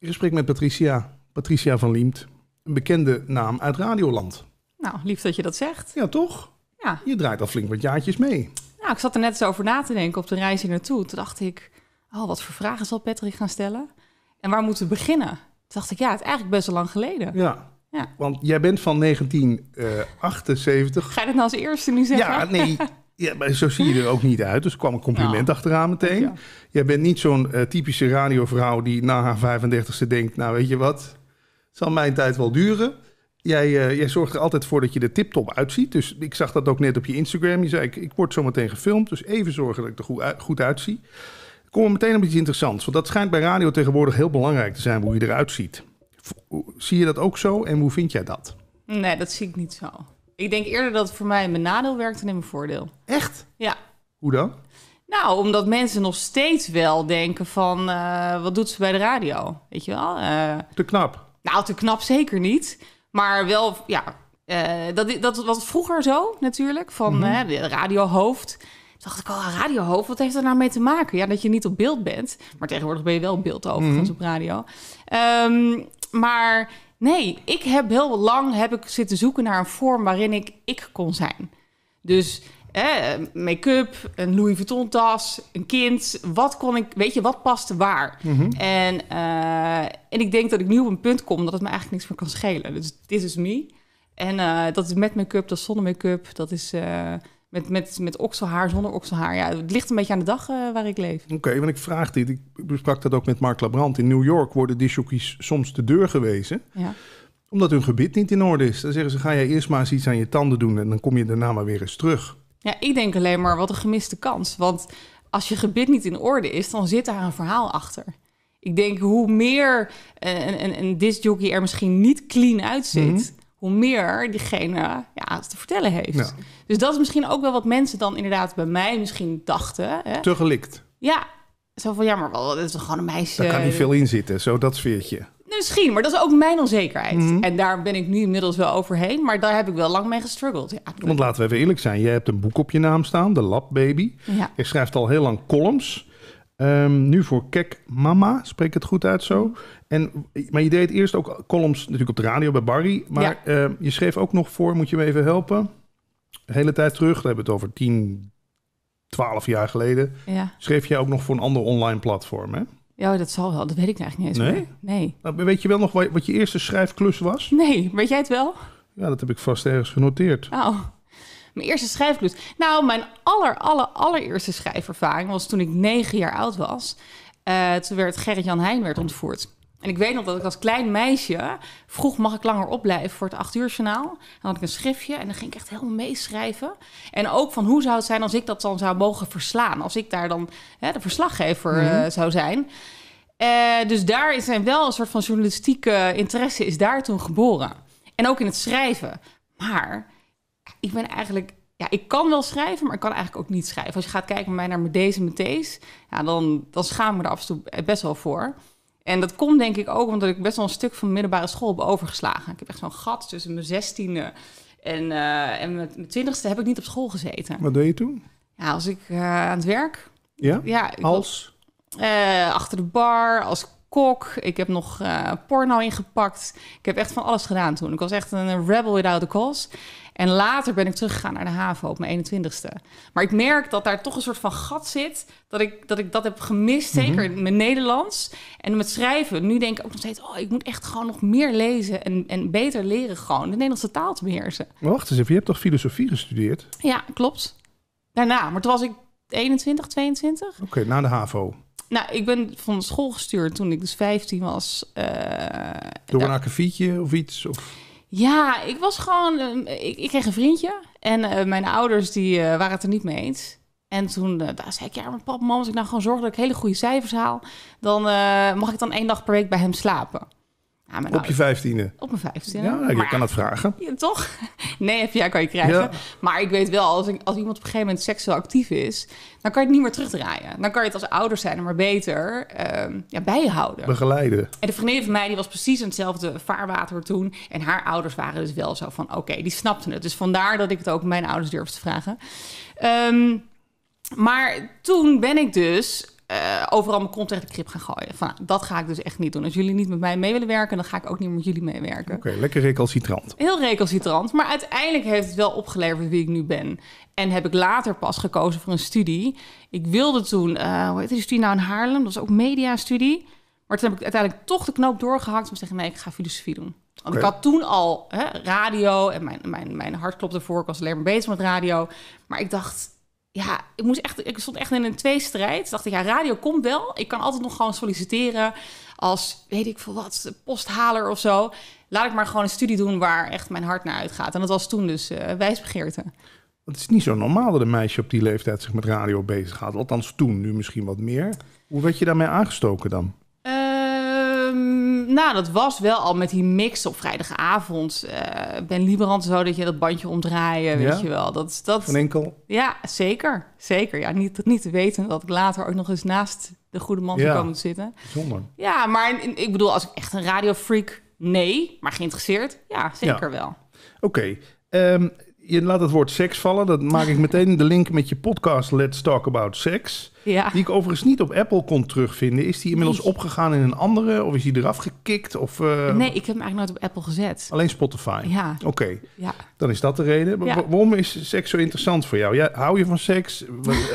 In gesprek met Patricia, Patricia van Liemt. Een bekende naam uit Radioland. Nou, lief dat je dat zegt. Ja, toch? Ja. Je draait al flink wat jaartjes mee. Nou, ik zat er net eens over na te denken op de reis hier naartoe. Toen dacht ik, oh, wat voor vragen zal Patrick gaan stellen? En waar moeten we beginnen? Toen dacht ik, ja, het is eigenlijk best wel lang geleden. Ja, ja. Want jij bent van 1978. Eh, Ga je dat nou als eerste nu zeggen? Ja, nee. Ja, maar zo zie je er ook niet uit. Dus kwam een compliment nou, achteraan meteen. Jij bent niet zo'n eh, typische radiovrouw die na haar 35ste denkt... nou, weet je wat, zal mijn tijd wel duren. Jij, eh, jij zorgt er altijd voor dat je er tiptop uitziet. Dus ik zag dat ook net op je Instagram. Je zei, ik, ik word zo meteen gefilmd, dus even zorgen dat ik er goed, goed uitzie. Kom er meteen op iets interessants. Want dat schijnt bij radio tegenwoordig heel belangrijk te zijn, hoe je eruit ziet. Zie je dat ook zo en hoe vind jij dat? Nee, dat zie ik niet zo. Ik denk eerder dat het voor mij mijn nadeel werkt dan in mijn voordeel. Echt? Ja. Hoe dan? Nou, omdat mensen nog steeds wel denken van... Eh, wat doet ze bij de radio? Weet je wel? Uh, te knap. Nou, te knap zeker niet. Maar wel, ja... Uh, dat, dat was vroeger zo natuurlijk, van mm de radiohoofd. Toen dacht ik al, oh, radiohoofd, wat heeft dat nou mee te maken? Ja, dat je niet op beeld bent. Maar tegenwoordig ben je wel op beeld overigens mhm. op radio. Um, maar Nee, ik heb heel lang heb ik zitten zoeken naar een vorm waarin ik ik kon zijn. Dus eh, make-up, een Louis Vuitton tas, een kind. Wat kon ik, weet je, wat paste waar? Mhm. en, eh, en ik denk dat ik nu op een punt kom dat het me eigenlijk niks meer kan schelen. Dus dit is me. En eh, dat is met make-up, dat is zonder make-up, dat is... Eh, met, met, met okselhaar, zonder okselhaar. Ja, het ligt een beetje aan de dag eh, waar ik leef. Oké, want ik vraag dit. Ik besprak dat ook met Mark Labrand. In New York worden disjockeys soms de deur gewezen. Ja. Omdat hun gebit niet in orde is. Dan zeggen ze, ga jij eerst maar eens iets aan je tanden doen... en dan kom je daarna maar weer eens terug. Ja, ik denk alleen maar, wat een gemiste kans. Want als je gebit niet in orde is, dan zit daar een verhaal achter. Ik denk, hoe meer eh, een, een, een er misschien niet clean uitziet... Mhm hoe meer diegene ja, te vertellen heeft. Dus dat is misschien ook wel wat mensen dan inderdaad bij mij misschien dachten. Hè? gelikt. Ja, zo van ja, maar wel, dat is toch gewoon een meisje. Daar kan niet veel in zitten, zo dat sfeertje. Misschien, maar dat is ook mijn onzekerheid. Mhm. En daar ben ik nu inmiddels wel overheen, maar daar heb ik wel lang mee gestruggeld. Ja, Want laten we even eerlijk zijn, jij hebt een boek op je naam staan, De Lab Baby. Ja. Je schrijft al heel lang columns. Ehm, nu voor Kek Mama, spreek het goed uit zo. Mhm. En, eh, maar je deed eerst ook columns natuurlijk op de radio bij Barry. Maar ehm, je schreef ook nog voor, moet je me even helpen? De hele tijd terug, we hebben het over 10, 12 jaar geleden. Ja. Schreef jij ook nog voor een ander online platform, hè? Ja, dat zal wel. Dat weet ik eigenlijk niet eens nee? meer. Nee. Nou, weet je wel nog wat, wat je eerste schrijfklus was? Nee, weet jij het wel? Ja, dat heb ik vast ergens genoteerd. Oh. Mijn eerste schrijfclubs. Nou, mijn aller, aller, allereerste schrijvervaring was toen ik negen jaar oud was. Eh, toen werd Gerrit-Jan Heijn werd ontvoerd. En ik weet nog dat ik als klein meisje vroeg: mag ik langer opblijven voor het 8 uur journaal? had ik een schriftje en dan ging ik echt helemaal meeschrijven. En ook van hoe zou het zijn als ik dat dan zou mogen verslaan? Als ik daar dan hè, de verslaggever mhm. eh, zou zijn. Eh, dus daar is wel een soort van journalistieke interesse is daar toen geboren. En ook in het schrijven. Maar ik ben eigenlijk ja, ik kan wel schrijven, maar ik kan eigenlijk ook niet schrijven. Als je gaat kijken bij mij naar mijn deze, met deze, ja, dan, dan schaam ik me er af en toe best wel voor. En dat komt denk ik ook omdat ik best wel een stuk van middelbare school heb overgeslagen. Ik heb echt zo'n gat tussen mijn zestiende en, eh, en mijn twintigste heb ik niet op school gezeten. Wat deed je toen? Ja, als ik eh, aan het werk. Ja? ja als? Eh, achter de bar, als kok. Ik heb nog porno ingepakt. Ik heb echt van alles gedaan toen. Ik was echt een rebel without a cause. En later ben ik teruggegaan naar de haven op mijn 21ste. Maar ik merk dat daar toch een soort van gat zit. Dat ik dat, ik dat heb gemist, mm -hmm. zeker mijn Nederlands. En met schrijven. Nu denk ik ook nog steeds, oh, ik moet echt gewoon nog meer lezen. En, en beter leren gewoon de Nederlandse taal te beheersen. wacht eens even, je hebt toch filosofie gestudeerd? Ja, klopt. Daarna, maar toen was ik 21, 22. Oké, na de HAVO. Nou, ik ben van school gestuurd toen ik dus 15 was. Eh, Door een akkefietje of iets? Of? Ja, ik was gewoon. Ehm, ik, ik, kreeg een vriendje. En eh, mijn ouders die, eh, waren het er niet mee eens. En toen eh, zei ik, ja, mijn pap, mam, als ik nou gewoon zorg dat ik hele goede cijfers haal, dan mag ik dan één dag per week bij hem slapen. Ah, op je vijftiende? Op mijn vijftiende. Ja, je kan het vragen. Ja, toch? Nee, heb ja, kan je krijgen. Ja. Maar ik weet wel, als, ik, als iemand op een gegeven moment seksueel actief is... dan kan je het niet meer terugdraaien. Dan kan je het als ouder zijn, maar beter ehm, ja, bijhouden. Begeleiden. En de vriendin van mij die was precies hetzelfde vaarwater toen. En haar ouders waren dus wel zo van, oké, die snapten het. Dus vandaar dat ik het ook mijn ouders durf te vragen. Ehm, maar toen ben ik dus eh, overal mijn kont tegen de krip gaan gooien. Van, nou, dat ga ik dus echt niet doen. Als jullie niet met mij mee willen werken, dan ga ik ook niet met jullie meewerken. Oké, lekker recalcitrant. Heel recalcitrant. Maar uiteindelijk heeft het wel opgeleverd wie ik nu ben. En heb ik later pas gekozen voor een studie. Ik wilde toen, eh, hoe heet die studie nou in Haarlem? Dat was ook mediastudie. Maar toen heb ik uiteindelijk toch de knoop doorgehakt om te zeggen, nee, ik ga filosofie doen. Want ik had toen al hè, radio en mijn, mijn, mijn hart klopte ervoor, Ik was alleen maar bezig met radio. Maar ik dacht, ja, ik, moest echt, ik stond echt in een tweestrijd. Ik dacht ik, ja, radio komt wel. Ik kan altijd nog gewoon solliciteren als, weet ik veel wat, posthaler of zo. Laat ik maar gewoon een studie doen waar echt mijn hart naar uitgaat. En dat was toen dus uh, wijsbegeerte. Het is niet zo normaal dat een meisje op die leeftijd zich met radio bezig gaat. Althans toen, nu misschien wat meer. Hoe werd je daarmee aangestoken dan? Nou, dat was wel al met die mix op vrijdagavond. Eh, ben Liberant zo dat je dat bandje omdraaien, weet je wel. Dat, dat, Van enkel? Ja, zeker. Zeker, ja. Niet, niet te weten dat ik later ook nog eens naast de goede man ja. komen zitten. Zonder. Ja, maar ik bedoel, als ik echt een radiofreak, nee. Maar geïnteresseerd, ja, zeker wel. Oké. Okay. Ehm, je laat het woord seks vallen. Dat maak ik meteen de link met je podcast Let's Talk About Sex. Ja. Die ik overigens niet op Apple kon terugvinden. Is die inmiddels opgegaan in een andere? Of is die eraf gekikt? Of, eh, Nee, ik heb hem eigenlijk nooit op Apple gezet. Alleen Spotify? Ja. Oké, ja. dan is dat de reden. Waarom is seks zo interessant voor jou? Ja, hou je van seks?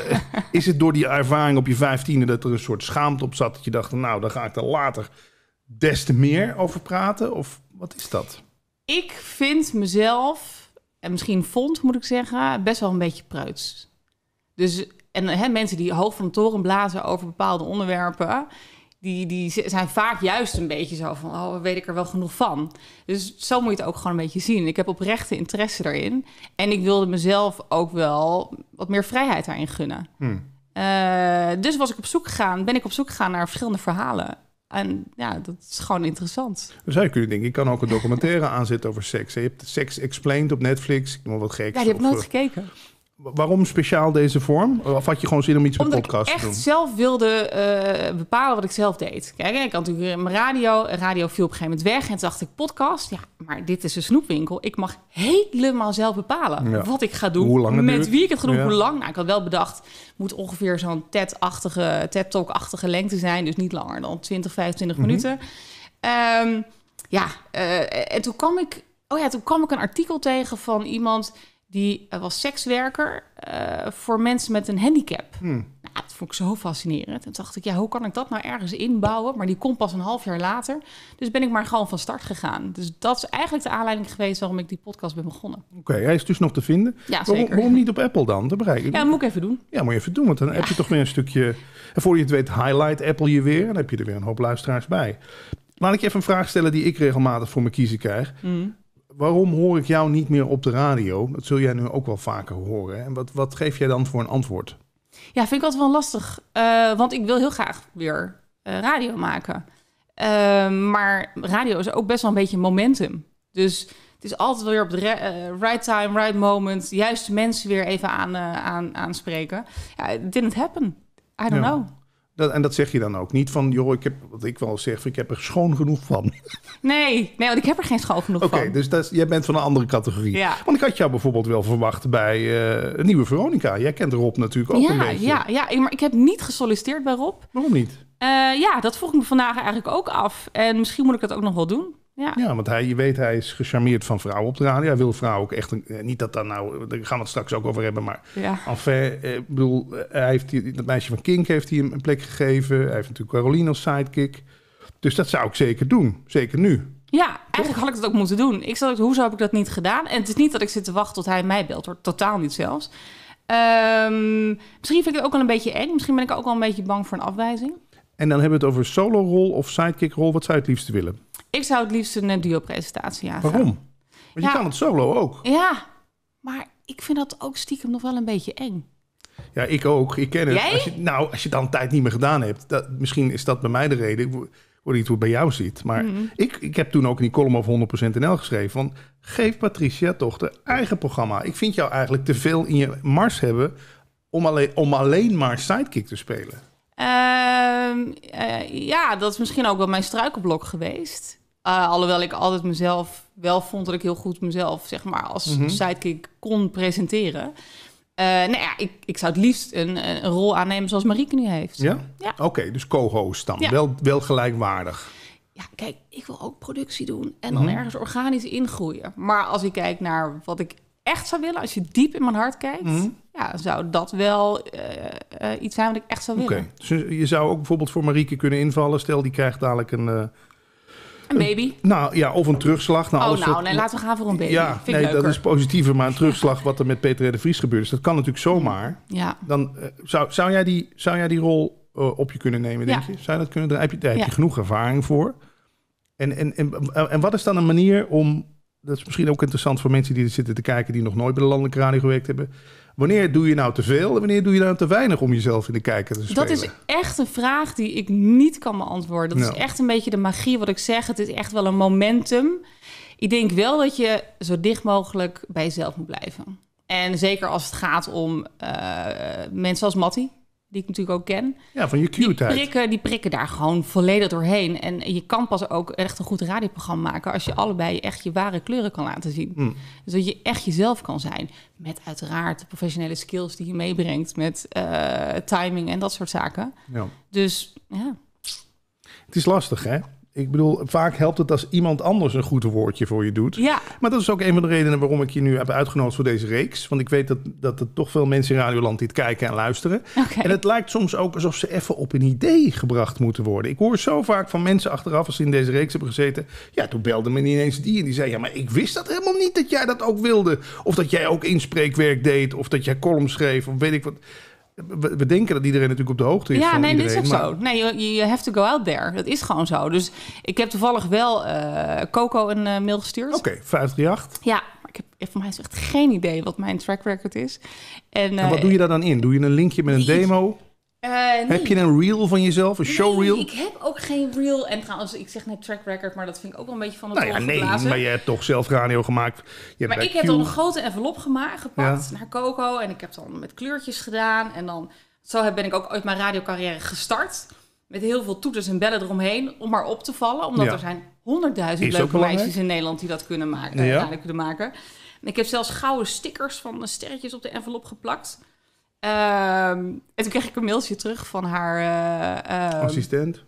Eh, is het door die ervaring op je vijftiende dat er een soort schaamte op zat? Dat je dacht, nou, dan ga ik er later des te meer over praten? Of wat is dat? Ik vind mezelf en misschien vond, moet ik zeggen, best wel een beetje preuts. Dus, en hè, mensen die hoog van de toren blazen over bepaalde onderwerpen, die, die zijn vaak juist een beetje zo van, oh, weet ik er wel genoeg van. Dus zo moet je het ook gewoon een beetje zien. Ik heb oprechte interesse daarin. En ik wilde mezelf ook wel wat meer vrijheid daarin gunnen. Hmm. Eh, dus was ik op zoek gegaan, ben ik op zoek gegaan naar verschillende verhalen. En ja, dat is gewoon interessant. Dan zou je kunnen denken, ik kan ook een documentaire aanzetten over seks. Je hebt Sex Explained op Netflix. Ik wat gek. Ja, je hebt nooit eh, gekeken. Waarom speciaal deze vorm? Of had je gewoon zin om iets op met podcast te doen? ik echt zelf wilde eh, bepalen wat ik zelf deed. Kijk, ik had natuurlijk eh, mijn radio. Eh, radio viel op een gegeven moment weg. En toen dacht ik, podcast? Ja, maar dit is een snoepwinkel. Ik mag helemaal zelf bepalen wat ik ga doen. met wie ik het ga doen, hoe lang. Nou, ik had wel bedacht, moet ongeveer zo'n TED-achtige, TED-talk-achtige lengte zijn. Dus niet langer dan 20, 25 mhm. minuten. Ehm, ja, en toen kwam ik... Oh ja, toen kwam ik een artikel tegen van iemand die eh, was sekswerker eh, voor mensen met een handicap. Hmm. Nou, dat vond ik zo fascinerend. En dacht ik, ja, hoe kan ik dat nou ergens inbouwen? Maar die komt pas een half jaar later. Dus ben ik maar gewoon van start gegaan. Dus dat is eigenlijk de aanleiding geweest waarom ik die podcast ben begonnen. Oké, hij is dus nog te vinden. Ja, zeker. Waarom, niet op Apple dan? Dat bereik ik. Ja, moet ik even doen. Ja, moet je even doen. Want dan heb je toch weer een stukje... En voor je het weet highlight Apple je weer. En dan heb je er weer een hoop luisteraars bij. Laat ik je even een vraag stellen die ik regelmatig voor me kiezen krijg. Hmm waarom hoor ik jou niet meer op de radio? Dat zul jij nu ook wel vaker horen. En wat, wat geef jij dan voor een antwoord? Ja, vind ik altijd wel lastig. Eh, want ik wil heel graag weer eh, radio maken. Eh, maar radio is ook best wel een beetje momentum. Dus het is altijd weer op de right time, right moment. juiste mensen weer even aan, aan, aanspreken. Ja, it didn't happen. I don't know en dat zeg je dan ook niet van, joh, ik heb, wat ik wel zeg, ik heb er schoon genoeg van. Nee, nee want ik heb er geen schoon genoeg van. Oké, dus dat, jij bent van een andere categorie. Ja. Want ik had jou bijvoorbeeld wel verwacht bij uh, Nieuwe Veronica. Jij kent Rob natuurlijk ook ja, een beetje. Ja, ja, maar ik heb niet gesolliciteerd bij Rob. Waarom niet? Eh, ja, dat vroeg ik me vandaag eigenlijk ook af. En misschien moet ik dat ook nog wel doen. Ja. ja, want hij, je weet, hij is gecharmeerd van vrouwen op de radio. Hij wil vrouwen ook echt... Eh, niet dat dan nou... Daar gaan we het straks ook over hebben, maar... Ja. Enfin, eh, ik bedoel, eh, hij heeft die, dat meisje van Kink heeft hij een plek gegeven. Hij heeft natuurlijk Caroline als sidekick. Dus dat zou ik zeker doen. Zeker nu. Ja, eigenlijk had ik dat ook moeten doen. Ik zat ook, hoezo heb ik dat niet gedaan? En het is niet dat ik zit te wachten tot hij mij belt, hoor. Totaal niet zelfs. Ehm, misschien vind ik het ook wel een beetje eng. Misschien ben ik ook wel een beetje bang voor een afwijzing. En dan hebben we het over solo-rol of sidekick-rol. Wat zou je het liefst willen? Ik zou het liefst een eh, duo-presentatie aangaan. Waarom? Want je kan het solo ook. Ja, maar ik vind dat ook stiekem nog wel een beetje eng. Ja, ik ook. Ik ken het. Jij? Als je, nou, als je dan tijd niet meer gedaan hebt, dat, misschien is dat bij mij de reden. Ik word iets hoe bij jou zit. Maar mhm. ik, ik heb toen ook in die column over 100% NL geschreven. Van, geef Patricia toch de eigen programma. Ik vind jou eigenlijk te veel in je mars hebben om alleen, om alleen maar sidekick te spelen. Ehm, eh, ja, dat is misschien ook wel mijn struikelblok geweest. Ah, alhoewel ik altijd mezelf wel vond dat ik heel goed mezelf, zeg maar, als mhm. sidekick kon presenteren. Uh, nou ja, ik, ik zou het liefst een, een rol aannemen zoals Marieke nu heeft. Ja? Oké, dus co-host dan. Wel, gelijkwaardig. Ja, kijk, ik wil ook productie doen en dan mhm. ergens organisch ingroeien. Maar als ik kijk naar wat ik echt zou willen, als je diep in mijn hart kijkt, mhm. ja, zou dat wel eh, eh, iets zijn wat ik echt zou willen. Oké, dus je zou ook bijvoorbeeld voor Marieke kunnen invallen. Stel, die krijgt dadelijk een Maybe. Hm. Nou ja, of een terugslag. Nou, oh, alles nou, nee, laten we gaan voor een baby. Ja, nee, dat is positiever. Maar een terugslag wat er met Peter de Vries gebeurd is, dat kan natuurlijk hm. zomaar. Ja. Dan, eh, zou, zou, jij die, zou jij die rol eh, op je kunnen nemen, denk je? Zou dat kunnen? Daar heb je, daar heb je genoeg ervaring voor. En, en, en, en wat is dan een manier om... Dat is misschien ook interessant voor mensen die er zitten te kijken... die nog nooit bij de Landelijke Radio gewerkt hebben Wanneer doe je nou te veel en wanneer doe je nou te weinig om jezelf in de kijker te spelen? Dat is echt een vraag die ik niet kan beantwoorden. Dat is echt een beetje de magie wat ik zeg. Het is echt wel een momentum. Ik denk wel dat je zo dicht mogelijk bij jezelf moet blijven. En zeker als het gaat om eh, mensen als Matty, die ik natuurlijk ook ken. Ja, van je cute die prikken, die prikken daar gewoon volledig doorheen. En je kan pas ook echt een goed radioprogramma maken... als je allebei echt je ware kleuren kan laten zien. Hmm. dus dat je echt jezelf kan zijn. Met uiteraard de professionele skills die je meebrengt... met eh, timing en dat soort zaken. Ja. Dus ja. Het is lastig, hè? Ik bedoel, vaak helpt het als iemand anders een goed woordje voor je doet. Ja. Maar dat is ook een van de redenen waarom ik je nu heb uitgenodigd voor deze reeks. Want ik weet dat, dat er toch veel mensen in Radioland dit kijken en luisteren. En het lijkt soms ook alsof ze even op een idee gebracht moeten worden. Ik hoor zo vaak van mensen achteraf als ze in deze reeks hebben gezeten. Ja, toen belde me ineens die en die zei... Ja, maar ik wist dat helemaal niet dat jij dat ook wilde. Of dat jij ook inspreekwerk deed. Of dat jij columns schreef. Of weet ik wat we, denken dat iedereen natuurlijk op de hoogte is. Ja, van nee, dit is ook zo. Nee, je you have to go out there. Dat is gewoon zo. Dus ik heb toevallig wel uh, Coco een eh, mail gestuurd. Oké, okay, 538. Ja, maar ik heb voor mij echt geen idee wat mijn track record is. En, en wat eh, doe je daar dan in? Doe je een linkje met een demo? Eh, heb je een reel van jezelf, een nee, showreel? ik heb ook geen reel. En trouwens, ik zeg net track record, maar dat vind ik ook wel een beetje van het nou ja, Nee, maar je hebt toch zelf radio gemaakt. maar ik heb dan een grote envelop gemaakt, gepakt naar Coco. En ik heb dan met kleurtjes gedaan. En dan, zo ben ik ook uit mijn radiocarrière gestart. Met heel veel toeters en bellen eromheen, om maar op te vallen. Omdat er zijn honderdduizend leuke meisjes in Nederland die dat kunnen maken. Ja. Eh, kunnen maken. En ik heb zelfs gouden stickers van sterretjes op de envelop geplakt... Ehm, en toen kreeg ik een mailtje terug van haar... Eh, ehm, Assistent?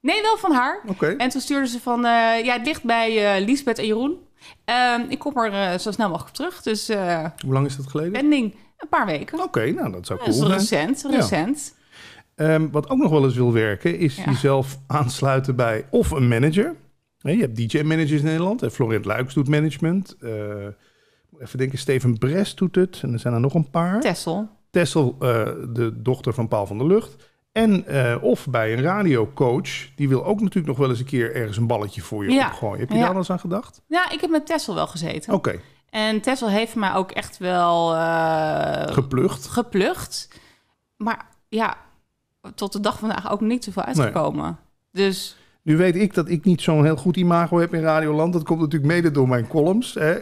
Nee, wel van haar. En toen stuurde ze van... Uh, ja, het ligt bij uh, Lisbeth en Jeroen. Ehm, ik kom er zo snel mogelijk op terug. Dus, Hoe lang is dat geleden? Een paar weken. Oké, nou dat zou cool zijn. Dat is recent, recent. wat ook nog wel eens wil werken... is ja. jezelf aansluiten bij of een manager... je hebt DJ-managers in Nederland. En Florent Luiks doet management. even denken, Steven Brest doet het. En er zijn er nog een paar. Tessel. Tessel, eh, de dochter van Paul van der Lucht. En eh, of bij een radiocoach, die wil ook natuurlijk nog wel eens een keer ergens een balletje voor je ja. opgooien. Heb je ja. daar al eens aan gedacht? Ja, ik heb met Tessel wel gezeten. Oké. En Tessel heeft mij ook echt wel... Eh, geplucht. Geplucht. Maar ja, tot de dag vandaag ook niet zoveel uitgekomen. Dus nu weet ik dat ik niet zo'n heel goed imago heb in Radioland. Dat komt natuurlijk mede door mijn columns. Hè.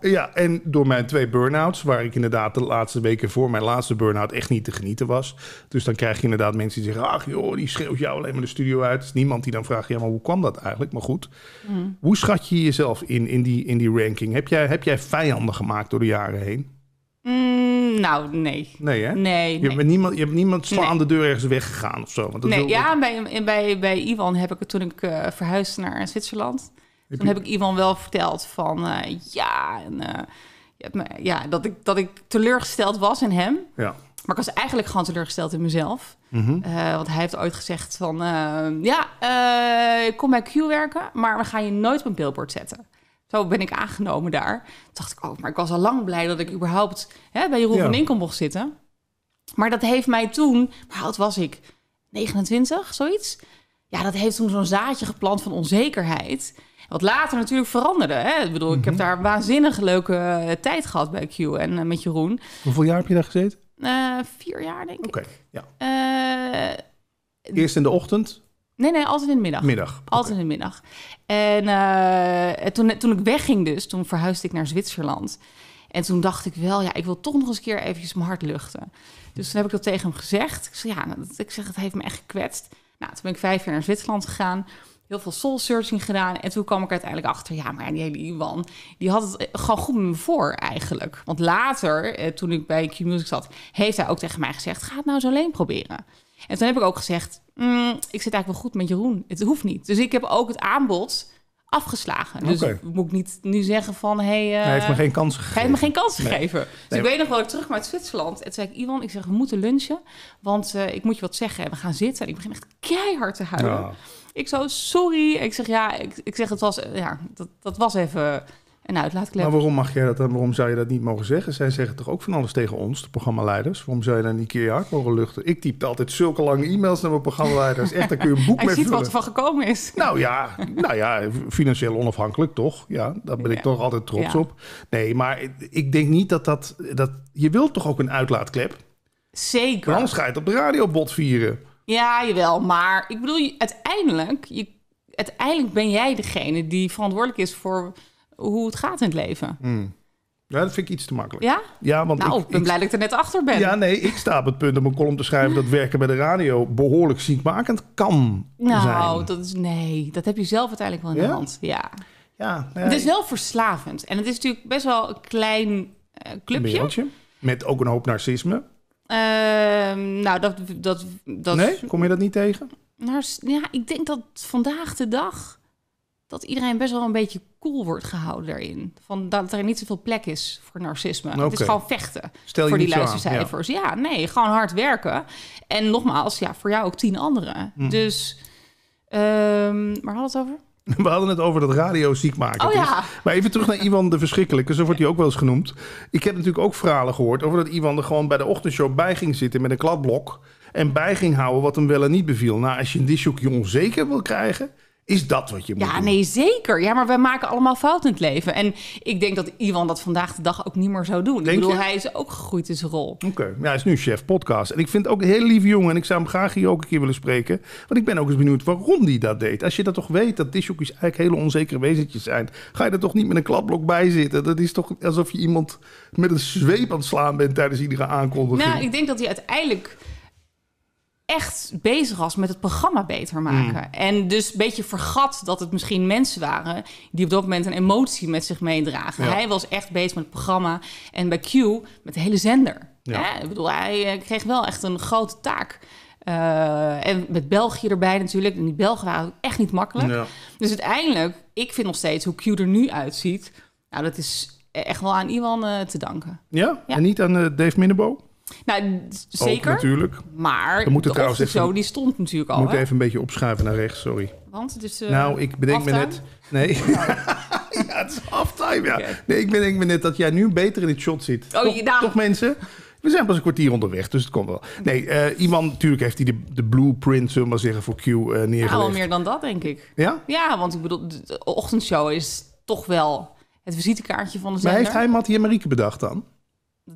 Ja, en door mijn twee burn-outs. Waar ik inderdaad de laatste weken voor mijn laatste burn-out echt niet te genieten was. Dus dan krijg je inderdaad mensen die zeggen... ach joh, die schreeuwt jou alleen maar de studio uit. Dus niemand die dan vraagt, ja, maar hoe kwam dat eigenlijk? Maar goed, mm. hoe schat je jezelf in, in, die, in die ranking? Heb jij, heb jij vijanden gemaakt door de jaren heen? Mm, nou, nee. Nee, hè? Nee. Je, niemand, je hebt niemand slaan aan de deur ergens weggegaan of zo. Want dat nee, ja, bij, bij, bij Ivan heb ik het toen ik uh, eh, verhuisde naar Zwitserland. Heb toen heb ik Ivan wel verteld van eh, ja, en, eh, ja dat, ik, dat ik teleurgesteld was in hem. Ja. Maar ik was eigenlijk gewoon teleurgesteld in mezelf. Mm -hmm. want hij heeft ooit gezegd van... ja, ik kom bij Q werken, maar we gaan je nooit op een billboard zetten. Zo ben ik aangenomen daar. Toen dacht ik, oh, maar ik was al lang blij dat ik überhaupt hè, bij Jeroen ja. van Inkel mocht zitten. Maar dat heeft mij toen, maar oud was ik? 29, zoiets? Ja, dat heeft toen zo'n zaadje geplant van onzekerheid. Wat later natuurlijk veranderde. Hè? Ik bedoel, ik heb mhm. daar waanzinnig leuke eh, tijd gehad bij Q en eh, met Jeroen. Hoeveel jaar heb je daar gezeten? Eh, vier jaar, denk ik. Oké, ja. Eerst in de ochtend? Nee, nee, altijd in de middag. Middag. Altijd in de middag. Eh, en toen, toen ik wegging dus, toen verhuisde ik naar Zwitserland. En toen dacht ik wel, ja, ik wil toch nog eens keer eventjes mijn hart luchten. Dus toen heb ik dat tegen hem gezegd. Ik zei, ja, nou, dat, ik zeg, het heeft me echt gekwetst. Nou, toen ben ik vijf jaar naar Zwitserland gegaan. Heel veel soul searching gedaan. En toen kwam ik uiteindelijk achter, ja, maar die hele Iwan, die had het gewoon goed met me voor eigenlijk. Want later, eh, toen ik bij Q-Music zat, heeft hij ook tegen mij gezegd, ga het nou zo alleen proberen. En toen heb ik ook gezegd, Mm, ik zit eigenlijk wel goed met Jeroen. Het hoeft niet. Dus ik heb ook het aanbod afgeslagen. Dus okay. moet ik niet nu zeggen van... Eh, hij heeft me geen kans gegeven. Hij heeft me geen kans gegeven. Dus ik weet nog wel, ik terug uit Zwitserland. En toen zei ik, Iwan, ik zeg, we moeten lunchen. Want eh, ik moet je wat zeggen. En we gaan zitten. En ik begin echt keihard te huilen. Ik zo, sorry. Ik zeg, ja, ik, ik zeg, het was... Eh, ja, dat, dat was even een uitlaatklep. Maar waarom mag jij dat en Waarom zou je dat niet mogen zeggen? Zij zeggen toch ook van alles tegen ons, de programmaleiders. Waarom zou je dan niet keer hard mogen luchten? Ik type altijd zulke lange e-mails naar mijn programmaleiders. Echt, daar kun je een boek Hij ziet wat er van gekomen is. Nou ja, nou ja, financieel onafhankelijk toch? Ja, daar ben ik toch altijd trots op. Nee, maar ik denk niet dat dat, dat... Je wilt toch ook een uitlaatklep? Zeker. Anders ga je het op de radiobot vieren. Ja, jawel. Maar ik bedoel, uiteindelijk, je, uiteindelijk ben jij degene die verantwoordelijk is voor hoe het gaat in het leven. Hmm. dat vind ik iets te makkelijk. Ja? Ja, want nou, ik, ben blij dat ik er net achter ben. Ja, nee, ik sta op het punt om een column te schrijven... dat werken bij de radio behoorlijk ziekmakend kan nou, zijn. Nou, dat is... Nee, dat heb je zelf uiteindelijk wel in de hand. Ja. Ja, Het is wel verslavend. En het is natuurlijk best wel een klein eh, clubje. met ook een hoop narcisme. Ehm, nou, dat, dat, dat... Nee? Kom je dat niet tegen? Nou, ja, ik denk dat vandaag de dag dat iedereen best wel een beetje cool wordt gehouden daarin. Van dat er niet zoveel plek is voor narcisme. Het is gewoon vechten Stel je voor die luistercijfers. Ja. ja. nee, gewoon hard werken. En nogmaals, ja, voor jou ook tien anderen. Mhm. Dus, um, waar hadden het over? We hadden het over dat radio ziek maken. Oh, ja. Dus, maar even terug naar Iwan de Verschrikkelijke. Zo wordt hij ook wel eens genoemd. Ik heb natuurlijk ook verhalen gehoord over dat Iwan er gewoon bij de ochtendshow bij ging zitten met een kladblok. En bij ging houden wat hem wel en niet beviel. Nou, als je een dishookje onzeker wil krijgen, is dat wat je moet ja, nee, zeker. Ja, maar we maken allemaal fouten in het leven. En ik denk dat Iwan dat vandaag de dag ook niet meer zou doen. Denk ik bedoel, je? hij is ook gegroeid in zijn rol. Oké, ja, hij is nu chef podcast. En ik vind het ook een heel lieve jongen. En ik zou hem graag hier ook een keer willen spreken. Want ik ben ook eens benieuwd waarom hij dat deed. Als je dat toch weet, dat dishoekjes eigenlijk hele onzekere wezentjes zijn... ga je er toch niet met een kladblok bij zitten? Dat is toch alsof je iemand met een zweep aan het slaan bent... tijdens iedere aankondiging? Nou, ik denk dat hij uiteindelijk echt bezig was met het programma beter maken. Mm. En dus een beetje vergat dat het misschien mensen waren die op dat moment een emotie met zich meedragen. Hij was echt bezig met het programma en bij Q met de hele zender. Ja. Ik bedoel, hij eh, kreeg wel echt een grote taak. Eh, en met België erbij natuurlijk. En die Belgen waren echt niet makkelijk. Dus uiteindelijk, ik vind nog steeds hoe Q er nu uitziet. Nou, dat is e-, echt wel aan Iwan eh, te danken. Ja? En niet aan Dave Minnebo? Nou, zeker. Ook natuurlijk. Maar de trouwens zo, die stond natuurlijk al. We moeten even een beetje opschuiven naar rechts, sorry. Want is. uh, nou, ik bedenk me net... Nee. ja, het is halftime, ja. Nee, ik bedenk me net dat jij nu beter in het shot zit. Oh, toch, nou. toch mensen? We zijn pas een kwartier onderweg, dus het komt wel. Nee, eh, iemand natuurlijk heeft die de, blueprint, zullen we maar zeggen, voor Q uh, neergelegd. Ja, wel meer dan dat, denk ik. Ja? Ja, want ik bedoel, de ochtendshow is toch wel het visitekaartje van de zender. Maar heeft hij Mattie en Marieke bedacht dan?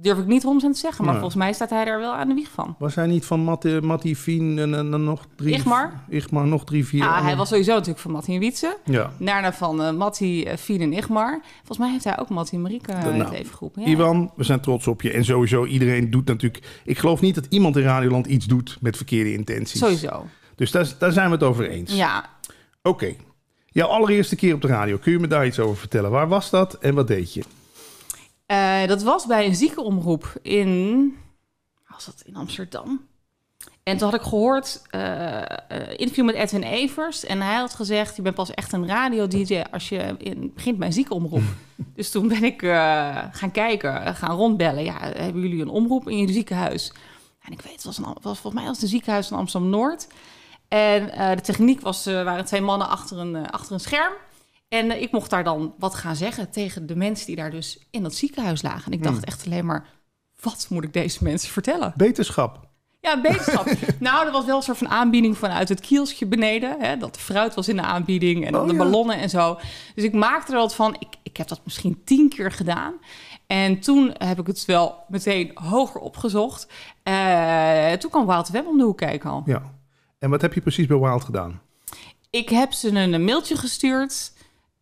durf ik niet 100% te zeggen, maar volgens mij staat hij daar wel aan de wieg van. Was hij niet van Matti, Fien en, eh, en, eh, eh, nog drie... Igmar? Igmar, nog drie, vier. Ah, hij oh. was sowieso natuurlijk van Mattie en Wietse. Ja. Daarna van uh, Matti, Fien en Igmar. Volgens mij heeft hij ook Mattie en Marieke nou, even geroepen. Ja. Iwan, we zijn trots op je. En sowieso, iedereen doet natuurlijk... Ik geloof niet dat iemand in Radioland iets doet met verkeerde intenties. Sowieso. Dus daar, zijn we het over eens. Ja. Oké. Okay. Jouw allereerste keer op de radio. Kun je me daar iets over vertellen? Waar was dat en wat deed je? Eh, dat was bij een ziekenomroep in, was dat in Amsterdam? En toen had ik gehoord, eh, eh, interview met Edwin Evers. En hij had gezegd, je bent pas echt een radio-dj als je in, begint bij een ziekenomroep. dus toen ben ik gaan kijken, gaan rondbellen. Ja, hebben jullie een omroep in je ziekenhuis? En ik weet, het was, was volgens mij als het een ziekenhuis van Amsterdam-Noord. En de techniek was, waren twee mannen achter een, achter een scherm. En eh, ik mocht daar dan wat gaan zeggen tegen de mensen die daar dus in dat ziekenhuis lagen. En ik dacht hmm. echt alleen maar, wat moet ik deze mensen vertellen? Beterschap. Ja, beterschap. nou, er was wel een soort van aanbieding vanuit het kielsje beneden. Hè, dat de fruit was in de aanbieding en oh, de ballonnen en zo. Dus ik maakte er wat van. Ik, ik heb dat misschien tien keer gedaan. En toen heb ik het wel meteen hoger opgezocht. Eh, toen kwam Wild Web om de hoek kijken al. Ja. En wat heb je precies bij Wild gedaan? Ik heb ze een mailtje gestuurd.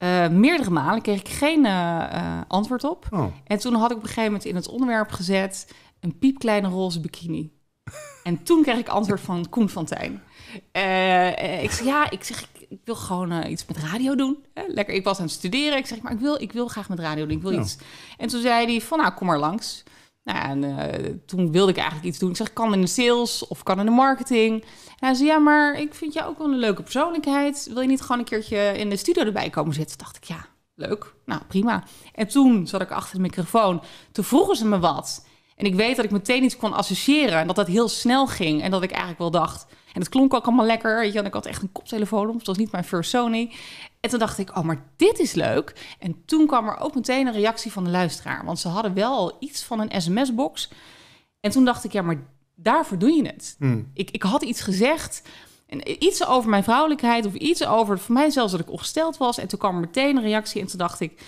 Eh, meerdere malen kreeg ik geen eh, eh, antwoord op. Oh. En toen had ik op een gegeven moment in het onderwerp gezet een piepkleine roze bikini. en toen kreeg ik antwoord van Koen van Tijn. ik zei ja, ik zeg ik, wil gewoon iets met radio doen. Lekker, ik was aan het studeren. Ik zeg maar ik wil, ik wil graag met radio doen. Ik wil iets. En toen zei hij van nou kom maar langs. Nou en eh, toen wilde ik eigenlijk iets doen. Ik zeg, kan in de sales of kan in de marketing. En hij zei, ja, maar ik vind jou ook wel een leuke persoonlijkheid. Wil je niet gewoon een keertje in de studio erbij komen zitten? dacht ik, ja, leuk. Nou, prima. En toen zat ik achter de microfoon. Toen vroegen ze me wat. En ik weet dat ik meteen iets kon associëren. En dat dat heel snel ging. En dat ik eigenlijk wel dacht... En het klonk ook allemaal lekker. ik had echt een koptelefoon op, Het was niet mijn first Sony. En toen dacht ik, oh, maar dit is leuk. En toen kwam er ook meteen een reactie van de luisteraar. Want ze hadden wel al iets van een sms-box. En toen dacht ik, ja, maar daarvoor doe je het. Hmm. Ik, ik had iets gezegd. En iets over mijn vrouwelijkheid of iets over, voor mij zelfs dat ik ongesteld was. En toen kwam er meteen een reactie en toen dacht ik,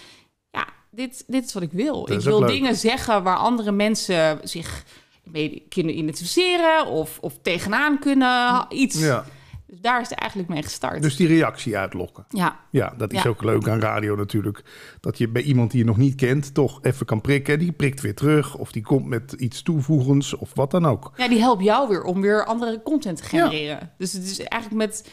ja, dit, dit is wat ik wil. Ik wil dingen zeggen waar andere mensen zich mee kunnen identificeren of, of tegenaan kunnen. Iets. Ja. Dus daar is het eigenlijk mee gestart. Dus die reactie uitlokken. Ja. Ja, dat is ook leuk aan radio natuurlijk. Dat je bij iemand die je nog niet kent toch even kan prikken. Die prikt weer terug of die komt met iets toevoegends of wat dan ook. Ja, die helpt jou weer om weer andere content te genereren. Dus het is eigenlijk met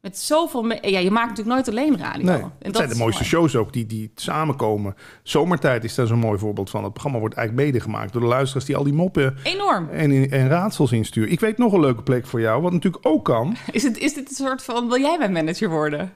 met zoveel. ja, je maakt natuurlijk nooit alleen radio. en dat, zijn de mooiste shows ook die, die samenkomen. Zomertijd is daar zo'n mooi voorbeeld van. Het programma wordt eigenlijk medegemaakt door de luisteraars die al die moppen. Enorm. En, en raadsels insturen. Ik weet nog een leuke plek voor jou, wat natuurlijk ook kan. Is, het, is dit een soort van. Wil jij mijn manager worden?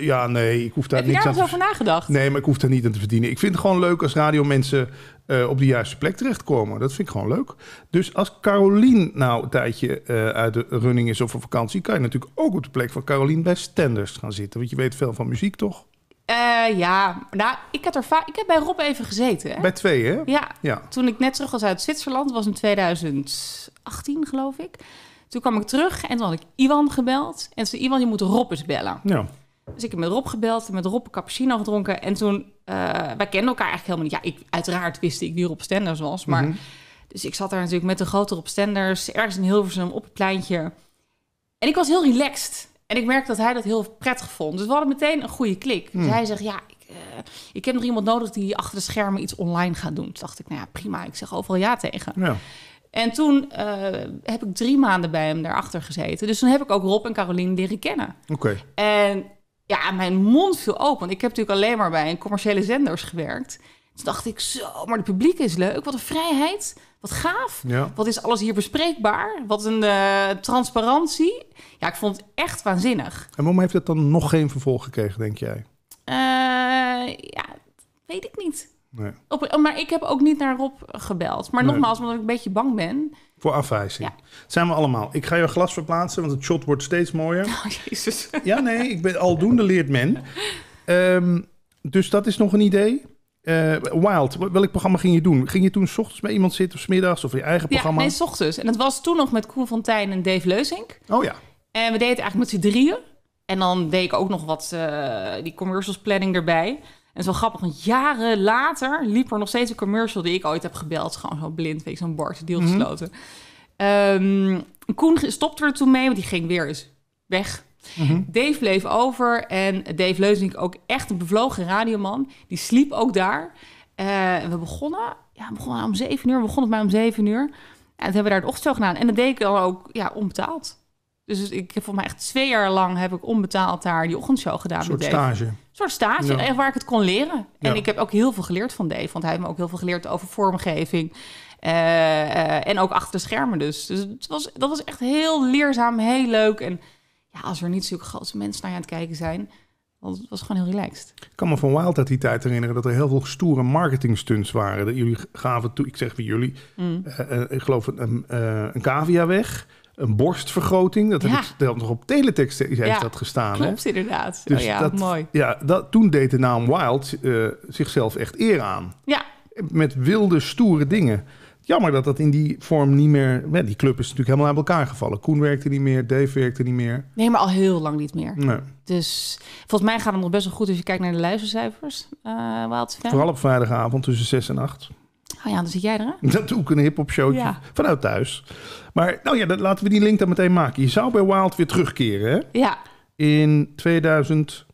Ja, nee, ik hoef daar te niks Ik Heb je daar wel nagedacht? Nee, maar ik hoef daar niet aan te verdienen. Ik vind het gewoon leuk als radio mensen eh, op de juiste plek terechtkomen. Dat vind ik gewoon leuk. Dus als Carolien nou een tijdje eh, uit de running is of op vakantie, kan je natuurlijk ook op de plek van Carolien bij Stenders gaan zitten. Want je weet veel van muziek, toch? Eh, ja, nou, ik, had er ik heb bij Rob even gezeten. Bij twee, hè? Ja. ja. Toen ik net terug was uit Zwitserland, was in 2018, geloof ik. Toen kwam ik terug en toen had ik Iwan gebeld. En ze zei, Iwan, je moet Rob eens bellen. Ja. Dus ik heb met Rob gebeld, en met Rob een cappuccino gedronken. En toen, eh, wij kenden elkaar eigenlijk helemaal niet. Ja, ik, uiteraard wist ik wie Rob Stenders was. Maar, mhm. Dus ik zat daar natuurlijk met de grote Rob Stenders, ergens in Hilversum op het kleintje. En ik was heel relaxed. En ik merkte dat hij dat heel prettig vond. Dus we hadden meteen een goede klik. Dus mhm. hij zegt, ja, ik, eh, ik, heb nog iemand nodig die achter de schermen iets online gaat doen. Toen dacht ik, nou ja, prima. Ik zeg overal ja tegen. Ja. En toen eh, heb ik drie maanden bij hem daarachter gezeten. Dus toen heb ik ook Rob en Caroline leren kennen. Oké. En ja, mijn mond viel open. Want ik heb natuurlijk alleen maar bij een commerciële zenders gewerkt. Toen dacht ik, zo, maar het publiek is leuk. Wat een vrijheid. Wat gaaf. Ja. Wat is alles hier bespreekbaar? Wat een eh, transparantie. Ja, ik vond het echt waanzinnig. En waarom heeft het dan nog geen vervolg gekregen, denk jij? Uh, ja, weet ik niet. Nee. Op, maar ik heb ook niet naar Rob gebeld. Maar nogmaals, omdat ik een beetje bang ben. Voor afwijzing. zijn we allemaal. Ik ga je glas verplaatsen, want het shot wordt steeds mooier. Oh, jezus. Ja, nee, ik ben aldoende leert men. Ehm, dus dat is nog een idee. Uh, Wild, welk programma ging je doen? Ging je toen s ochtends bij iemand zitten of s middags of je eigen programma? Ja, nee, s ochtends. En dat was toen nog met Koen Tijn en Dave Leuzink. Oh ja. En we deden het eigenlijk met z'n drieën. En dan deed ik ook nog wat, eh, die commercials planning erbij het is wel grappig, want jaren later liep er nog steeds een commercial die ik ooit heb gebeld. Gewoon zo blind, weet je, zo'n bord, deal mhm. gesloten. Mm Koen stopte er toen mee, want die ging weer eens weg. Mhm. Dave bleef over en Dave ik, ook echt een bevlogen radioman, die sliep ook daar. Eh, we begonnen, ja, we begonnen om zeven uur, we begonnen maar om zeven uur. En toen hebben we daar het ochtendshow gedaan. En dat deed ik dan ook ja, onbetaald. Dus ik heb voor mij echt twee jaar lang heb ik onbetaald daar die ochtendshow gedaan. Een soort stage soort stage, ja. waar ik het kon leren. En ik heb ook heel veel geleerd van Dave, want hij heeft me ook heel veel geleerd over vormgeving. Eh, eh, en ook achter de schermen dus. Dus het was, dat was echt heel leerzaam, heel leuk. En ja, als er niet zulke grote mensen naar je aan het kijken zijn, want het was gewoon heel relaxed. Ik kan me van Wild uit die tijd herinneren dat er heel veel stoere marketingstunts waren. Dat jullie gaven toe, ik zeg weer jullie, mm. eh, ik geloof een, uh, een cavia weg een borstvergroting. Dat heb ik dat nog op teletext heeft dat gestaan. Klopt inderdaad. Dus oh ja, dat, mooi. Ja, dat, toen deed de naam Wild eh, zichzelf echt eer aan. Ja. Met wilde, stoere dingen. Jammer dat dat in die vorm niet meer... Ja, die club is natuurlijk helemaal aan elkaar gevallen. Koen werkte niet meer, Dave werkte niet meer. Nee, maar al heel lang niet meer. Nee. Dus volgens mij gaat het nog best wel goed als je kijkt naar de luistercijfers. Uh, Wild Vooral op vrijdagavond tussen 6 en 8. Oh ja, dan zit jij er. Dat doe ik een hip-hop show vanuit thuis. Maar nou ja, dat, laten we die link dan meteen maken. Je zou bij Wild weer terugkeren, hè? Ja. In 2018?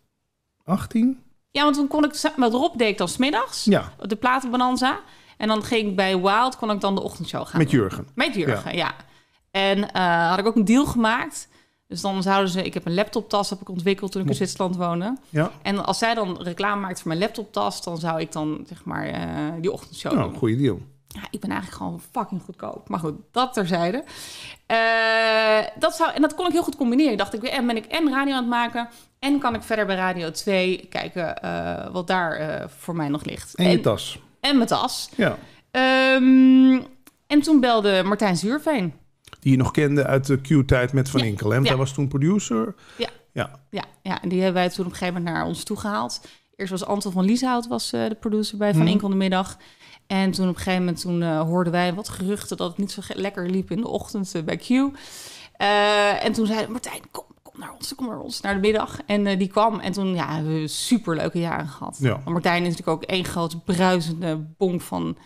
Ja, want toen kon ik... Met Rob deed ik dan smiddags. Ja. Op de platenbananza. En dan ging ik bij Wild, kon ik dan de ochtendshow gaan. Met Jurgen. Met Jurgen, ja. En eh, had ik ook een deal gemaakt... Dus dan zouden ze, ik heb een laptoptas heb ik ontwikkeld toen ik in Zwitserland woonde. Ja. En als zij dan reclame maakt voor mijn laptoptas, dan zou ik dan zeg maar eh, die ochtendshow. Nou, goede deal ja, ik ben eigenlijk gewoon fucking goedkoop. Maar goed, dat terzijde. Uh, dat zou, en dat kon ik heel goed combineren. Ik dacht ik, en ben ik en radio aan het maken... en kan ik verder bij Radio 2 kijken eh, wat daar eh, voor mij nog ligt. En, en je tas. En mijn tas. Ja. Ehm, en toen belde Martijn Zuurveen. Die je nog kende uit de Q-tijd met Van Inkel. Hè? Hij was toen producer. Ja. Ja. ja. ja, en die hebben wij toen op een gegeven moment naar ons toe gehaald. Eerst was Anton van Lieshout was, de producer bij Van hmm. de Middag... En toen op een gegeven moment toen, eh, hoorden wij wat geruchten dat het niet zo lekker liep in de ochtend eh, bij Q. Eh, en toen zei Martijn, kom, kom naar ons, kom naar ons, naar de middag. En die kwam en toen ja, hebben we leuke jaren gehad. Ja. Martijn is natuurlijk ook één groot bruisende bonk van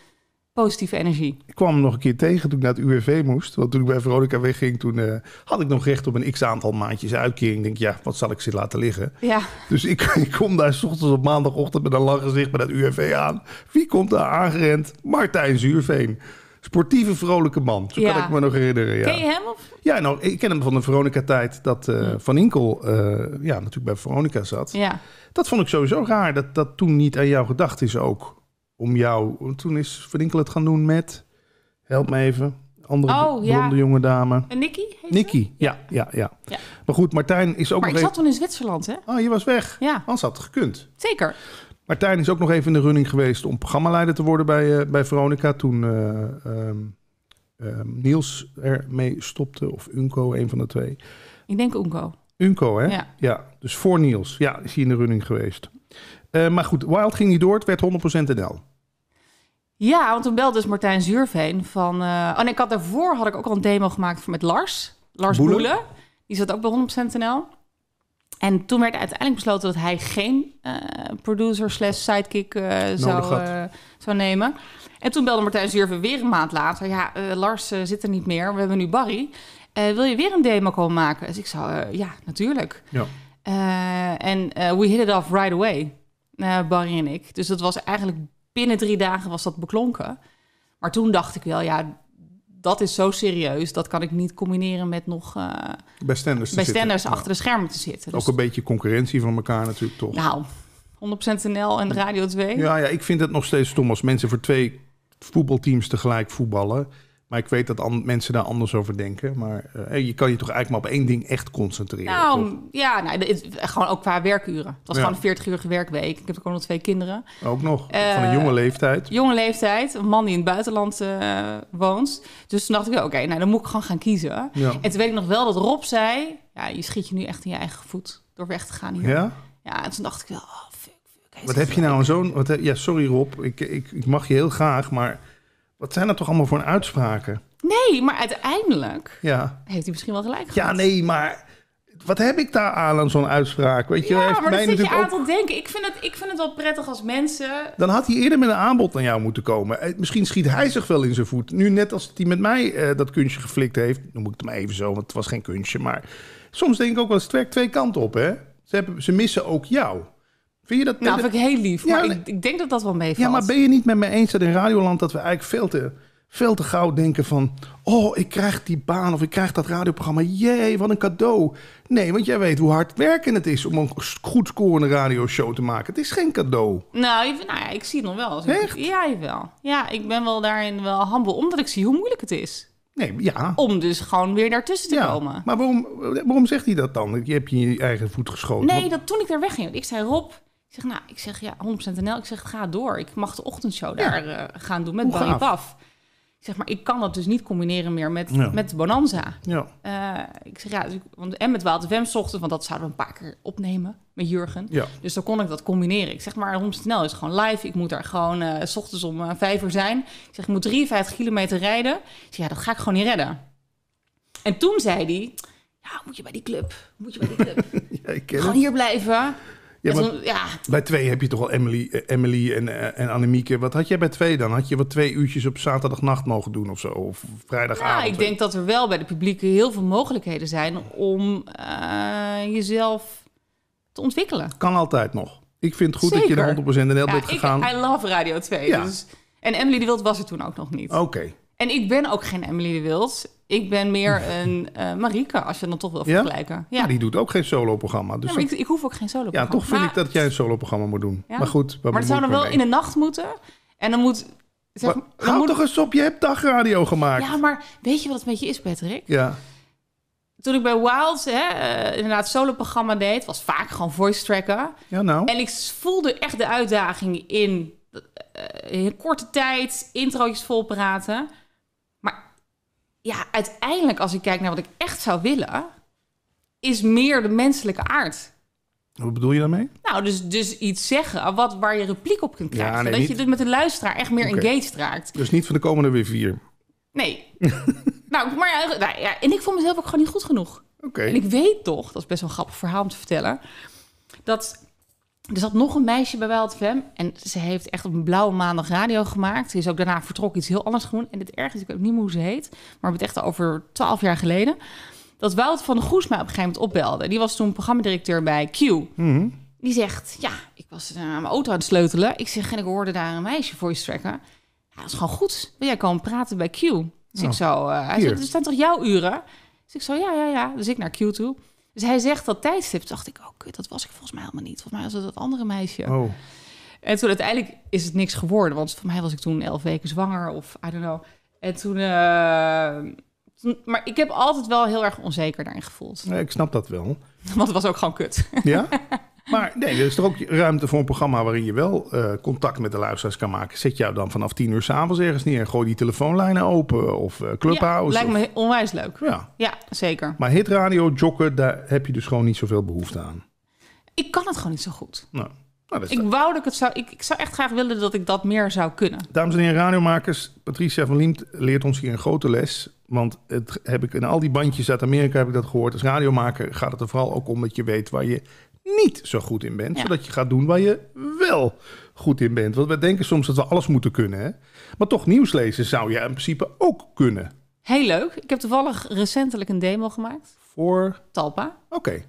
positieve energie. Ik kwam hem nog een keer tegen toen ik naar het UWV moest. Want toen ik bij Veronica wegging, toen eh, had ik nog recht op een x-aantal maandjes uitkering. Ik denk, ja, wat zal ik ze laten liggen? Ja. Dus ik, ik kom daar s ochtends op maandagochtend met een lang gezicht bij dat UWV aan. Wie komt daar aangerend? Martijn Zuurveen. Sportieve, vrolijke man. Zo ja. kan ik me nog herinneren. Ja. Ken je hem? Of? Ja, nou, ik ken hem van de Veronica-tijd dat eh, Van Inkel eh, ja, natuurlijk bij Veronica zat. Ja. Dat vond ik sowieso raar, dat dat toen niet aan jou gedacht is ook om jou. Toen is Verinkel het gaan doen met. Help me even. Andere oh, ja. jonge dame. En Nicky? Nikki, ja, ja, ja, ja, Maar goed, Martijn is ook maar ik zat toen in Zwitserland, hè? Oh, je was weg. Ja. Anders had het gekund. Zeker. Martijn is ook nog even in de running geweest om programmaleider te worden bij, uh, bij Veronica. Toen uh, um, uh, Niels ermee stopte, of Unco, een van de twee. Ik denk Unco. Unco, hè? Ja. ja. Dus voor Niels. Ja, is hij in de running geweest. Eh, maar goed, Wild ging niet door. Het werd 100% NL. Ja, want toen belde dus Martijn Zuurveen van... Uh, oh nee, ik had daarvoor had ik ook al een demo gemaakt met Lars. Lars Boelen. Die zat ook bij 100% NL. En toen werd uiteindelijk besloten dat hij geen eh, producer slash sidekick zou, uh, nemen. En toen belde Martijn Zuurveen weer een maand later. Ja, Lars zit er niet meer. We hebben nu Barry. wil je weer een demo komen maken? Dus ik zou, ja, natuurlijk. Ja. en we hit it off right away uh, Barry en ik. Dus dat was eigenlijk binnen drie dagen was dat beklonken. Maar toen dacht ik wel, ja, dat is zo serieus. Dat kan ik niet combineren met nog uh, eh, bij stenders bij standers achter de schermen te zitten. Dus... Ook een beetje concurrentie van elkaar natuurlijk, toch? Nou, 100% NL en Radio 2. Ja, ja, ik vind het nog steeds stom als mensen voor twee voetbalteams tegelijk voetballen. Maar ik weet dat mensen daar anders over denken. Maar eh, je kan je toch eigenlijk maar op één ding echt concentreren. Nou, ja, nou, gewoon ook qua werkuren. Het was gewoon een 40-urige werkweek. Ik heb ook nog twee kinderen. Ook nog, van een eh, jonge leeftijd. Jonge leeftijd, een man die in het buitenland eh, woont. Dus toen dacht ik, oké, nou dan moet ik gewoon gaan kiezen. En toen weet ik nog wel dat Rob zei, ja, je schiet je nu echt in je eigen voet door weg te gaan hier. Ja? en toen dacht ik wel, oh, fuck, fuck. Wat heb je nou een Wat, ja, sorry Rob, ik, ik, ik mag je heel graag, maar wat zijn dat toch allemaal voor uitspraken? Nee, maar uiteindelijk ja. heeft hij misschien wel gelijk gehad. Ja, nee, maar wat heb ik daar aan aan zo'n uitspraak? Weet je, ja, heeft maar mij zit je aan ook... te denken. Ik vind, het, ik vind het wel prettig als mensen... Dan had hij eerder met een aanbod naar jou moeten komen. Eh, misschien schiet hij zich wel in zijn voet. Nu, net als hij met mij eh, dat kunstje geflikt heeft... noem ik het maar even zo, want het was geen kunstje. Maar soms denk ik ook wel eens, twee kanten op, hè? Ze, ze missen ook jou. Vind je dat? Nou, vind ik heel lief. maar ik, ik, denk dat dat wel meevalt. Ja, maar ben je niet met me eens dat in Radioland dat we eigenlijk veel te, veel te gauw denken van... oh, ik krijg die baan of ik krijg dat radioprogramma. Jee, wat een cadeau. Nee, want jij weet hoe hard werken het is om een goed scorende radioshow te maken. Het is geen cadeau. Nou, nou ja, ik zie het nog wel. Echt? ja, wel. Ja, ik ben wel daarin wel humble, omdat ik zie hoe moeilijk het is. Nee, ja. Om dus gewoon weer daartussen te ja, komen. Maar waarom, waarom zegt hij dat dan? Je hebt je, je eigen voet geschoten. Nee, dat toen ik daar wegging. Ik zei, Rob, nou, ik zeg ja, 100% NL. Ik zeg, ga door. Ik mag de ochtendshow daar eh, gaan doen met Baf. Ik zeg maar, ik kan dat dus niet combineren meer met, met Bonanza. Ja. Eh, ik zeg ja, dus ik, want, en met Wild FM ochtend, want dat zouden we een paar keer opnemen met Jurgen. Dus dan kon ik dat combineren. Ik zeg maar, om is gewoon live. Ik moet daar gewoon uh, ochtends om uh, vijf uur zijn. Ik zeg, ik moet 53 kilometer rijden. Ik zeg, ja, dat ga ik gewoon niet redden. En toen zei hij, ja, moet je bij die club, moet je bij die club. ja, gewoon hier blijven. Ja, ja. Bij twee heb je toch al Emily, eh, Emily en, eh, en Annemieke. Wat had jij bij twee dan? Had je wat twee uurtjes op zaterdagnacht mogen doen of zo? Of vrijdagavond? Ja, nou, ik denk dat er wel bij de publieke heel veel mogelijkheden zijn om eh, jezelf te ontwikkelen. Kan altijd nog. Ik vind het goed dat je er 100% in ja, bent gegaan. Ik, I love Radio 2. Dus, en Emily de Wild was er toen ook nog niet. Oké. En ik ben ook geen Emily de Wilds. Ik ben meer een uh, als je dan toch wil vergelijken. Ja? die doet ook geen solo-programma. Dus ik, ik, hoef ook geen solo-programma. Ja, toch vind ik dat jij een solo-programma moet doen. Maar goed. Maar het zou dan wel in de nacht moeten. En dan moet... Zeg, maar, toch eens op, je hebt dagradio gemaakt. Ja, maar weet je wat het met je is, Patrick? Ja. Toen ik bij Wilds hè, eh, inderdaad solo-programma deed, was vaak gewoon voice tracken. Ja, nou. En ik voelde echt de uitdaging in, eh, in korte tijd, introotjes volpraten... praten ja, uiteindelijk, als ik kijk naar wat ik echt zou willen, is meer de menselijke aard. Wat bedoel je daarmee? Nou, dus, dus iets zeggen ah, wat, waar je repliek op kunt krijgen. dat je dus met de luisteraar echt meer okay. engaged raakt. Dus niet van de komende weer vier. Nee. nou, maar eh, nou, ja, en ik vond mezelf ook gewoon niet goed genoeg. Oké. En ik weet toch, dat is best wel een grappig verhaal om te vertellen, dat er zat nog een meisje bij Wild Fem. En ze heeft echt op een blauwe maandag radio gemaakt. Ze is ook daarna vertrokken iets heel anders groen. En het ergste ik weet niet meer hoe ze heet. Maar het echt over twaalf jaar geleden. Dat Wout van de Goes mij op een gegeven moment opbelde. Die was toen programmadirecteur bij Q. Mhm. Die zegt, ja, ik was aan eh, mijn auto aan het sleutelen. Ik zeg, en ik hoorde daar een meisje voice tracken. Ja, dat is gewoon goed. Wil jij komen praten bij Q? Dus ik oh, zo, eh, hij zegt, er staan toch jouw uren? Dus ik zo, ja, ja, ja. Dus ik naar Q toe. Dus hij zegt dat tijdstip. dacht ik, ook, oh, kut, dat was ik volgens mij helemaal niet. Volgens mij was het dat andere meisje. Oh. En toen uiteindelijk is het niks geworden. Want voor mij was ik toen elf weken zwanger of I don't know. En toen... Eh, toen maar ik heb altijd wel heel erg onzeker daarin gevoeld. Ja, ik snap dat wel. Want het was ook gewoon kut. Ja? Maar nee, er is toch ook ruimte voor een programma waarin je wel eh, contact met de luisteraars kan maken. Zet jou dan vanaf tien uur s'avonds ergens neer. Gooi die telefoonlijnen open of uh, Clubhouse. Ja, lijkt me onwijs leuk. Ja. ja, zeker. Maar hitradio, joggen, daar heb je dus gewoon niet zoveel behoefte aan. Ik kan het gewoon niet zo goed. Nou. Nou, ik wou dat ik het zou. Ik, ik, zou echt graag willen dat ik dat meer zou kunnen. Dames en heren, radiomakers, Patricia van Liemt leert ons hier een grote les. Want het heb ik in al die bandjes uit Amerika heb ik dat gehoord. Als radiomaker gaat het er vooral ook om dat je weet waar je niet zo goed in bent. Zodat je gaat doen waar je wel goed in bent. Want we denken soms dat we alles moeten kunnen. Hè? Maar toch, nieuws lezen zou je in principe ook kunnen. Heel leuk. Ik heb toevallig recentelijk een demo gemaakt. Voor? Talpa. Oké.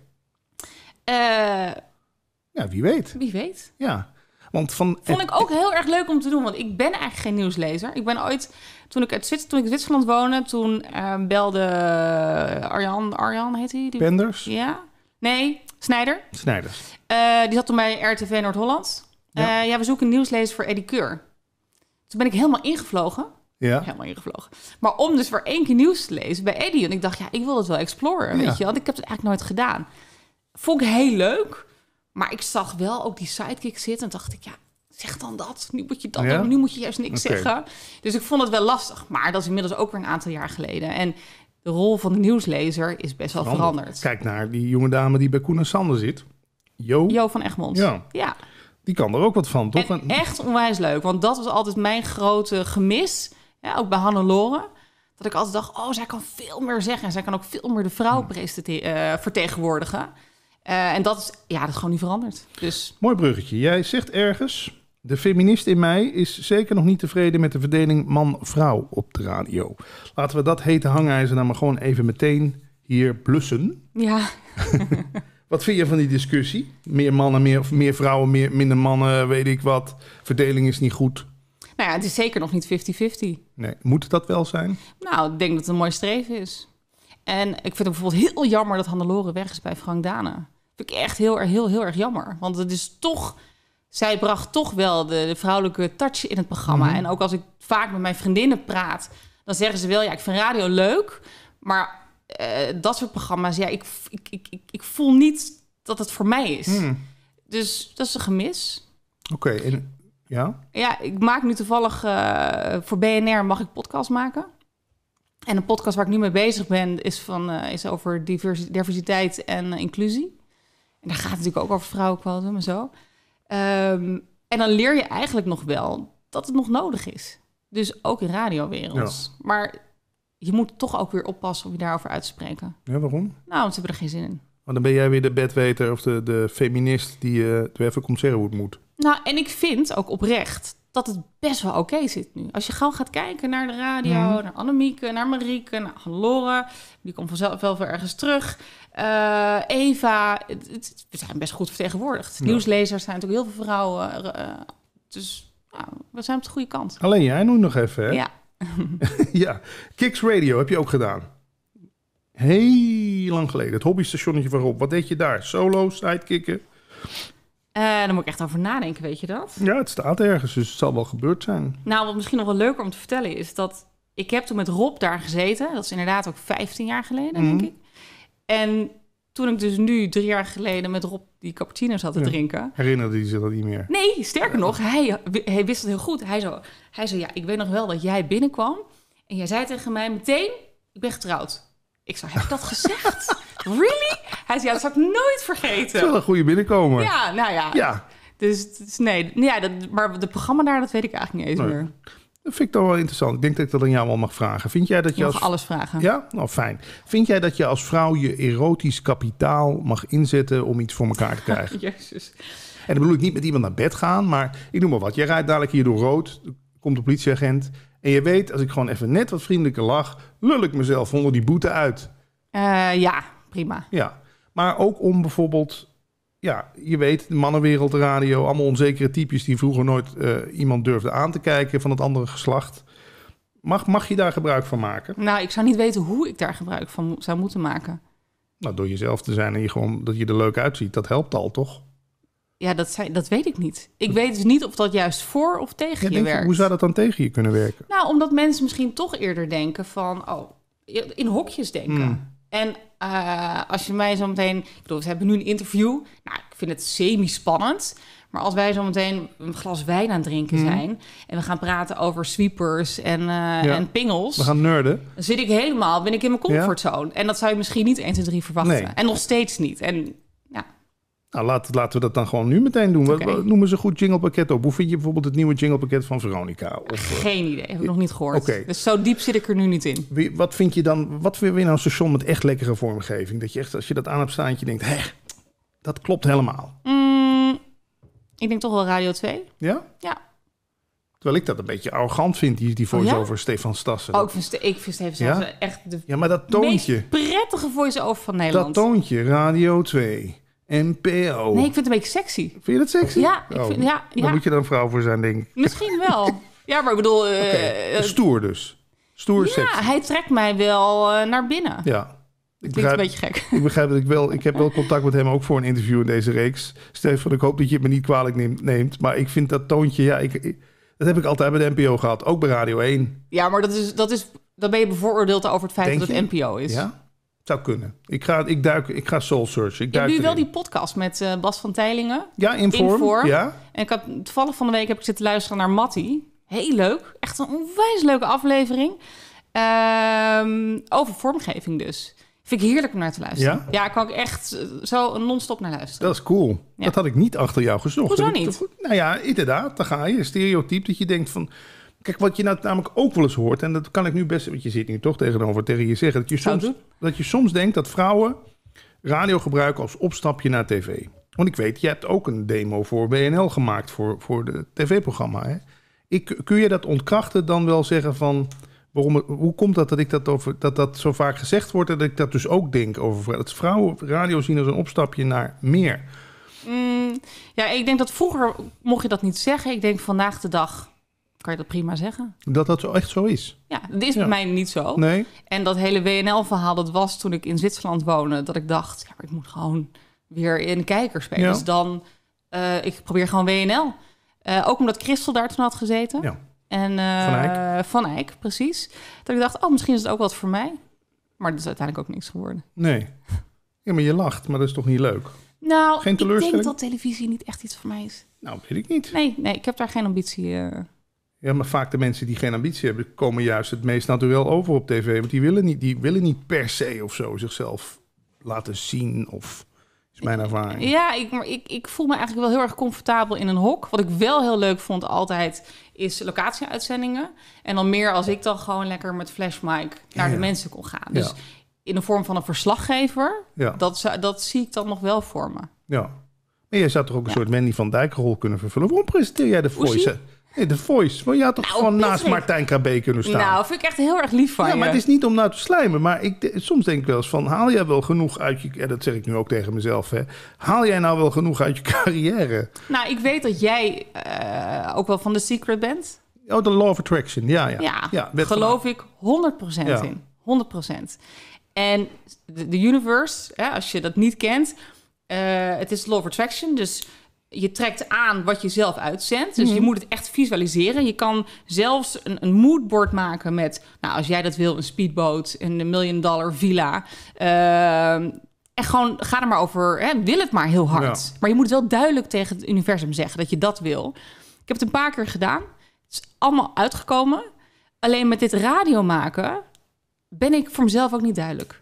Eh, ja, wie weet. Wie weet. Ja. Want van... Vond ik ook heel erg leuk om te doen, want ik ben eigenlijk geen nieuwslezer. Ik ben ooit, toen ik, uit toen ik Zwitserland woonde, toen eh, belde Arjan, Arjan heet hij? Die... Penders? Ja. Nee, Snijder. Snijder. Eh, die zat toen bij RTV Noord-Holland. Ja. Eh, ja. we zoeken nieuwslezer voor Eddie Keur. Toen ben ik helemaal ingevlogen. Ja. Helemaal ingevlogen. Maar om dus voor één keer nieuws te lezen bij Eddie. En ik dacht, ja, ik wil dat wel exploren, weet je. Want ik heb het eigenlijk nooit gedaan. Vond ik heel leuk. Maar ik zag wel ook die sidekick zitten. En dacht ik, ja, zeg dan dat. Nu moet je dat ja? doen. Nu moet je juist niks zeggen. Dus ik vond het wel lastig. Maar dat is inmiddels ook weer een aantal jaar geleden. En de rol van de nieuwslezer is best wel veranderd. Kijk naar die jonge dame die bij Koen en Sander zit. Jo, jo van Egmond. Ja. ja. Die kan er ook wat van, toch? En echt onwijs leuk, want dat was altijd mijn grote gemis. Ja, ook bij Hanne Loren. Dat ik altijd dacht, oh, zij kan veel meer zeggen. En zij kan ook veel meer de vrouw eh, vertegenwoordigen. Eh, en dat is, ja, dat is gewoon niet veranderd. Dus... Mooi bruggetje. Jij zegt ergens, de feminist in mij is zeker nog niet tevreden met de verdeling man-vrouw op de radio. Laten we dat hete hangijzer nou maar gewoon even meteen hier blussen. Ja. wat vind je van die discussie? Meer mannen, meer, meer vrouwen, meer, minder mannen, weet ik wat. Verdeling is niet goed. Nou ja, het is zeker nog niet 50-50. Nee, moet dat wel zijn? Nou, ik denk dat het een mooi streven is. En ik vind het bijvoorbeeld heel jammer dat Hannelore weg is bij Frank Dana. vind ik echt heel, heel, heel erg jammer. Want het is toch zij bracht toch wel de, de vrouwelijke touch in het programma. Mhm. En ook als ik vaak met mijn vriendinnen praat, dan zeggen ze wel, ja, ik vind radio leuk, maar eh, dat soort programma's, ja, ik, ik, ik, ik, voel niet dat het voor mij is. Mhm. Dus dat is een gemis. Oké, en ja? Ja, ik maak nu toevallig eh, voor BNR mag ik podcast maken. En een podcast waar ik nu mee bezig ben is, van, eh, is over diversiteit en inclusie. En daar gaat het natuurlijk ook over vrouwenquotum en zo. Ehm, en dan leer je eigenlijk nog wel dat het nog nodig is. Dus ook in radiowereld. Maar je moet toch ook weer oppassen om je daarover uit te spreken. Ja, waarom? Nou, want ze hebben er geen zin in. Maar dan ben jij weer de bedweter of de, de feminist die uh, even komt zeggen hoe het moet. Nou, en ik vind ook oprecht dat het best wel oké zit nu. Als je gewoon gaat kijken naar de radio, mhm. naar Annemieke, naar Marieke, naar Lore, die komt vanzelf wel weer ergens terug. Eh, Eva, het, we zijn best goed vertegenwoordigd. Nieuwslezers zijn natuurlijk heel veel vrouwen. Eh, dus nou, we zijn op de goede kant. Alleen jij noemt nog even, hè? Ja. ja, Kicks Radio heb je ook gedaan. Heel lang geleden. Het hobbystationnetje van Rob. Wat deed je daar? Solo, sidekicken? Uh, eh, dan moet ik echt over nadenken, weet je dat? Ja, het staat ergens, dus het zal wel gebeurd zijn. Nou, wat misschien nog wel leuker om te vertellen is dat ik heb toen met Rob daar gezeten. Dat is inderdaad ook 15 jaar geleden, denk mhm. ik. En toen ik dus nu drie jaar geleden met Rob die cappuccino zat te drinken. Herinnerde hij zich dat niet meer? Nee, sterker nog, hij, hij wist het heel goed. Hij zei, hij zo, ja, ik weet nog wel dat jij binnenkwam. En jij zei tegen mij meteen, ik ben getrouwd. Ik zei, heb ik dat gezegd? really? Hij zei, ja, dat zou ik nooit vergeten. Het is een goede binnenkomen. Ja, nou ja. Ja. Dus, dus nee, ja, dat, maar de programma daar, dat weet ik eigenlijk niet eens meer. Dat vind ik dan wel interessant. Ik denk dat ik dat aan jou wel mag vragen. Vind jij dat je, mag alles vragen. Ja? Nou, fijn. Vind jij dat je als vrouw je erotisch kapitaal mag inzetten om iets voor elkaar te krijgen? Jezus. En dan bedoel ik niet met iemand naar bed gaan, maar ik noem maar wat. Jij rijdt dadelijk hier door rood, komt de politieagent, en je weet, als ik gewoon even net wat vriendelijker lach, lul ik mezelf onder die boete uit. Eh, ja, prima. Ja, maar ook om bijvoorbeeld, ja, je weet, de mannenwereldradio, allemaal onzekere types die vroeger nooit eh, iemand durfden aan te kijken van het andere geslacht. Mag, mag je daar gebruik van maken? Nou, ik zou niet weten hoe ik daar gebruik van zou moeten maken. Nou, door jezelf te zijn en je gewoon, dat je er leuk uitziet, dat helpt al, toch? Ja, dat, dat weet ik niet. Ik weet dus niet of dat juist voor of tegen je werkt. Je, hoe zou dat dan tegen je kunnen werken? Nou, omdat mensen misschien toch eerder denken van... Oh, in hokjes denken. Hmm. En eh, als je mij zo meteen... Ik bedoel, we hebben nu een interview. Nou, ik vind het semi-spannend. Maar als wij zo meteen een glas wijn aan het drinken hmm. zijn... en we gaan praten over sweepers en, eh, en pingels... We gaan nerden. Dan zit ik helemaal, ben ik in mijn comfortzone. En dat zou je misschien niet 1, 2, 3 verwachten. En nog steeds niet. En nou, laat, laten we dat dan gewoon nu meteen doen. Okay. noemen ze goed jinglepakket op? Hoe vind je bijvoorbeeld het nieuwe jinglepakket van Veronica? Of, eh, Geen idee, heb ik nog niet gehoord. Dus zo diep zit ik er nu niet in. Wie, wat vind je dan, wat weer je nou een station met echt lekkere vormgeving? Dat je echt, als je dat aan hebt staan, je denkt, hè, dat klopt helemaal. Mm, ik denk toch wel Radio 2. Ja? Ja. Terwijl ik dat een beetje arrogant vind, die, die voice-over oh Stefan Stassen. Oh, ik vind, ik Stefan Stassen echt de ja, maar dat toontje, meest prettige voice-over van Nederland. Dat toontje, Radio 2. NPO. Nee, ik vind het een beetje sexy. Vind je dat sexy? Ja, oh. ja, ja. Daar moet je dan vrouw voor zijn, denk ik. Misschien wel. Ja, maar ik bedoel... Eh, eh, stoer dus. Stoer ja, Ja, hij trekt mij wel eh, naar binnen. Ja. Ik begrijp, een beetje gek. Ik begrijp dat ik wel... Ik heb wel contact met hem ook voor een interview in deze reeks. Stefan, ik hoop dat je het me niet kwalijk neemt. neemt maar ik vind dat toontje... Ja, ik, dat heb ik altijd bij de NPO gehad. Ook bij Radio 1. Ja, maar dat is... Dat is dan ben je bevooroordeeld over het feit dat het NPO is. Ja? Zou kunnen. Ik ga, ik duik, ik ga soul search. Ik duik nu wel die podcast met eh, Bas van Teilingen. Ja, in vorm. Ja. En ik had, toevallig van de week heb ik zitten luisteren naar Matty Heel leuk. Echt een onwijs leuke aflevering. Ehm, over vormgeving dus. Vind ik heerlijk om naar te luisteren. Ja, ja kan ik echt eh, zo non-stop naar luisteren. Dat is cool. Dat had ik niet achter jou gezocht. Hoezo niet? nou ja, inderdaad. Daar ga je. stereotype dat je denkt van... Kijk, wat je nou namelijk ook wel eens hoort, en dat kan ik nu best, want je zit nu toch tegenover tegen je zeggen, dat je soms, dat je soms denkt dat vrouwen radio gebruiken als opstapje naar tv. Want ik weet, je hebt ook een demo voor BNL gemaakt voor, voor de tv-programma. Ik, kun je dat ontkrachten dan wel zeggen van, waarom, hoe komt dat dat, ik dat, over, dat dat zo vaak gezegd wordt en dat ik dat dus ook denk over dat vrouwen radio zien als een opstapje naar meer? Mm, ja, ik denk dat vroeger mocht je dat niet zeggen. Ik denk vandaag de dag kan je dat prima zeggen. Dat dat zo echt zo is? Ja, dat is bij mij niet zo. Nee. En dat hele WNL-verhaal, dat was toen ik in Zwitserland woonde... dat ik dacht, ja, ik moet gewoon weer in kijkers spelen. Dus dan, eh, ik probeer gewoon WNL. Eh, ook omdat Christel daar toen had gezeten. Ja. En, eh, van, Eyck. van Eyck, precies. Dat ik dacht, oh, misschien is het ook wat voor mij. Maar dat is uiteindelijk ook niks geworden. Nee. Ja, maar je lacht, maar dat is toch niet leuk? Nou, geen teleurstelling? ik denk dat televisie niet echt iets voor mij is. Nou, weet ik niet. Nee, nee ik heb daar geen ambitie... Ja, maar vaak de mensen die geen ambitie hebben, komen juist het meest natuurlijk over op tv. Want die willen niet, die willen niet per se of zo zichzelf laten zien of is mijn ervaring. Ja, ik, ik, ik voel me eigenlijk wel heel erg comfortabel in een hok. Wat ik wel heel leuk vond altijd, is locatieuitzendingen. En dan meer als ik dan gewoon lekker met flashmic naar de mensen kon gaan. Dus in de vorm van een verslaggever, ja. dat, dat zie ik dan nog wel voor me. Ja. Maar jij zou toch ook een soort Mandy van Dijk rol kunnen vervullen? Waarom presenteer jij de Voice? De Voice. Maar je had toch nou, gewoon naast Martijn KB kunnen staan? Nou, vind ik echt heel erg lief van ja, maar het is niet om nou te slijmen. Maar ik, soms denk ik wel eens van, haal jij wel genoeg uit je... En dat zeg ik nu ook tegen mezelf, hè. Haal jij nou wel genoeg uit je carrière? Nou, ik weet dat jij eh, ook wel van The Secret bent. Oh, de Law of Attraction, ja. Ja, ja, ja geloof ik 100% ja. in. 100%. En de universe, hè, als je dat niet kent... Eh, het is Law of Attraction, dus je trekt aan wat je zelf uitzendt. Dus je mhm. moet het echt visualiseren. Je kan zelfs een, een moodboard maken met, nou, als jij dat wil, een speedboot, een million dollar villa. Uh, en gewoon ga er maar over, hè, wil het maar heel hard. Maar je moet het wel duidelijk tegen het universum zeggen dat je dat wil. Ik heb het een paar keer gedaan. Het is allemaal uitgekomen. Alleen met dit radio maken ben ik voor mezelf ook niet duidelijk.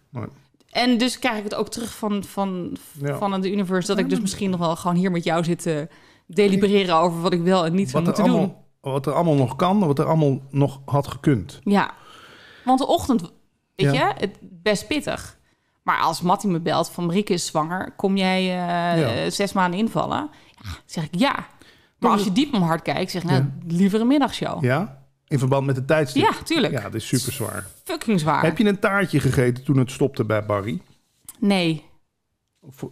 En dus krijg ik het ook terug van, van, ja. van de universe... dat ik dus misschien nog wel gewoon hier met jou zit te delibereren... over wat ik wel en niet van moeten allemaal, doen. Wat er allemaal nog kan, wat er allemaal nog had gekund. Ja, want de ochtend, weet je, het best pittig. Maar als Mattie me belt van Marieke is zwanger... kom jij eh, zes maanden invallen? Ja, zeg ik ja. Maar als je diep om hard kijkt, zeg nou, liever een middagshow. Ja? In verband met de tijdstip. Ja, tuurlijk. Ja, dat is super zwaar. Fucking zwaar. Heb je een taartje gegeten toen het stopte bij Barry? Nee.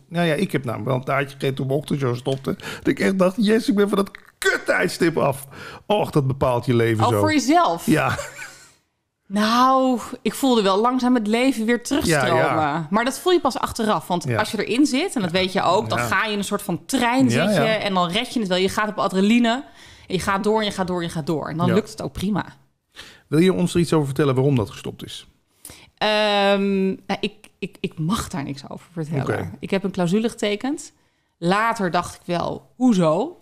nou ja, ik heb namelijk wel een taartje gegeten toen mijn ochtend stopte. Dat ik echt dacht, yes, ik ben van dat kut tijdstip af. Och, dat bepaalt je leven Al voor jezelf? Ja. Nou, ik voelde wel langzaam het leven weer terugstromen. Ja, ja. Maar dat voel je pas achteraf. Want als je erin zit, en dat weet je ook, dan ga je in een soort van trein zitten en dan red je het wel. Je gaat op adrenaline je gaat door, en je gaat door, en je gaat door. En dan lukt het ook prima. Wil je ons er iets over vertellen waarom dat gestopt is? Ehm, nou, ik, ik, ik mag daar niks over vertellen. Ik heb een clausule getekend. Later dacht ik wel, hoezo?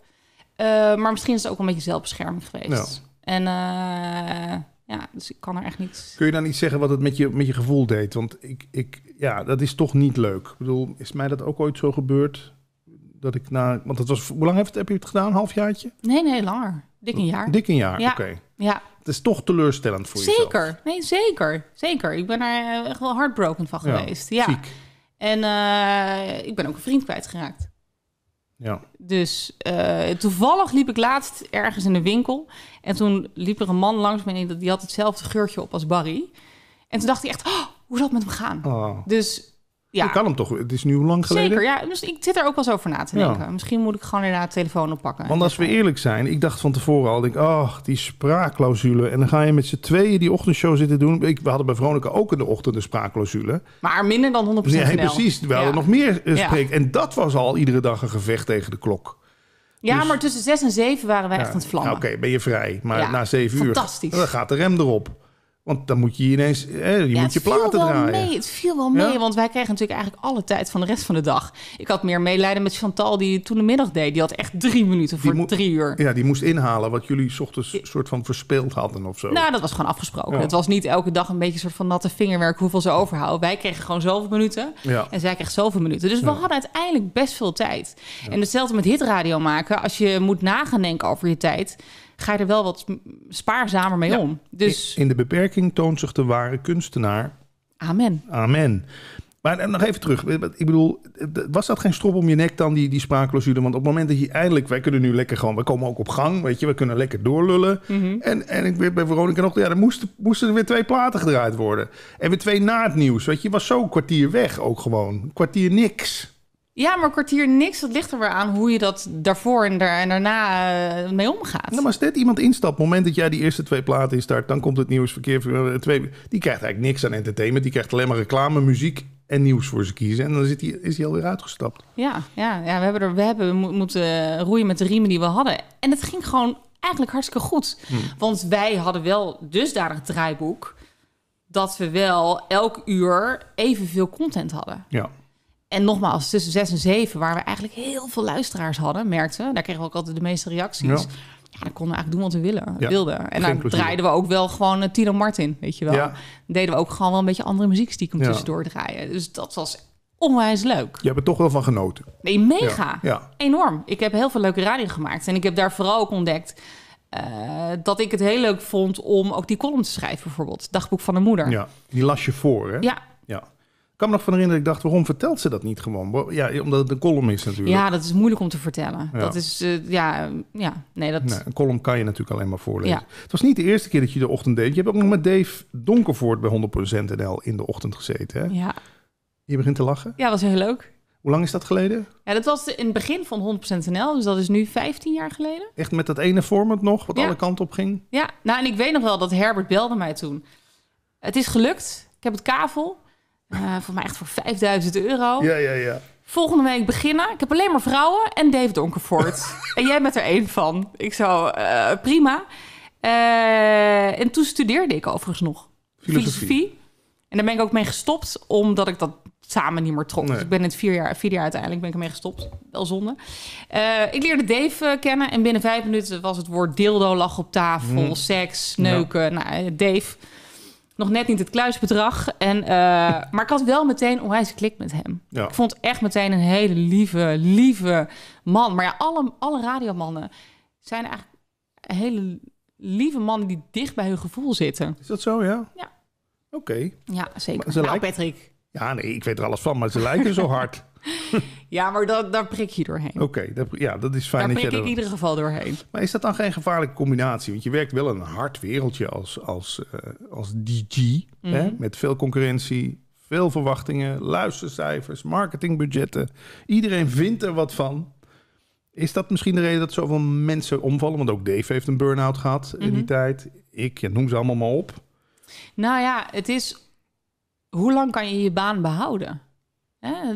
Eh, maar misschien is het ook een beetje zelfbescherming geweest. En eh, ja, dus ik kan er echt niet. Kun je dan nou iets zeggen wat het met je, met je gevoel deed? Want ik, ik, ja, dat is toch niet leuk. Ik bedoel, is mij dat ook ooit zo gebeurd? dat ik na, want dat was, hoe lang heeft, heb je het gedaan? Een halfjaartje? Nee, nee, langer. Dik een jaar. Dik een jaar, oké. Ja. Het is toch teleurstellend voor je. Zeker, nee, zeker. Zeker. Ik ben er eh, echt wel hardbroken van geweest. Ja. ja. En eh, ik ben ook een vriend kwijtgeraakt. Ja. Dus eh, toevallig liep ik laatst ergens in de winkel. En toen liep er een man langs me en die had hetzelfde geurtje op als Barry. En toen dacht ik echt, oh, hoe zal het met hem gaan? Oh. Dus ja. Ik kan hem toch. Het is nu lang geleden? Zeker, ja. Dus ik zit er ook wel eens over na te denken. Misschien moet ik gewoon inderdaad de telefoon oppakken. Want als we eerlijk zijn, ik dacht van tevoren al, denk, oh, die spraakclausule. En dan ga je met z'n tweeën die ochtendshow zitten doen. Ik, we hadden bij Vronika ook in de ochtend een spraakclausule. Maar minder dan 100% nee, precies. terwijl je nog meer eh, spreekt En dat was al iedere dag een gevecht tegen de klok. Ja, dus- maar tussen zes en zeven waren we echt aan het vlammen. Oké, ben je vrij. Maar na zeven uur dan gaat de rem erop. Want dan moet je ineens, hè, je ja, moet je platen draaien. het viel wel mee, want wij kregen natuurlijk eigenlijk alle tijd van de rest van de dag. Ik had meer meelijden met Chantal die toen de middag deed. Die had echt drie minuten voor drie uur. Ja, die moest inhalen wat jullie s ochtends soort van verspeeld hadden of zo. Nou, dat was gewoon afgesproken. Het was niet elke dag een beetje een soort van natte vingerwerk hoeveel ze overhouden. Wij kregen gewoon zoveel minuten en zij kreeg zoveel minuten. Dus we hadden uiteindelijk best veel tijd. En hetzelfde met hitradio maken. Als je moet nagaan denken over je tijd ga je er wel wat spaarzamer mee om. Dus... In de beperking toont zich de ware kunstenaar. Amen. Amen. Maar nog even terug. Ik bedoel, was dat geen strop om je nek dan, die, die Want op het moment dat je eindelijk... Wij kunnen nu lekker gewoon... We komen ook op gang, weet je. We kunnen lekker doorlullen. Mhm. En, en ik weet bij Veronica nog... Ja, er moesten, moesten er weer twee platen gedraaid worden. En weer twee na het nieuws, weet je. was zo kwartier weg ook gewoon. Kwartier niks. Ja, maar kwartier niks. Dat ligt er weer aan hoe je dat daarvoor en, daar, en daarna eh, mee omgaat. Nou, maar als net iemand instapt, moment dat jij die eerste twee platen instart, dan komt het nieuwsverkeer. Eh, twee, die krijgt eigenlijk niks aan entertainment. Die krijgt alleen maar reclame, muziek en nieuws voor ze kiezen. En dan zit hij is hij alweer uitgestapt. Ja, ja, ja we hebben, er, we hebben moeten roeien met de riemen die we hadden. En het ging gewoon eigenlijk hartstikke goed. Hmm. Want wij hadden wel dusdanig draaiboek dat we wel elk uur evenveel content hadden. Ja. En nogmaals, tussen 6 en 7, waar we eigenlijk heel veel luisteraars hadden, merkten Daar kregen we ook altijd de meeste reacties. Ja. ja dan konden we eigenlijk doen wat we willen, wilden. En dan draaiden we ook wel gewoon eh, Tino Martin, weet je wel. Ja. deden we ook gewoon wel een beetje andere muziek stiekem tussendoor draaien. Dus dat was onwijs leuk. Je hebt er toch wel van genoten. Nee, mega. Enorm. Ik heb heel veel leuke radio gemaakt. En ik heb daar vooral ook ontdekt... Eh, dat ik het heel leuk vond om ook die column te schrijven, bijvoorbeeld. Dagboek van de moeder. Ja, die las je voor, hè? Ja, ik kan me nog van herinneren, ik dacht, waarom vertelt ze dat niet gewoon? Ja, omdat het een column is natuurlijk. Ja, dat is moeilijk om te vertellen. Dat is, eh, ja, ja, nee, dat... een column kan je natuurlijk alleen maar voorlezen. Het was niet de eerste keer dat je de ochtend deed. Je hebt ook nog met Dave Donkervoort bij 100% NL in de ochtend gezeten, hè? Ja. Je begint te lachen? Ja, dat was heel leuk. Hoe lang is dat geleden? Ja, dat was in het begin van 100% NL, dus dat is nu 15 jaar geleden. Echt met dat ene format nog, wat alle kanten op ging? Ja, nou en ik weet nog wel dat Herbert belde mij toen. Het is gelukt, ik heb het kavel, eh, voor mij echt voor 5000 euro. Ja, ja, ja. Volgende week beginnen. Ik heb alleen maar vrouwen en Dave Donkervoort. en jij bent er één van. Ik zou eh, prima. Eh, en toen studeerde ik overigens nog filosofie. En daar ben ik ook mee gestopt, omdat ik dat samen niet meer trok. Dus ik ben het vier jaar, vier jaar uiteindelijk ben ik ermee gestopt. Wel zonde. ik leerde Dave kennen en binnen vijf minuten was het woord dildo lag op tafel, mm. seks, neuken. Nou, Dave nog net niet het kluisbedrag. En, eh, maar ik had wel meteen onwijs klik met hem. Ik vond echt meteen een hele lieve, lieve man. Maar ja, alle, alle radiomannen zijn eigenlijk hele lieve mannen die dicht bij hun gevoel zitten. Is dat zo, ja? Ja. Oké. Ja, zeker. Maar ze nou, Patrick. Ja, nee, ik weet er alles van, maar ze lijken zo hard. ja, maar dat, daar prik je doorheen. Oké, dat, ja, dat is fijn. Daar prik ik in ieder geval doorheen. Maar is dat dan geen gevaarlijke combinatie? Want je werkt wel een hard wereldje als, als, eh, als DG. hè? Mhm. Met veel concurrentie, veel verwachtingen, luistercijfers, marketingbudgetten. Iedereen vindt er wat van. Is dat misschien de reden dat zoveel mensen omvallen? Want ook Dave heeft een burn-out gehad in die mhm. tijd. Ik noem ze allemaal maar op. Nou ja, het is... Hoe lang kan je je baan behouden?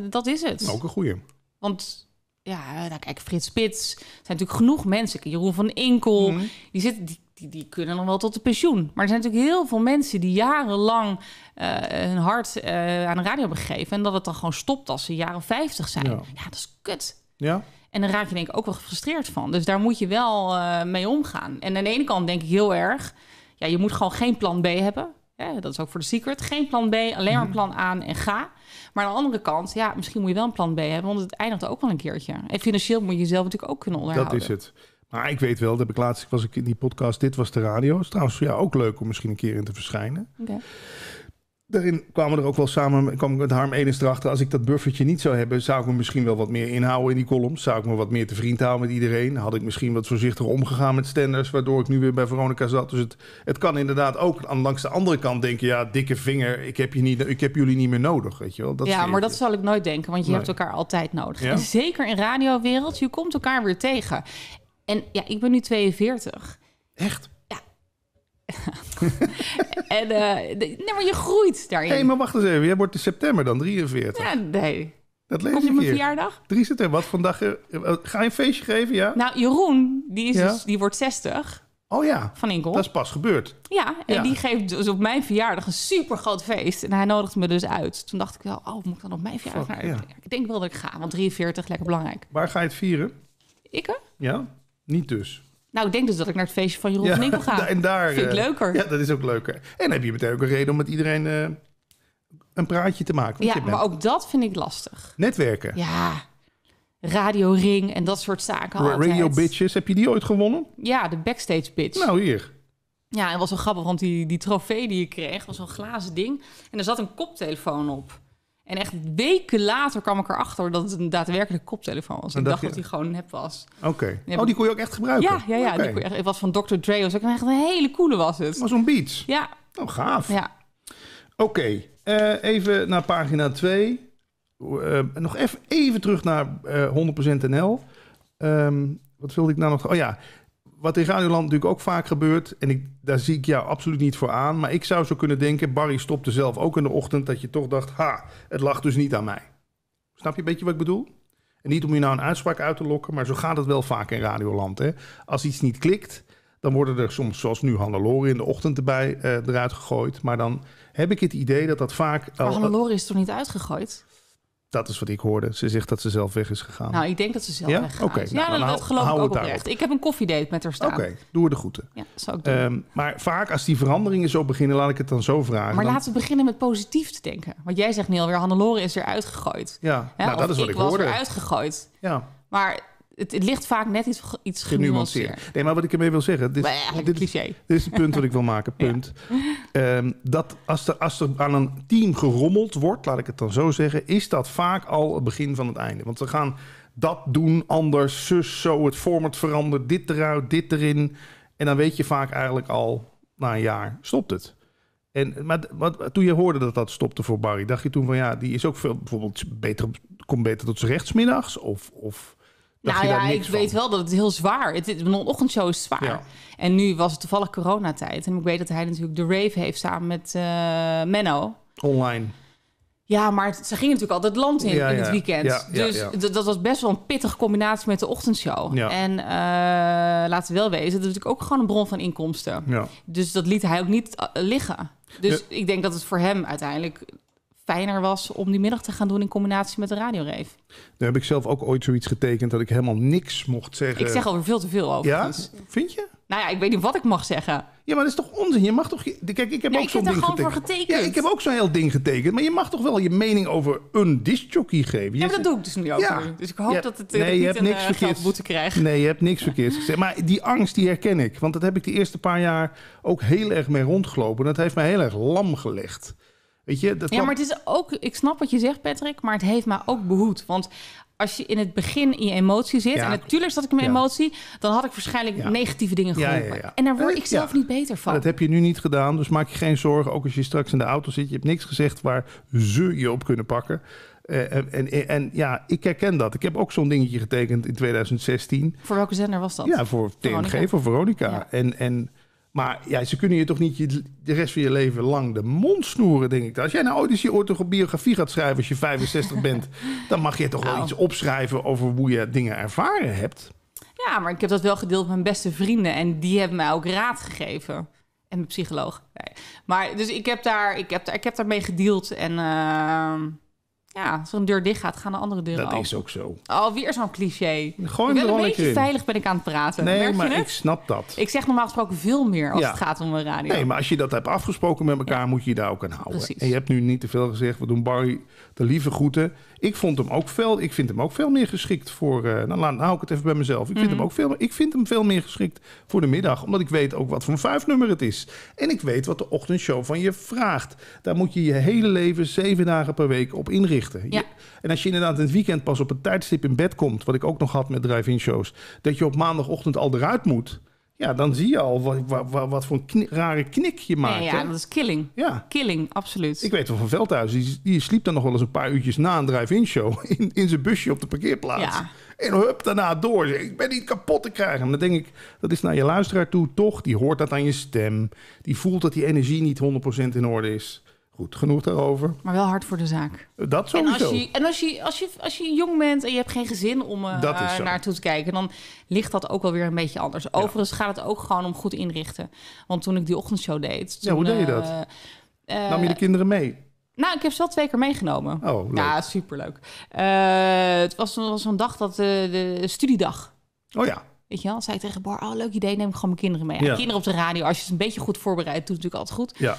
Dat is het. Ook een goeie. Want ja, nou, kijk, Frits Spits. zijn natuurlijk genoeg mensen. Jeroen van Inkel. Mhm. Die, zitten, die, die, kunnen nog wel tot de pensioen. Maar er zijn natuurlijk heel veel mensen die jarenlang eh, hun hart eh, aan de radio hebben gegeven. En dat het dan gewoon stopt als ze jaren 50 zijn. Ja, dat is kut. Ja. En dan raak je denk ik ook wel gefrustreerd van. Dus daar moet je wel eh, mee omgaan. En aan de ene kant denk ik heel erg... Ja, je moet gewoon geen plan B hebben. dat is ook voor de secret. Geen plan B, alleen maar mhm. plan A en ga. Maar aan de andere kant, ja, misschien moet je wel een plan B hebben, want het eindigt ook wel een keertje. En financieel moet je jezelf natuurlijk ook kunnen onderhouden. Dat is het. Maar ik weet wel, dat heb ik laatst, was ik in die podcast, dit was de radio. Is trouwens ja, ook leuk om misschien een keer in te verschijnen daarin kwamen er ook wel samen, kwam ik met Harm Enes erachter. Als ik dat buffertje niet zou hebben, zou ik me misschien wel wat meer inhouden in die columns. Zou ik me wat meer tevreden houden met iedereen. Had ik misschien wat voorzichtiger omgegaan met standers, waardoor ik nu weer bij Veronica zat. Dus het, het kan inderdaad ook aan langs de andere kant denken, ja, dikke vinger, ik heb, je niet, ik heb jullie niet meer nodig, weet je wel. Dat ja, maar dat zal ik nooit denken, want je hebt elkaar altijd nodig. zeker in radiowereld, je komt elkaar weer tegen. En ja, ik ben nu 42. Echt? en eh, nee, maar je groeit daarin. Hé, maar wacht eens even. Jij wordt in september dan 43. Ja, nee. Dat lees Kom je mijn verjaardag? 3 september. Wat vandaag? Eh, ga je een feestje geven, ja? Nou, Jeroen, die, is dus, die wordt 60. Oh ja. Van Inkel. Dat is pas gebeurd. Ja, en die geeft dus op mijn verjaardag een super groot feest. En hij nodigt me dus uit. Toen dacht ik wel, oh, moet ik dan op mijn verjaardag Ik denk wel dat ik ga, want 43, lekker belangrijk. Waar ga je het vieren? Ik? Ja, niet dus. Nou, ik denk dus dat ik naar het feestje van Jeroen van ga. En daar, Vind ik eh, leuker. Ja, dat is ook leuker. En dan heb je meteen ook een reden om met iedereen eh, een praatje te maken. Ja, maar ook dat vind ik lastig. Netwerken. Ja. Radio Ring en dat soort zaken. Radio Bitches, heb je die ooit gewonnen? Ja, de Backstage Bitch. Nou, hier. Ja, en was wel grappig, want die, die trofee die je kreeg was een glazen ding. En er zat een koptelefoon op. En echt weken later kwam ik erachter dat het een daadwerkelijk koptelefoon was. ik dacht dat die gewoon nep was. Oké. Okay. Oh, die kon je ook echt gebruiken? Ja, ja, ja. Die was van Dr. Dre. Was ook echt een hele coole was het. Maar zo'n Beats. Ja. Oh, gaaf. Ja. Oké. Eh, even naar pagina 2. Eh, nog even, even terug naar 100% eh, NL. Ehm, wat wilde ik nou nog? Oh ja, wat in Radioland natuurlijk ook vaak gebeurt, en ik, daar zie ik jou absoluut niet voor aan, maar ik zou zo kunnen denken, Barry stopte zelf ook in de ochtend, dat je toch dacht, ha, het lag dus niet aan mij. Snap je een beetje wat ik bedoel? En niet om je nou een uitspraak uit te lokken, maar zo gaat het wel vaak in Radioland. Hè? Als iets niet klikt, dan worden er soms, zoals nu Hannelore in de ochtend erbij, eh, eruit gegooid. Maar dan heb ik het idee dat dat vaak... Maar is toch niet uitgegooid? Dat is wat ik hoorde. Ze zegt dat ze zelf weg is gegaan. Nou, ik denk dat ze zelf weg is. ja, nou, dan dat geloof ik ook echt. Ik heb een koffiedate met haar staan. Oké, doe er de groeten. Ja, zou ik doen. Um, maar vaak als die veranderingen zo beginnen, laat ik het dan zo vragen. Maar laten we beginnen met positief te denken. Want jij zegt, Neil, weer Hannelore is eruit gegooid. Ja, nou, dat is wat ik, ik hoorde. was eruit gegooid. Ja. Maar het, ligt vaak net iets, iets genuanceerd. Nee, maar wat ik ermee wil zeggen. Dit, is dit, cliché. dit is het punt wat ik wil maken. Punt. Ehm, dat als er, als er aan een team gerommeld wordt, laat ik het dan zo zeggen, is dat vaak al het begin van het einde. Want ze gaan dat doen, anders, zus, zo, het format verandert, dit eruit, dit erin. En dan weet je vaak eigenlijk al na een jaar stopt het. En, maar wat, toen je hoorde dat dat stopte voor Barry, dacht je toen van ja, die is ook veel bijvoorbeeld beter, komt beter tot zijn rechtsmiddags of, of nou ja, ik weet wel dat het heel zwaar is. Een ochtendshow is zwaar. En nu was het toevallig coronatijd. En ik weet dat hij natuurlijk de rave heeft samen met eh, Menno. Online. Ja, maar ze gingen natuurlijk altijd land in in het weekend. Ja, dus dat was best wel een pittige combinatie met de ochtendshow. En eh, laten we wel wezen, dat is natuurlijk ook gewoon een bron van inkomsten. Dus dat liet hij ook niet eh, liggen. Dus ik denk dat het voor hem uiteindelijk fijner was om die middag te gaan doen in combinatie met de radioreef. Daar heb ik zelf ook ooit zoiets getekend dat ik helemaal niks mocht zeggen. Ik zeg over veel te veel over. Ja, vind je? Nou ja, ik weet niet wat ik mag zeggen. Ja, maar dat is toch onzin? Je mag toch... Kijk, ik heb ook zo'n ding getekend. gewoon getekend. Ja, ik heb ook zo'n heel ding getekend. Maar je mag toch wel je mening over een discjockey geven? ja, dat doe ik dus nu ook. Ja. Dus ik hoop dat het eh, nee, dat je moeten hebt een niks eh, verkeerd. boete Nee, je hebt niks verkeerd gezegd. Maar die angst, die herken ik. Want dat heb ik de eerste paar jaar ook heel erg mee rondgelopen. Dat heeft mij heel erg lam gelegd. Weet je, dat ja, maar het is ook, ik snap wat je zegt, Patrick, maar het heeft me ook behoed. Want als je in het begin in je emotie zit, ja. en natuurlijk zat ik in mijn emotie, dan had ik waarschijnlijk negatieve dingen geroepen. En daar word ik zelf niet beter van. dat heb je nu niet gedaan, dus maak je geen zorgen. Ook als je straks in de auto zit, je hebt niks gezegd waar ze je op kunnen pakken. Eh, en, en, ja, ik herken dat. Ik heb ook zo'n dingetje getekend in 2016. Voor welke zender was dat? Ja, voor TNG, Veronica. voor Veronica. En, en maar ja, ze kunnen je toch niet de rest van je leven lang de mond snoeren, denk ik. Als jij nou ooit eens je autobiografie gaat schrijven als je 65 bent, dan mag je toch wel nou. iets opschrijven over hoe je dingen ervaren hebt. Ja, maar ik heb dat wel gedeeld met mijn beste vrienden en die hebben mij ook raad gegeven. En mijn psycholoog. Maar dus ik heb daar, ik heb daar, ik heb daarmee gedeeld en. Ehm, ja, als er een deur dicht gaat, gaan de andere deuren dat open. Dat is ook zo. Alweer oh, zo'n cliché. Gewoon ik een beetje veilig ben ik aan het praten. Nee, maar ik snap dat. Ik zeg normaal gesproken veel meer als het gaat om een radio. Nee, maar als je dat hebt afgesproken met elkaar, moet je je daar ook aan houden. Precies. En je hebt nu niet te veel gezegd. We doen Barry de lieve groeten. Ik vond hem ook veel, ik vind hem ook veel meer geschikt voor. Uh, nou, nou, hou ik het even bij mezelf. Ik vind, hem mhm. ook veel, ik vind hem veel meer geschikt voor de middag. Omdat ik weet ook wat voor een nummer het is. En ik weet wat de ochtendshow van je vraagt. Daar moet je je hele leven zeven dagen per week op inrichten. Ja. en als je inderdaad in het weekend pas op een tijdstip in bed komt, wat ik ook nog had met drive-in shows, dat je op maandagochtend al eruit moet. Ja, dan zie je al wat, wat, wat voor een rare knik je maakt. ja, hè? dat is killing. Ja. Killing, absoluut. Ik weet wel van Veldhuis, die, die sliep dan nog wel eens een paar uurtjes na een drive-in show in, in zijn busje op de parkeerplaats. En hup, daarna door. Ik ben niet kapot te krijgen. Maar dan denk ik, dat is naar je luisteraar toe toch. Die hoort dat aan je stem. Die voelt dat die energie niet 100% in orde is goed genoeg daarover. Maar wel hard voor de zaak. Dat sowieso. En als je, en als je, als je, als je jong bent en je hebt geen gezin om uh, naartoe te kijken, dan ligt dat ook wel weer een beetje anders. Overigens gaat het ook gewoon om goed inrichten. Want toen ik die ochtendshow deed. Toen, ja, hoe deed je dat? Eh, eh, Nam je de kinderen mee? Nou, ik heb ze wel twee keer meegenomen. Oh, leuk. Ja, superleuk. Uh, het was, was een dag dat de studiedag. Oh ja. Weet je wel, zei ik tegen Bar, oh, leuk idee, neem ik gewoon mijn kinderen mee. Ja. Kinderen op de radio, als je het een beetje goed voorbereidt, doet het natuurlijk altijd goed. Ja.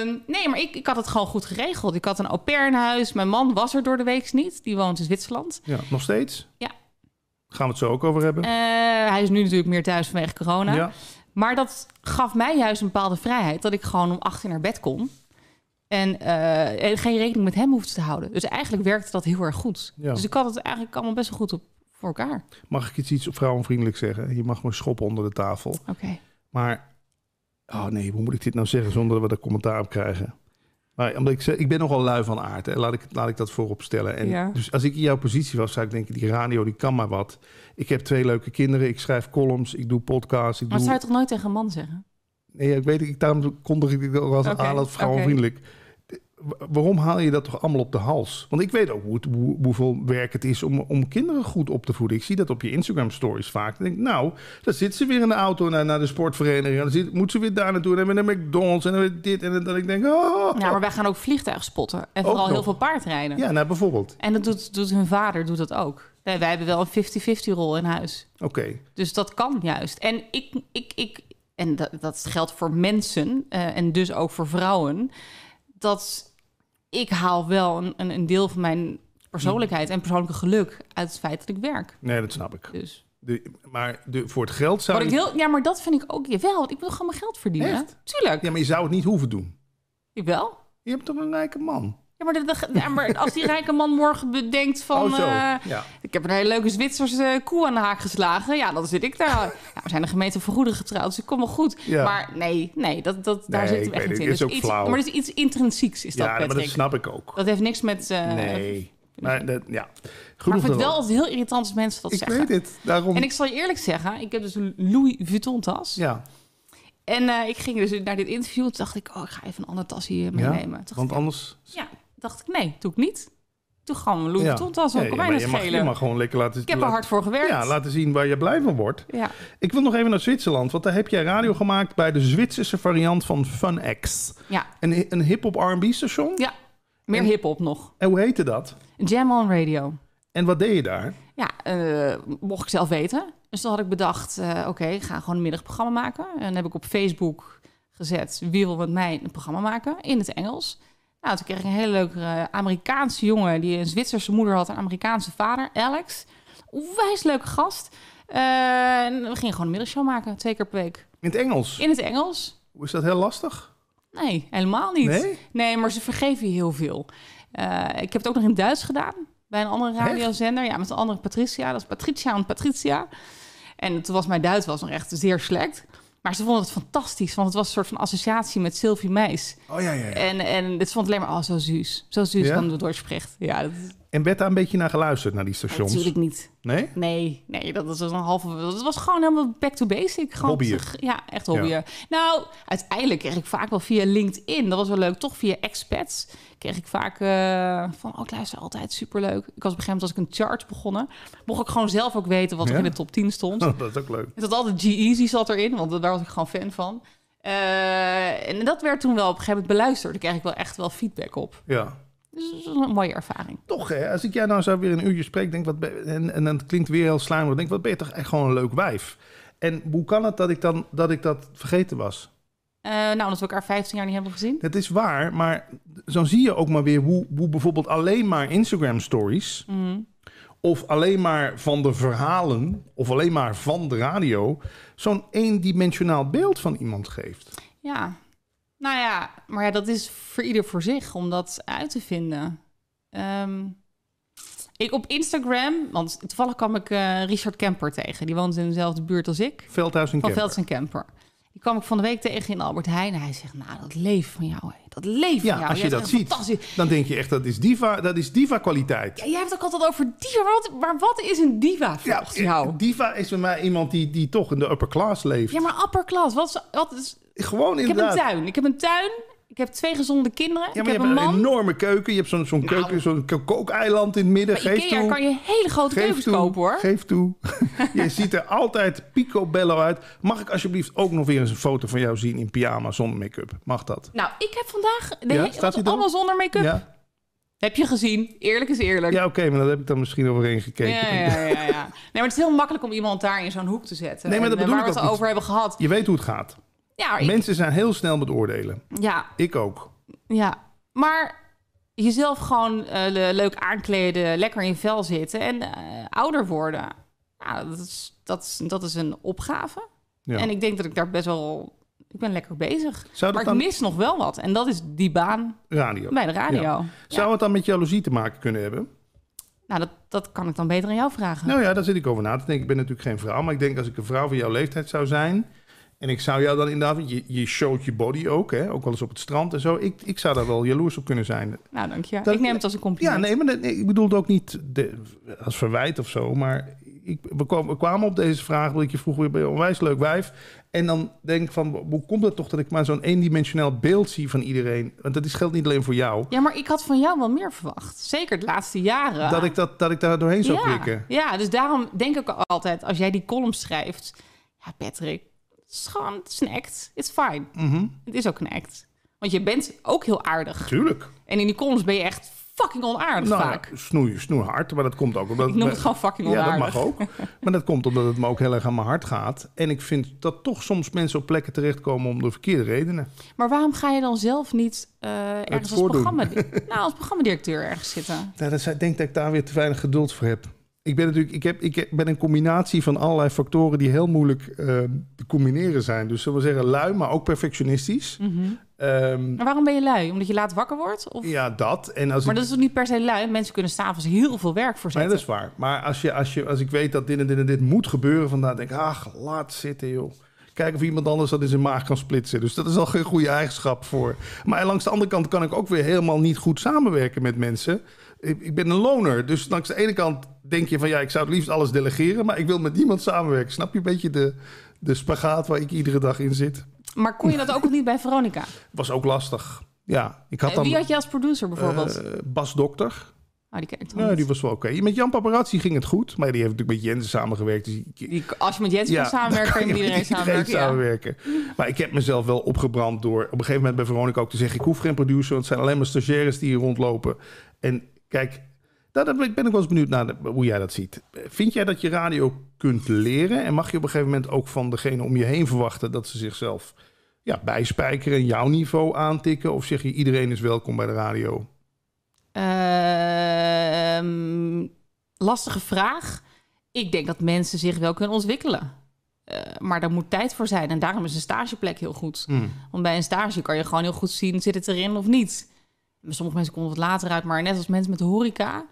Ehm, nee, maar ik, ik had het gewoon goed geregeld. Ik had een au pair in huis. Mijn man was er door de week niet. Die woont in Zwitserland. Ja, nog steeds? Ja. Gaan we het zo ook over hebben? Eh, hij is nu natuurlijk meer thuis vanwege corona. Ja. Maar dat gaf mij juist een bepaalde vrijheid. Dat ik gewoon om acht uur naar bed kon. En, eh, geen rekening met hem hoefde te houden. Dus eigenlijk werkte dat heel erg goed. Ja. Dus ik had het eigenlijk allemaal best wel goed op voor elkaar. Mag ik iets, vrouwenvriendelijk zeggen? Je mag me schoppen onder de tafel. Oké. Maar, oh nee, hoe moet ik dit nou zeggen zonder dat we er commentaar op krijgen? Maar omdat ik, zeg, ik ben nogal lui van aard, hè? Laat, ik, laat ik dat voorop stellen. En ja. Dus als ik in jouw positie was, zou ik denken, die radio die kan maar wat. Ik heb twee leuke kinderen, ik schrijf columns, ik doe podcasts. Ik maar doe... zou je toch nooit tegen een man zeggen? Nee, ik weet ik, daarom kondig ik het ook als okay. aan dat vrouwenvriendelijk waarom haal je dat toch allemaal op de hals? Want ik weet ook hoe, hoe, hoeveel werk het is om, om kinderen goed op te voeden. Ik zie dat op je Instagram stories vaak. Dan denk ik, nou, dan zit ze weer in de auto naar, naar de sportvereniging. Dan zit, moet ze weer daar naartoe. En dan naar McDonald's en dan weer dit. En dan, ik denk, oh. Ja, maar wij gaan ook vliegtuigen spotten. En vooral heel veel paardrijden. Ja, nou bijvoorbeeld. En dat doet, doet hun vader doet dat ook. Nee, wij hebben wel een 50-50 rol in huis. Oké. Dus dat kan juist. En ik, ik, ik en dat, dat geldt voor mensen eh, en dus ook voor vrouwen. Dat ik haal wel een, een, deel van mijn persoonlijkheid en persoonlijke geluk uit het feit dat ik werk. Nee, dat snap ik. Dus. maar de, voor het geld zou ik Ja, maar dat vind ik ook... wel. want ik wil gewoon mijn geld verdienen. Echt? Tuurlijk. Ja, maar je zou het niet hoeven doen. Ik wel. Je hebt toch een rijke man? maar, de, maar als die rijke man morgen bedenkt van... Oh, eh, ja. Ik heb een hele leuke Zwitserse eh, koe aan de haak geslagen. Ja, dan zit ik daar. Ja, we zijn de gemeente vergoeden getrouwd, dus ik kom wel goed. Maar nee, nee, dat, dat, daar zit hem echt niet in. Is dus ook iets, Maar het is iets intrinsieks, is dat, Ja, maar dat snap ik ook. Dat heeft niks met... Eh, nee. Maar, dat, ja. goed. maar ik vind het wel altijd heel irritant als mensen dat ik zeggen. Ik weet het, daarom... En ik zal je eerlijk zeggen, ik heb dus een Louis Vuitton tas. Ja. En ik ging dus naar dit interview. Toen dacht ik, oh, ik ga even een andere tas hier meenemen. want anders... Ja, dacht ik, nee, doe ik niet. Toen gaan we Louis ja. Vuitton tas op, mijn ja, maar je mag, gewoon lekker laten... Ik heb er hard voor gewerkt. Ja, laten zien waar je blij van wordt. Ja. Ik wil nog even naar Zwitserland, want daar heb jij radio gemaakt... bij de Zwitserse variant van FunX. Ja. Een, een hip-hop R&B station? Ja, meer hip-hop nog. En hoe heette dat? Jam on Radio. En wat deed je daar? Ja, eh, mocht ik zelf weten. Dus toen had ik bedacht, eh, oké, ik ga gewoon een middagprogramma maken. En dan heb ik op Facebook gezet, wie wil met mij een programma maken in het Engels... Nou, toen kreeg ik een hele leuke eh, Amerikaanse jongen... die een Zwitserse moeder had, een Amerikaanse vader, Alex. Onwijs leuke gast. Eh, en we gingen gewoon een middelshow maken, twee keer per week. In het Engels? In het Engels. is dat heel lastig? Nee, helemaal niet. Nee? maar ze vergeven je heel veel. Eh, ik heb het ook nog in Duits gedaan, bij een andere radiozender. Ja, met een andere Patricia. Dat is Patricia en Patricia. En toen was mijn Duits was nog echt zeer slecht. Maar ze vonden het fantastisch, want het was een soort van associatie met Sylvie Meis. Oh ja, ja. ja. En, en dit vond alleen maar, oh, zo zuus. Zo zuus ja? kan het Ja, dat... En werd daar een beetje naar geluisterd, naar die stations? natuurlijk niet. Nee? Nee, nee dat was een halve... Dat was gewoon helemaal back to basic. Gewoon, Ja, echt hobby. Nou, uiteindelijk kreeg ik vaak wel via LinkedIn. Dat was wel leuk. Toch via expats kreeg ik vaak eh, van... Oh, ik luister altijd superleuk. Ik was op een gegeven moment als ik een chart begonnen... mocht ik gewoon zelf ook weten wat er in de top 10 stond. dat is ook leuk. Dat altijd G-Easy zat erin, want daar was ik gewoon fan van. Eh, en dat werd toen wel op een gegeven moment beluisterd. Ik kreeg ik wel echt wel feedback op. Ja. Dus dat is een mooie ervaring. Toch, hè? als ik jij nou zo weer een uurtje spreek, denk wat en, en dan klinkt weer heel Maar denk wat ben je toch echt gewoon een leuk wijf? En hoe kan het dat ik, dan, dat, ik dat vergeten was? Eh, nou, omdat we elkaar 15 jaar niet hebben gezien. Het is waar, maar zo zie je ook maar weer hoe, hoe bijvoorbeeld alleen maar Instagram stories... Mhm. of alleen maar van de verhalen, of alleen maar van de radio... zo'n eendimensionaal beeld van iemand geeft. Ja, nou ja, maar ja, dat is voor ieder voor zich om dat uit te vinden. Ehm, ik op Instagram, want toevallig kwam ik eh, Richard Kemper tegen. Die woont in dezelfde buurt als ik. Veldhuis en van Kemper. Veldhuis en Kemper. Die kwam ik van de week tegen in Albert Heijn. Hij zegt, nou, dat leef van jou, hè. dat leven van ja, jou. als je dat ziet, dan denk je echt, dat is diva, dat is diva kwaliteit. Ja, jij hebt ook altijd over diva, maar wat, maar wat is een diva volgens ja, jou? Diva is voor mij iemand die, die toch in de upper class leeft. Ja, maar upper class, wat, wat is, gewoon Ik heb een tuin. Ik heb een tuin. Ik heb twee gezonde kinderen. ik heb je hebt een, enorme keuken. Je hebt zo'n zo'n keuken, nou. zo'n kookeiland in het midden. Geef Ikea kan je hele grote Geef keukens kopen hoor. Geef toe. je ziet er altijd picobello uit. Mag ik alsjeblieft ook nog weer eens een foto van jou zien in pyjama zonder make-up? Mag dat? Nou, ik heb vandaag de ja, staat allemaal zonder make-up. Heb je gezien? Eerlijk is eerlijk. Ja, oké, maar dat heb ik dan misschien overheen gekeken. Ja, ja, ja, ja, Nee, maar het is heel makkelijk om iemand daar in zo'n hoek te zetten. Nee, maar dat en, eh, bedoel waar ik we het over hebben gehad. Je weet hoe het gaat. Ja, Mensen zijn heel snel met oordelen. Ja. Ik ook. Ja, maar jezelf gewoon eh, leuk aankleden, lekker in vel zitten en eh, ouder worden. Ja, dat, is, dat, is, dat is een opgave. Ja. En ik denk dat ik daar best wel... Ik ben lekker bezig. maar ik mis nog wel wat. En dat is die baan radio. bij de radio. Zou het dan met jaloezie te maken kunnen hebben? Nou, dat, dat kan ik dan beter aan jou vragen. Nou ja, daar zit ik over na te denken. Ik ben natuurlijk geen vrouw, maar ik denk als ik een vrouw van jouw leeftijd zou zijn... En ik zou jou dan inderdaad, je, je showt je body ook, hè? ook wel eens op het strand en zo. Ik, ik zou daar wel jaloers op kunnen zijn. Nou, dank je. ik neem het als een compliment. Ja, nee, maar ik bedoel het ook niet de, als verwijt of zo. Maar ik, we, kwamen, op deze vraag, wil ik je vroeg, weer bij onwijs leuk wijf? En dan denk ik van, hoe komt het toch dat ik maar zo'n eendimensionaal beeld zie van iedereen? Want dat is, geldt niet alleen voor jou. Ja, maar ik had van jou wel meer verwacht. Zeker de laatste jaren. Dat ik, dat, dat ik daar doorheen zou ja, Ja, dus daarom denk ik altijd, als jij die column schrijft... Ja, Patrick, het is het is een act. fine. Mhm. Het is ook een act. Want je bent ook heel aardig. Tuurlijk. En in die columns ben je echt fucking onaardig nou vaak. Snoei, snoeien, hard, Maar dat komt ook omdat... Ik noem het gewoon fucking onaardig. Ja, dat mag ook. maar dat komt omdat het me ook heel erg aan mijn hart gaat. En ik vind dat toch soms mensen op plekken terechtkomen om de verkeerde redenen. Maar waarom ga je dan zelf niet eh, ergens als, programma, nou, als programmadirecteur ergens zitten? dat is, ik denk dat ik daar weer te weinig geduld voor heb ik ben natuurlijk, ik, heb, ik ben een combinatie van allerlei factoren die heel moeilijk eh, te combineren zijn. Dus zullen we zeggen lui, maar ook perfectionistisch. Mhm. Ehm, maar waarom ben je lui? Omdat je laat wakker wordt? Of? Ja, dat. En als maar dat is toch niet per se lui? Mensen kunnen s'avonds heel veel werk voor zijn. Nee, dat is waar. Maar als, je, als, je, als ik weet dat dit en dit en dit moet gebeuren vandaag, denk ik, ach, laat zitten joh. Kijk of iemand anders dat in zijn maag kan splitsen. Dus dat is al geen goede eigenschap voor. Maar langs de andere kant kan ik ook weer helemaal niet goed samenwerken met mensen ik ben een loner. Dus langs de ene kant denk je van ja, ik zou het liefst alles delegeren, maar ik wil met niemand samenwerken. Snap je een beetje de, de spagaat waar ik iedere dag in zit? Maar kon je dat ook niet bij Veronica? Was ook lastig. Ja, ik had dan, Wie had je als producer bijvoorbeeld? Eh, Bas Dokter. Ah, die ken nou, die was wel oké. Met Jan Paparazzi ging het goed, maar die heeft natuurlijk met Jensen samengewerkt. Dus ik... die, als je met Jens ja, samenwerken, kan je met iedereen, samenwerken. Maar ik heb mezelf wel opgebrand door op een gegeven moment bij Veronica ook te zeggen: ik hoef geen producer, want het zijn alleen maar stagiaires die hier rondlopen. En Kijk, daar ben ik wel eens benieuwd naar eh, hoe jij dat ziet. Vind jij dat je radio kunt leren? En mag je op een gegeven moment ook van degene om je heen verwachten dat ze zichzelf ja, bijspijkeren, jouw niveau aantikken? Of zeg je iedereen is welkom bij de radio? Ehm, lastige vraag. Ik denk dat mensen zich wel kunnen ontwikkelen. Eh, maar daar moet tijd voor zijn. En daarom is een stageplek heel goed. Mm. Want bij een stage kan je gewoon heel goed zien: zit het erin of niet? Sommige mensen komen wat later uit, maar net als mensen met de horeca.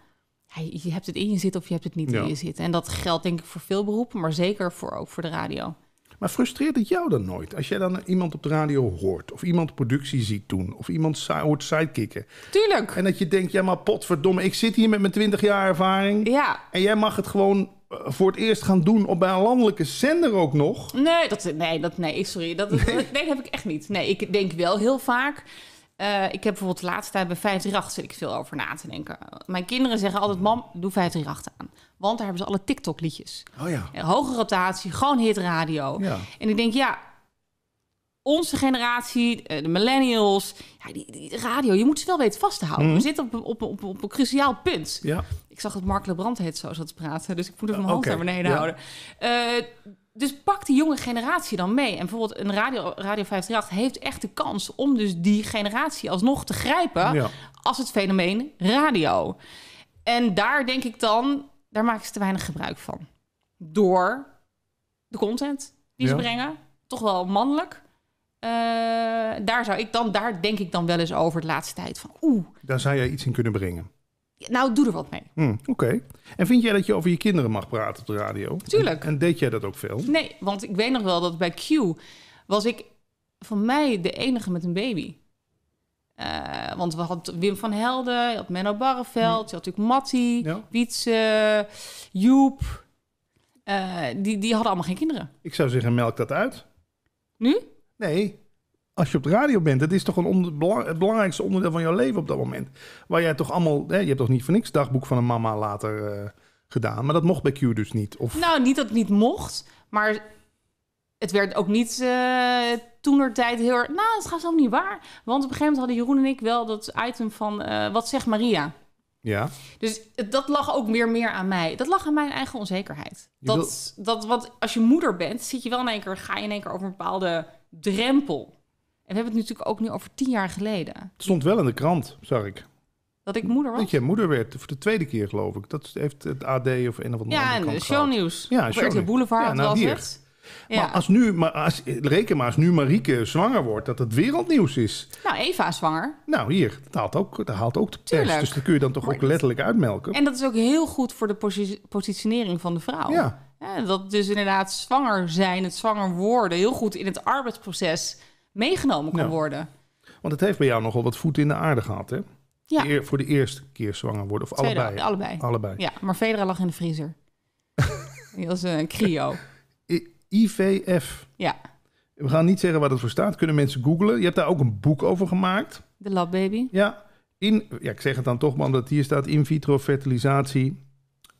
je hebt het in je zitten of je hebt het niet in je zitten. En dat geldt denk ik voor veel beroepen, maar zeker voor, ook voor de radio. Maar frustreert het jou dan nooit? Als jij dan iemand op de radio hoort, of iemand productie ziet doen, of iemand hoort sidekicken. Tuurlijk. En dat je denkt, ja maar potverdomme, ik zit hier met mijn 20 jaar ervaring. Ja. En jij mag het gewoon eh, voor het eerst gaan doen op bij een landelijke zender ook nog. Nee, dat, nee, dat, nee sorry. Dat, nee. dat, dat heb ik echt niet. Nee, ik denk wel heel vaak eh, ik heb bijvoorbeeld de laatste tijd bij 538 zit ik veel over na te denken. Mijn kinderen zeggen altijd, mam, doe 538 aan. Want daar hebben ze alle TikTok-liedjes. Oh ja. Eh, hoge rotatie, gewoon hitradio. Ja. En ik denk, ja, onze generatie, eh, de millennials, ja, die, die, radio, je moet ze wel weten vast te houden. Mhm. We zitten op, op, op, op, een cruciaal punt. Ja. Ik zag dat Mark Lebrand het zo zat te praten, dus ik moet even mijn oh, hand naar beneden houden dus pak die jonge generatie dan mee. En bijvoorbeeld een radio, radio 538 heeft echt de kans om dus die generatie alsnog te grijpen als het fenomeen radio. En daar denk ik dan, daar maken ze te weinig gebruik van. Door de content die ze brengen, toch wel mannelijk. Eh, daar zou ik dan, daar denk ik dan wel eens over de laatste tijd van. Oeh. Daar zou jij iets in kunnen brengen. Nou, doe er wat mee. Hm, oké. En vind jij dat je over je kinderen mag praten op de radio? Tuurlijk. En, deed jij dat ook veel? Nee, want ik weet nog wel dat bij Q was ik van mij de enige met een baby. Eh, want we hadden Wim van Helden, je had Menno Barreveld, je had natuurlijk Matti, ja. Wietse, Joep. Eh, die, die hadden allemaal geen kinderen. Ik zou zeggen, melk dat uit. Nu? Nee, als je op de radio bent. Dat is toch een het belangrijkste onderdeel van jouw leven op dat moment. Waar jij toch allemaal... Hè, je hebt toch niet voor niks dagboek van een mama later eh, gedaan. Maar dat mocht bij Q dus niet. Of... Nou, niet dat het niet mocht. Maar het werd ook niet uh, eh, toenertijd heel erg... Nou, dat gaat zo niet waar. Want op een gegeven moment hadden Jeroen en ik wel dat item van... Eh, wat zegt Maria? Ja. Dus dat lag ook meer, meer aan mij. Dat lag aan mijn eigen onzekerheid. Dat, dat, want als je moeder bent, zit je wel in één keer, ga je in één keer over een bepaalde drempel we hebben het natuurlijk ook nu over tien jaar geleden. Het stond wel in de krant, zag ik. Dat ik moeder was? Dat je moeder werd, voor de tweede keer geloof ik. Dat heeft het AD of een of andere Ja, en de shownieuws. Ja, show Boulevard ja, nou, het. Ja. Maar als nu, maar als, reken maar als nu Marieke zwanger wordt, dat het wereldnieuws is. Nou, Eva zwanger. Nou, hier, dat haalt ook, dat haalt ook de pers. Tuurlijk. Dus dat kun je dan toch ook letterlijk uitmelken. En dat is ook heel goed voor de positionering van de vrouw. ja. Dat dus inderdaad zwanger zijn, het zwanger worden, heel goed in het arbeidsproces meegenomen kan worden. Want het heeft bij jou nogal wat voet in de aarde gehad, hè? Ja. voor de eerste keer zwanger worden, of allebei? Allebei. Allebei. Ja, maar Federa lag in de vriezer. Die was eh, een cryo. IVF. Ja. We gaan niet zeggen wat het voor staat. Kunnen mensen googlen. Je hebt daar ook een boek over gemaakt. De Lab Baby. Ja. In, ja, ik zeg het dan toch, maar omdat hier staat in vitro fertilisatie. in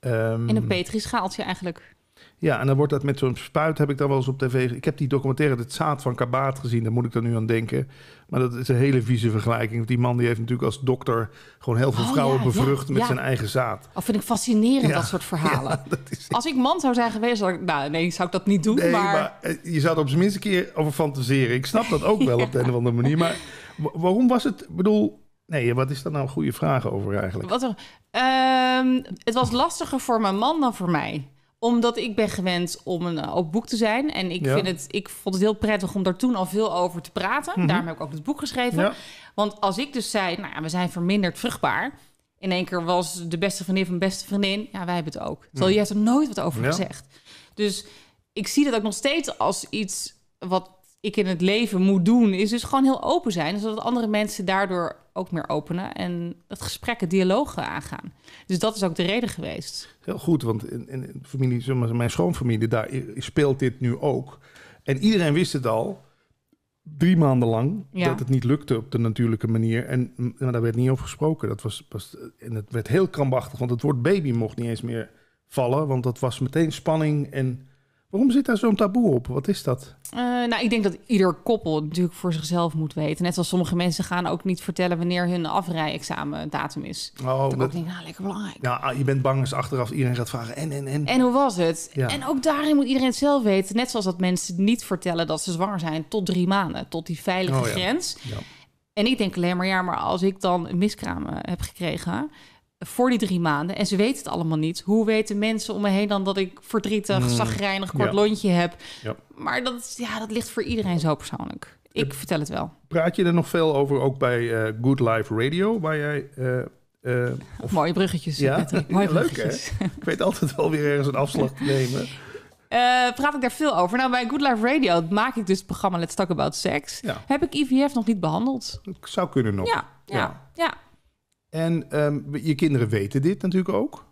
een ehm, petrischaaltje eigenlijk. Ja, en dan wordt dat met zo'n spuit, heb ik dan wel eens op tv. Ik heb die documentaire Het Zaad van Kabaat gezien, daar moet ik dan nu aan denken. Maar dat is een hele vieze vergelijking. die man die heeft natuurlijk als dokter gewoon heel veel oh vrouwen bevrucht met zijn eigen zaad. Of oh, vind ik fascinerend, dat soort verhalen. Als ik man zou zijn geweest, dan nou, nee, zou ik dat niet doen. Nee, maar... Eh, je zou er op zijn minst een keer over fantaseren. Ik snap dat ook wel op de een of andere manier. Maar waarom was het, ik bedoel, Nee, wat is daar nou een goede vraag over eigenlijk? Wat, ehm, het was lastiger voor mijn man dan voor mij omdat ik ben gewend om een eh, open boek te zijn. En ik, vind het, ik vond het heel prettig om daar toen al veel over te praten. Mhm. Daarom heb ik ook het boek geschreven. Want als ik dus zei, nou ja, we zijn verminderd vruchtbaar. In één keer was de beste vriendin van beste vriendin. Ja, wij hebben het ook. Terwijl mm. je hebt er nooit wat over gezegd. Dus ik zie dat ook nog steeds als iets wat ik in het leven moet doen, is dus gewoon heel open zijn. Zodat andere mensen daardoor ook meer openen en dat gesprekken, dialogen aangaan. Dus dat is ook de reden geweest. Heel goed, want in, in familie, mijn schoonfamilie, daar speelt dit nu ook. En iedereen wist het al, drie maanden lang, dat het niet lukte op de natuurlijke manier. En mm, maar daar werd niet over gesproken. Dat was, was, en het werd heel krampachtig, want het woord baby mocht niet eens meer vallen, want dat was meteen spanning en Waarom zit daar zo'n taboe op? Wat is dat? Eh, nou, ik denk dat ieder koppel het natuurlijk voor zichzelf moet weten. Net zoals sommige mensen gaan ook niet vertellen wanneer hun datum is. Oh, dat met... ik denk, nou, lekker belangrijk. Ja, ah, je bent bang als achteraf iedereen gaat vragen en, en, en. En hoe was het? En ook daarin moet iedereen het zelf weten. Net zoals dat mensen niet vertellen dat ze zwanger zijn tot drie maanden. Tot die veilige oh, grens. Ja. En ik denk alleen maar, ja, maar als ik dan een miskraam eh, heb gekregen voor die drie maanden. En ze weten het allemaal niet. Hoe weten mensen om me heen dan dat ik verdrietig, mm. zagrijnig, kort lontje heb? Ja. Maar dat, ja, dat ligt voor iedereen zo persoonlijk. Ik vertel het wel. Praat je er nog veel over, ook bij eh, Good Life Radio, waar jij... Eh, eh, of... Mooie bruggetjes, ja? Mooie bruggetjes. Leuk, hè? ik weet altijd wel weer ergens een afslag te nemen. praat ik daar veel over. Nou, bij Good Life Radio maak ik dus het programma Let's Talk About Sex. Heb ik IVF nog niet behandeld? Ik zou kunnen nog. ja, ja. ja. En ehm, je kinderen weten dit natuurlijk ook.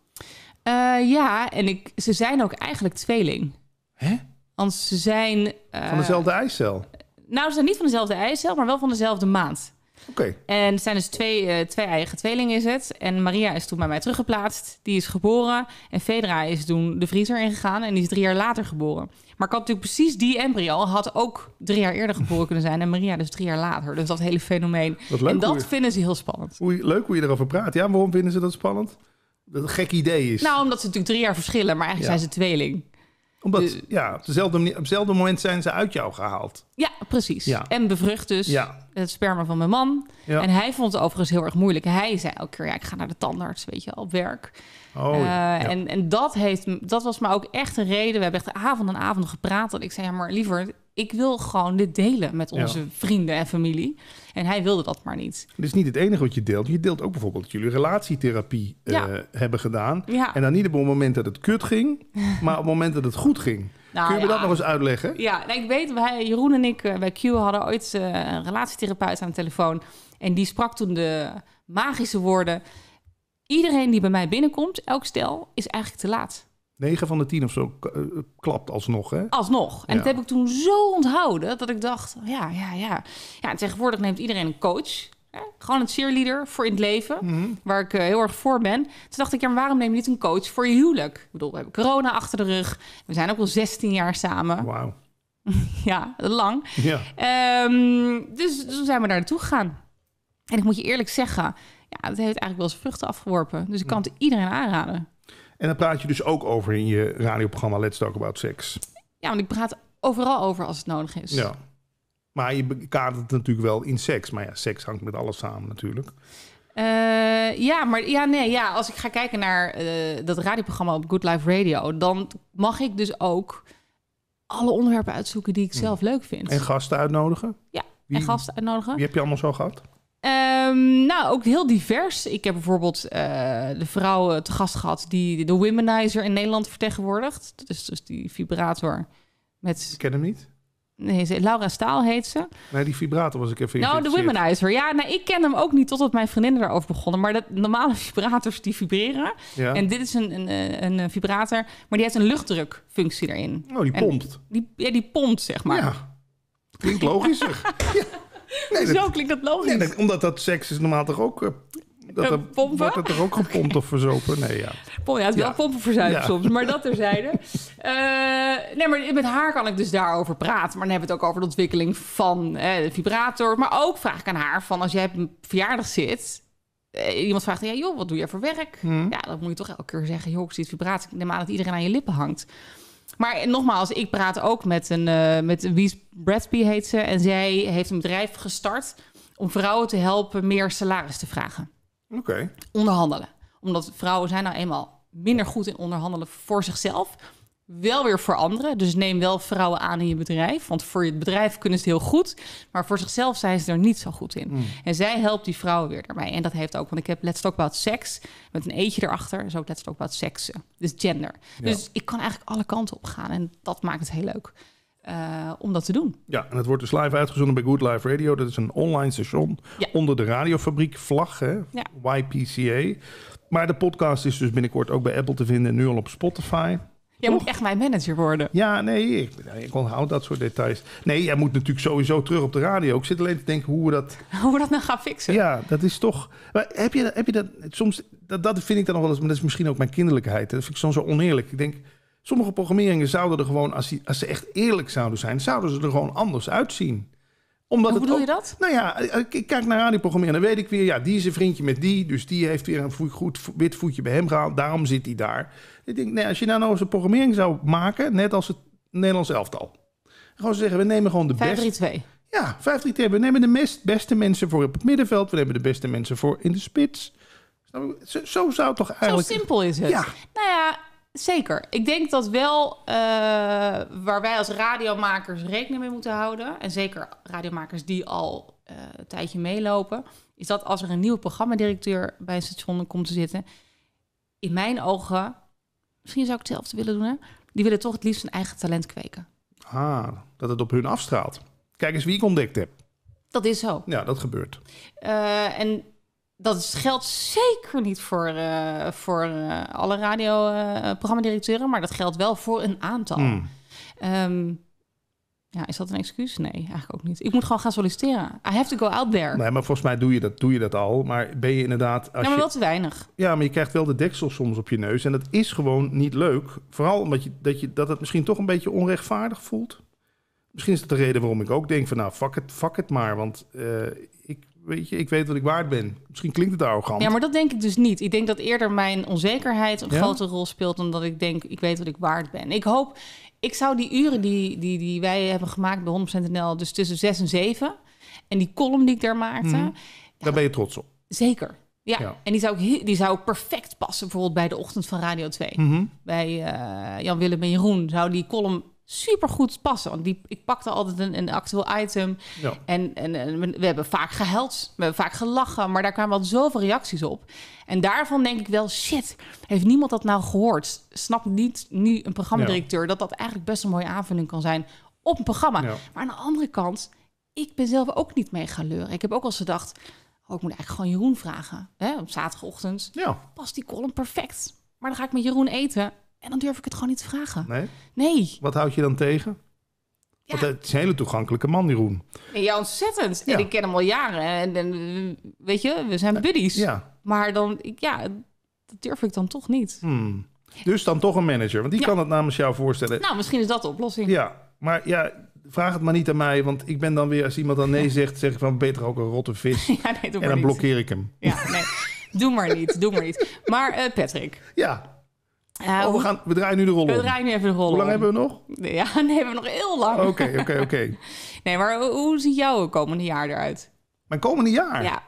Eh, ja, en ik, ze zijn ook eigenlijk tweeling. Hè? Want ze zijn... Eh, van dezelfde eicel? Nou, ze zijn niet van dezelfde eicel, maar wel van dezelfde maand. Oké. En het zijn dus twee, eh, twee eigen tweelingen is het. En Maria is toen bij mij teruggeplaatst. Die is geboren. En Vedra is toen de vriezer ingegaan. En die is drie jaar later geboren. Maar ik had natuurlijk precies die embryo had ook drie jaar eerder geboren kunnen zijn. En Maria dus drie jaar later. Dus dat hele fenomeen. Dat en dat vinden ze heel spannend. Hoe, leuk hoe je erover praat. Ja, waarom vinden ze dat spannend? Dat een gek idee is. Nou, omdat ze natuurlijk drie jaar verschillen. Maar eigenlijk zijn ze tweeling omdat, dus- ja, op manier, op hetzelfde moment zijn ze uit jou gehaald. Ja, precies. Ja. En bevrucht dus het sperma van mijn man. En hij vond het overigens heel erg moeilijk. Hij zei elke keer, ja, ik ga naar de tandarts, weet je, op werk. Oh, eh, ja. en, en dat, heeft, dat was me ook echt een reden. We hebben echt avond en avond gepraat. Dat ik zei, ja, maar liever, ik wil gewoon dit delen met onze vrienden en familie. En hij wilde dat maar niet. Dit is niet het enige wat je deelt. Je deelt ook bijvoorbeeld dat jullie relatietherapie eh, hebben gedaan. En dan niet op het moment dat het kut ging, maar op het moment dat het goed ging. Nou Kun je me dat nog eens uitleggen? Ja, nou, ik weet, wij, Jeroen en ik eh, bij Q hadden ooit een relatietherapeut aan de telefoon. En die sprak toen de magische woorden... Iedereen die bij mij binnenkomt, elk stel, is eigenlijk te laat. 9 van de 10 of zo eh, klapt alsnog, hè? Alsnog. En dat heb ik toen zo onthouden dat ik dacht, ja, ja, ja. Ja, tegenwoordig neemt iedereen een coach. Hè? Gewoon een cheerleader voor in het leven, mhm. waar ik eh, heel erg voor ben. Toen dacht ik, ja, waarom neem je niet een coach voor je huwelijk? Ik bedoel, we hebben corona achter de rug. We zijn ook al 16 jaar samen. Wauw. ja, lang. Ja. Ehm, dus toen dus zijn we daar naartoe gegaan. En ik moet je eerlijk zeggen, ja, dat heeft eigenlijk wel zijn vruchten afgeworpen. Dus ik kan het iedereen aanraden. En dan praat je dus ook over in je radioprogramma Let's Talk About Sex. Ja, want ik praat overal over als het nodig is. Ja. Maar je kadert het natuurlijk wel in seks. Maar ja, seks hangt met alles samen natuurlijk. Eh, ja, maar ja, nee, ja, als ik ga kijken naar uh, dat radioprogramma op Good Life Radio, dan mag ik dus ook alle onderwerpen uitzoeken die ik hmm. zelf leuk vind. En gasten uitnodigen? Ja, en gasten uitnodigen. Wie heb je allemaal zo gehad? Ehm, nou, ook heel divers. Ik heb bijvoorbeeld eh, de vrouw eh, te gast gehad die de Womenizer in Nederland vertegenwoordigt. Dus, dus die vibrator met... Ik ken hem niet. Nee, ze, Laura Staal heet ze. Nee, die vibrator was ik even Nou, de Womenizer. Ja, nou, ik ken hem ook niet totdat mijn vriendinnen daarover begonnen. Maar dat, normale vibrators die vibreren. En dit is een, een, eh, een, vibrator, maar die heeft een luchtdrukfunctie erin. Oh, die pompt. die, ja, die pompt, zeg maar. Ja, klinkt logischer. ja. Nee, zo klinkt dat logisch. dat, omdat dat seks is normaal toch ook... Eh, dat Wordt het toch ook gepompt of verzopen? Nee, ja. ja, het is wel pompen verzuipen soms, maar dat terzijde. Uh, nee, maar met haar kan ik dus daarover praten. Maar dan hebben we het ook over de ontwikkeling van eh, de vibrator. Maar ook vraag ik aan haar van, als jij op een verjaardag zit... iemand vraagt, ja joh, wat doe jij voor werk? Hmm. Ja, dat moet je toch elke keer zeggen, joh, ik zit vibratie. Ik neem aan dat iedereen aan je lippen hangt. Maar nogmaals, ik praat ook met een eh, met Wies Bradby heet ze. En zij heeft een bedrijf gestart om vrouwen te helpen meer salaris te vragen. Oké. Onderhandelen. Omdat vrouwen zijn nou eenmaal minder goed in onderhandelen voor zichzelf wel weer voor anderen. Dus neem wel vrouwen aan in je bedrijf. Want voor je bedrijf kunnen ze het heel goed. Maar voor zichzelf zijn ze er niet zo goed in. Mm. En zij helpt die vrouwen weer daarbij. En dat heeft ook, want ik heb Let's Talk About Sex. Met een eetje erachter. zo ook Let's Talk About Sex. Eh, dus gender. Dus ik kan eigenlijk alle kanten op gaan. En dat maakt het heel leuk. Eh, om dat te doen. Ja, en het wordt dus live uitgezonden bij Good Life Radio. Dat is een online station onder de radiofabriek vlag, hè? YPCA. Maar de podcast is dus binnenkort ook bij Apple te vinden en nu al op Spotify. Jij moet echt mijn manager worden. Ja, nee, ik, ik onthoud dat soort details. Nee, jij moet natuurlijk sowieso terug op de radio. Ik zit alleen te denken hoe we dat... Hoe we dat nou gaan fixen. Ja, dat is toch... Maar heb je, heb je dat... Soms, dat, dat vind ik dan nog wel eens... Maar dat is misschien ook mijn kinderlijkheid. Dat vind ik soms zo oneerlijk. Ik denk, sommige programmeringen zouden er gewoon... Als, als ze echt eerlijk zouden zijn, zouden ze er gewoon anders uitzien omdat Hoe bedoel je dat? Nou ja, ik kijk naar radioprogrammeren en dan weet ik weer... ja, die is een vriendje met die, dus die heeft weer een voet, goed wit voetje bij hem gehaald. Daarom zit hij daar. Ik denk, als je nou nou eens een programmering zou maken, net als het Nederlands elftal. Gewoon zeggen, we nemen gewoon de beste... Ja, 5-3-2. We nemen de beste mensen voor op het middenveld. We nemen de beste mensen voor in de spits. Zo, zou het toch eigenlijk... Zo simpel is het. Ja. Nou ja, zeker. Ik denk dat wel eh, waar wij als radiomakers rekening mee moeten houden... en zeker radiomakers die al eh, een tijdje meelopen... is dat als er een nieuwe programmadirecteur bij een station komt te zitten... in mijn ogen Misschien zou ik hetzelfde willen doen. Hè? Die willen toch het liefst hun eigen talent kweken. Ah, dat het op hun afstraalt. Kijk eens wie ik ontdekt heb. Dat is zo. Ja, dat gebeurt. Eh, en dat geldt zeker niet voor, uh, voor uh, alle radioprogramma-directeuren, maar dat geldt wel voor een aantal. Mm. Ja, is dat een excuus? Nee, eigenlijk ook niet. Ik moet gewoon gaan solliciteren. I have to go out there. Nee, maar volgens mij doe je dat, doe je dat al. Maar ben je inderdaad... Als ja, maar wel te weinig. ja, maar je krijgt wel de deksel soms op je neus. En dat is gewoon niet leuk. Vooral omdat je, dat, je, dat het misschien toch een beetje onrechtvaardig voelt. Misschien is dat de reden waarom ik ook denk van... nou, fuck het fuck het maar. Want eh, ik, weet je, ik weet wat ik waard ben. Misschien klinkt het arrogant. Ja, maar dat denk ik dus niet. Ik denk dat eerder mijn onzekerheid een ja? grote rol speelt dan dat ik denk, ik weet wat ik waard ben. Ik hoop, ik zou die uren die, die, die wij hebben gemaakt bij 100%NL, dus tussen 6 en 7, en die kolom die ik daar maakte. Mhm. daar ben je trots op. Zeker. Ja. en die zou, ik, die zou perfect passen bijvoorbeeld bij de ochtend van Radio 2. Mhm. Bij eh, Jan-Willem en Jeroen zou die column super goed passen. Want die, ik pakte altijd een, een actueel item. En, en, we hebben vaak gehuild, we hebben vaak gelachen, maar daar kwamen wel zoveel reacties op. En daarvan denk ik wel, shit, heeft niemand dat nou gehoord? Snap niet nu een programmadirecteur dat dat eigenlijk best een mooie aanvulling kan zijn op een programma. Maar aan de andere kant, ik ben zelf ook niet mee gaan leuren. Ik heb ook al eens gedacht, oh, ik moet eigenlijk gewoon Jeroen vragen. Hè, op zaterdagochtend. Ja. Past die column perfect? Maar dan ga ik met Jeroen eten. En dan durf ik het gewoon niet vragen. Nee? Nee. Wat houd je dan tegen? Want eh, het is een hele toegankelijke man, die Jeroen. Ja, ontzettend. En ik ken hem al jaren. En, weet je, we zijn buddies. Ja. Maar dan, ja, dat durf ik dan toch niet. Hmm. Dus dan toch een manager, want die kan het namens jou voorstellen. Nou, misschien is dat de oplossing. Ja, maar ja, vraag het maar niet aan mij, want ik ben dan weer, als iemand dan nee zegt, zeg ik van beter ook een rotte vis. Ja, nee, en dan blokkeer ik hem. Ja, nee, doe maar niet, doe maar niet. Maar eh, Patrick. Ja. Oh, we, gaan, draaien nu de rollen. we draaien nu even de rollen. Hoe lang hebben we nog? Ja, nee, we nog heel lang. Oké, oké, oké. Nee, maar hoe, ziet jouw komende jaar eruit? Mijn komende jaar? Ja.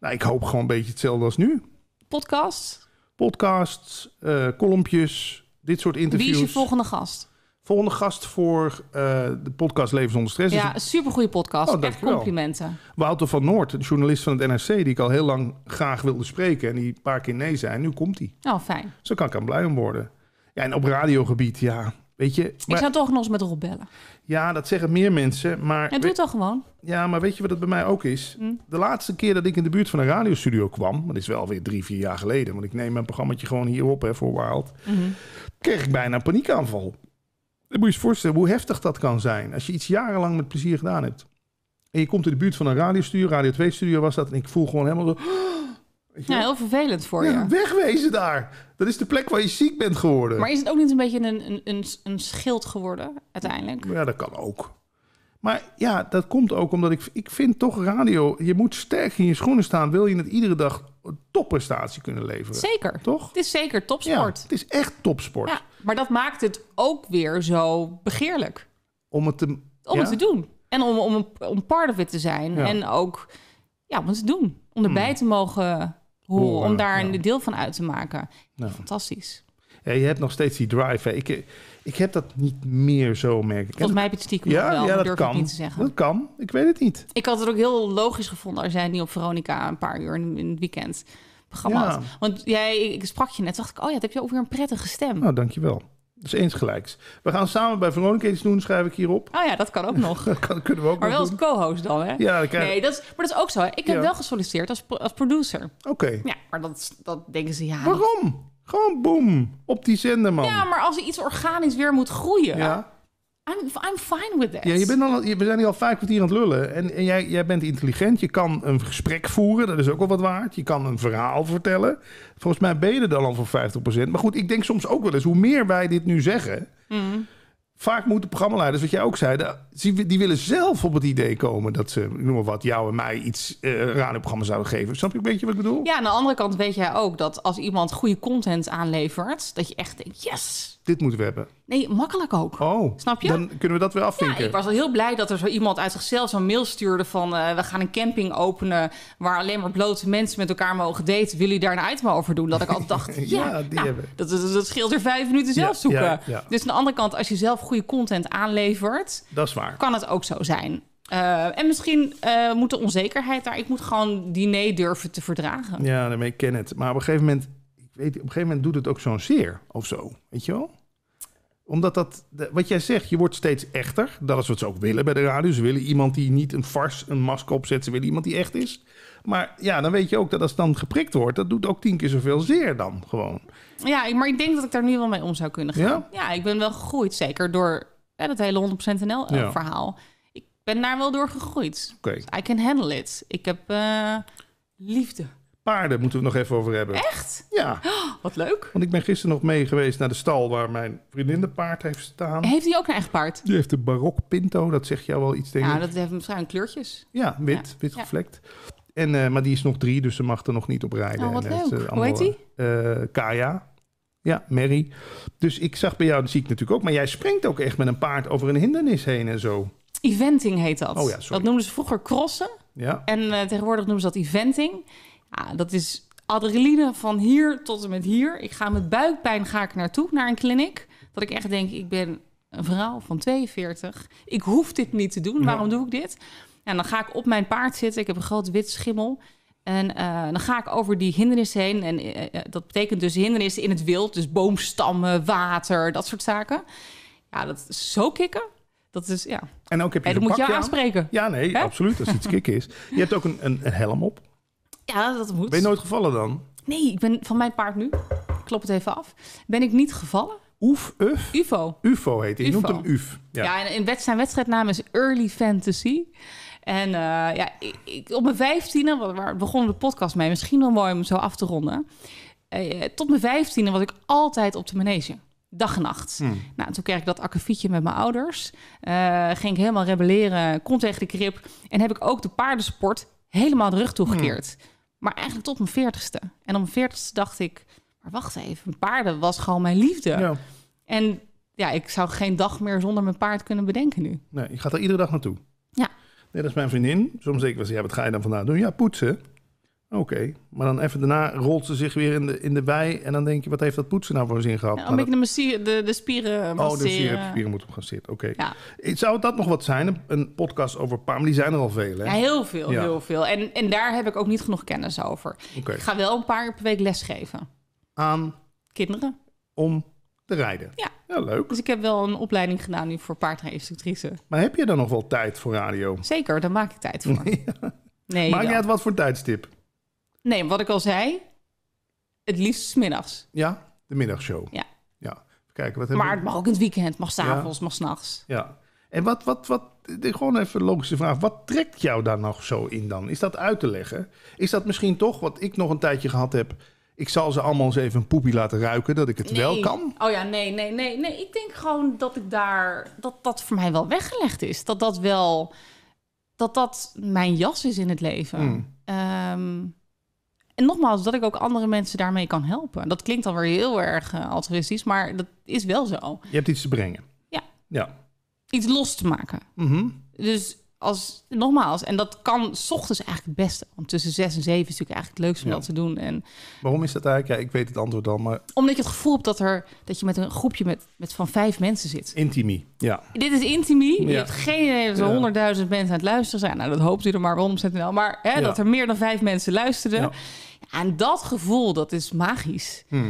Nou, ik hoop gewoon een beetje hetzelfde als nu. Podcasts? Podcasts, uh, kolompjes, dit soort interviews. Wie is je volgende gast? Volgende gast voor eh, de podcast Leven zonder stress. Ja, een... supergoeie podcast. Oh, Echt complimenten. Wouter van Noord, een journalist van het NRC, die ik al heel lang graag wilde spreken. En die een paar keer nee zei. En nu komt hij. Oh, fijn. Zo kan ik aan blij om worden. Ja, en op radiogebied, ja. Weet je, Ik zou toch nog eens met Rob bellen. Ja, dat zeggen meer mensen. Maar doe het doet al gewoon. Ja, maar weet je wat het bij mij ook is? Hm? De laatste keer dat ik in de buurt van een radiostudio kwam... dat is wel weer drie, vier jaar geleden... want ik neem mijn programmaatje gewoon hier op hè, voor Wild... Mhm. kreeg ik bijna een paniekaanval. Dan moet je je voorstellen hoe heftig dat kan zijn. Als je iets jarenlang met plezier gedaan hebt. En je komt in de buurt van een radiostudio, Radio 2-studio was dat. En ik voel gewoon helemaal zo... Ja, heel vervelend voor ja, je. Wegwezen daar. Dat is de plek waar je ziek bent geworden. Maar is het ook niet een beetje een, een, een, schild geworden uiteindelijk? Ja, dat kan ook. Maar ja, dat komt ook omdat ik, ik vind toch radio... Je moet sterk in je schoenen staan. Wil je het iedere dag topprestatie kunnen leveren. Zeker. Toch? Het is zeker topsport. Ja, het is echt topsport. maar dat maakt het ook weer zo begeerlijk. Om het te, om het te doen. En om, om, om part of it te zijn. En ook ja, om het te doen. Om erbij hmm. te mogen horen. om daar een deel van uit te maken. Fantastisch. je hebt nog steeds die drive. Hè. Ik, ik heb dat niet meer zo, merk ik. Volgens mij heb je het stiekem ja, wel, ja, dat durf kan. ik niet te zeggen. Dat kan, ik weet het niet. Ik had het ook heel logisch gevonden als jij niet op Veronica een paar uur in, het weekend programma Want jij, ik sprak je net, dacht ik, oh ja, dat heb je over weer een prettige stem. Nou, dankjewel. Dus eens gelijks. We gaan samen bij Veronica iets doen, schrijf ik hierop. Oh ja, dat kan ook nog. dat kunnen we ook maar wel als co-host dan, hè? Ja, dat nee, dat is, maar dat is ook zo. Hè? Ik heb wel gesolliciteerd als, als producer. Oké. Ja, maar dat, dat denken ze, ja... Waarom? Gewoon boem, op die zender, man. Ja, maar als er iets organisch weer moet groeien... Ja. I'm, I'm fine with that. Ja, je bent al, je, we zijn hier al vijf kwartier aan het lullen. En, en jij, jij bent intelligent. Je kan een gesprek voeren. Dat is ook wel wat waard. Je kan een verhaal vertellen. Volgens mij ben je er dan al voor 50%. Maar goed, ik denk soms ook wel eens... hoe meer wij dit nu zeggen... Mhm. Vaak moeten programmaleiders, wat jij ook zei, die willen zelf op het idee komen dat ze, noem maar wat, jou en mij iets uh, eh, radioprogramma zouden geven. Snap je een beetje wat ik bedoel? Ja, aan de andere kant weet jij ook dat als iemand goede content aanlevert, dat je echt denkt, yes! Dit moeten we hebben. Nee, makkelijk ook. Oh, snap je? Dan kunnen we dat weer afvinken. Ja, ik was al heel blij dat er zo iemand uit zichzelf zo'n mail stuurde van... Eh, we gaan een camping openen waar alleen maar blote mensen met elkaar mogen daten. Wil je daar een item over doen? Dat ik altijd dacht, ja, die nou, hebben. Dat, dat, scheelt er vijf minuten zelf ja, zoeken. Dus aan de andere kant, als je zelf goed goede content aanlevert, dat is waar. kan het ook zo zijn. Eh, en misschien eh, moet de onzekerheid daar, ik moet gewoon die nee durven te verdragen. Ja, daarmee ken het. Maar op een gegeven moment, ik weet, op een gegeven moment doet het ook zo'n zeer of zo. Weet je wel? Omdat dat, wat jij zegt, je wordt steeds echter. Dat is wat ze ook willen bij de radio. Ze willen iemand die niet een vars, een masker opzet. Ze willen iemand die echt is. Maar ja, dan weet je ook dat als het dan geprikt wordt, dat doet ook tien keer zoveel zeer dan gewoon. Ja, maar ik denk dat ik daar nu wel mee om zou kunnen gaan. Ja, ik ben wel gegroeid, zeker door ja, dat hele 100% NL-verhaal. Eh, ik ben daar wel door gegroeid. Okay. Dus I can handle it. Ik heb eh, liefde. Paarden moeten we nog even over hebben. Echt? Ja. Oh, wat leuk. Want ik ben gisteren nog mee geweest naar de stal waar mijn vriendin de paard heeft staan. Heeft hij ook een eigen paard? Die heeft de barok pinto, dat zegt jou wel iets denk Ja, dat heeft waarschijnlijk kleurtjes. Ja, wit, ja. wit gevlekt. En, eh, maar die is nog drie, dus ze mag er nog niet op rijden. Oh, wat en eh, Hoe heet die? Uh, Kaya. Ja, Mary. Dus ik zag bij jou, dat zie ik natuurlijk ook. Maar jij springt ook echt met een paard over een hindernis heen en zo. Eventing heet dat. Oh ja, sorry. Dat noemden ze vroeger crossen. Ja. En eh, tegenwoordig noemen ze dat eventing. Ja, dat is adrenaline van hier tot en met hier. Ik ga met buikpijn ga ik naartoe, naar een kliniek. Dat ik echt denk, ik ben een vrouw van 42. Ik hoef dit niet te doen. Waarom doe ik dit? En dan ga ik op mijn paard zitten. Ik heb een groot wit schimmel. En eh, dan ga ik over die hindernissen heen. En eh, eh, dat betekent dus hindernissen in het wild. Dus boomstammen, water, dat soort zaken. Ja, dat is zo kikken. Dat is, ja. En ook heb je dat moet je aan. aanspreken. Ja, nee, absoluut. Als iets kikken is. Je hebt ook een, een, helm op. Ja, dat moet. Ben je nooit gevallen dan? Nee, ik ben van mijn paard nu. klop het even af. Ben ik niet gevallen. Oef, uf. UFO. UFO heet Je noemt hem UF. Ja, ja en in wedstrijd zijn wedstrijdnaam is Early Fantasy. En eh, ja, ik, op mijn vijftiende, waar begonnen de podcast mee, misschien wel mooi om zo af te ronden. Eh, eh, tot mijn vijftiende was ik altijd op de manege. Dag en nacht. Hmm. Nou, toen kreeg ik dat akkefietje met mijn ouders. ging ik helemaal rebelleren, kon tegen de krip. En heb ik ook de paardensport helemaal de rug toegekeerd. Hmm. Maar eigenlijk tot mijn veertigste. En om mijn veertigste dacht ik, maar wacht even, paarden was gewoon mijn liefde. Ja. En ja, ik zou geen dag meer zonder mijn paard kunnen bedenken nu. Nee, je gaat er iedere dag naartoe. Ja, Nee, dat is mijn vriendin. Soms denk ik wel eens, ja, wat ga je dan vandaag doen? Ja, poetsen. Oké, maar dan even daarna rolt ze zich weer in de, in de bij. En dan denk je, wat heeft dat poetsen nou voor zin gehad? Ja, nou, om ik de, de, de, spieren Oh, de spieren, spieren moeten gaan zitten, oké. Zou dat nog wat zijn, een podcast over PAM? Die zijn er al veel, hè? Ja, heel veel, heel veel. En, en daar heb ik ook niet genoeg kennis over. Ik ga wel een paar per week lesgeven. Aan? Kinderen. Om te rijden? Ja. Ja, leuk. Dus ik heb wel een opleiding gedaan nu voor instructrice. Maar heb je dan nog wel tijd voor radio? Zeker, daar maak ik tijd voor. nee, maak je het wat voor tijdstip? Nee, wat ik al zei, het liefst s middags. Ja, de middagshow. Ja. ja. kijk wat maar het mag ook in het weekend, mag s'avonds, ja. mag s'nachts. Ja. En wat, wat, wat, gewoon even een logische vraag. Wat trekt jou daar nog zo in dan? Is dat uit te leggen? Is dat misschien toch wat ik nog een tijdje gehad heb? ik zal ze allemaal eens even een poepie laten ruiken dat ik het wel kan. Oh ja, nee, nee, nee, nee. Ik denk gewoon dat ik daar dat dat voor mij wel weggelegd is. Dat dat wel dat dat mijn jas is in het leven. Hmm. Ehm, en nogmaals, dat ik ook andere mensen daarmee kan helpen. Dat klinkt dan weer heel erg uh, altruïstisch, maar dat is wel zo. Je hebt iets te brengen. Ja. ja. Iets los te maken. Mm Dus als, nogmaals, en dat kan s ochtends eigenlijk het beste. Om tussen zes en zeven is natuurlijk eigenlijk het leukste om dat te doen. En, Waarom is dat eigenlijk? Ja, ik weet het antwoord dan, maar... Omdat je het gevoel hebt dat, er, dat je met een groepje met, met van vijf mensen zit. Intimie, ja. Dit is intimie. Je hebt geen idee dat er honderdduizend mensen aan het luisteren zijn. Nou, dat hoopt u er maar 100% wel. Maar hè, dat er meer dan vijf mensen luisterden. en dat gevoel, dat is magisch. Hmm.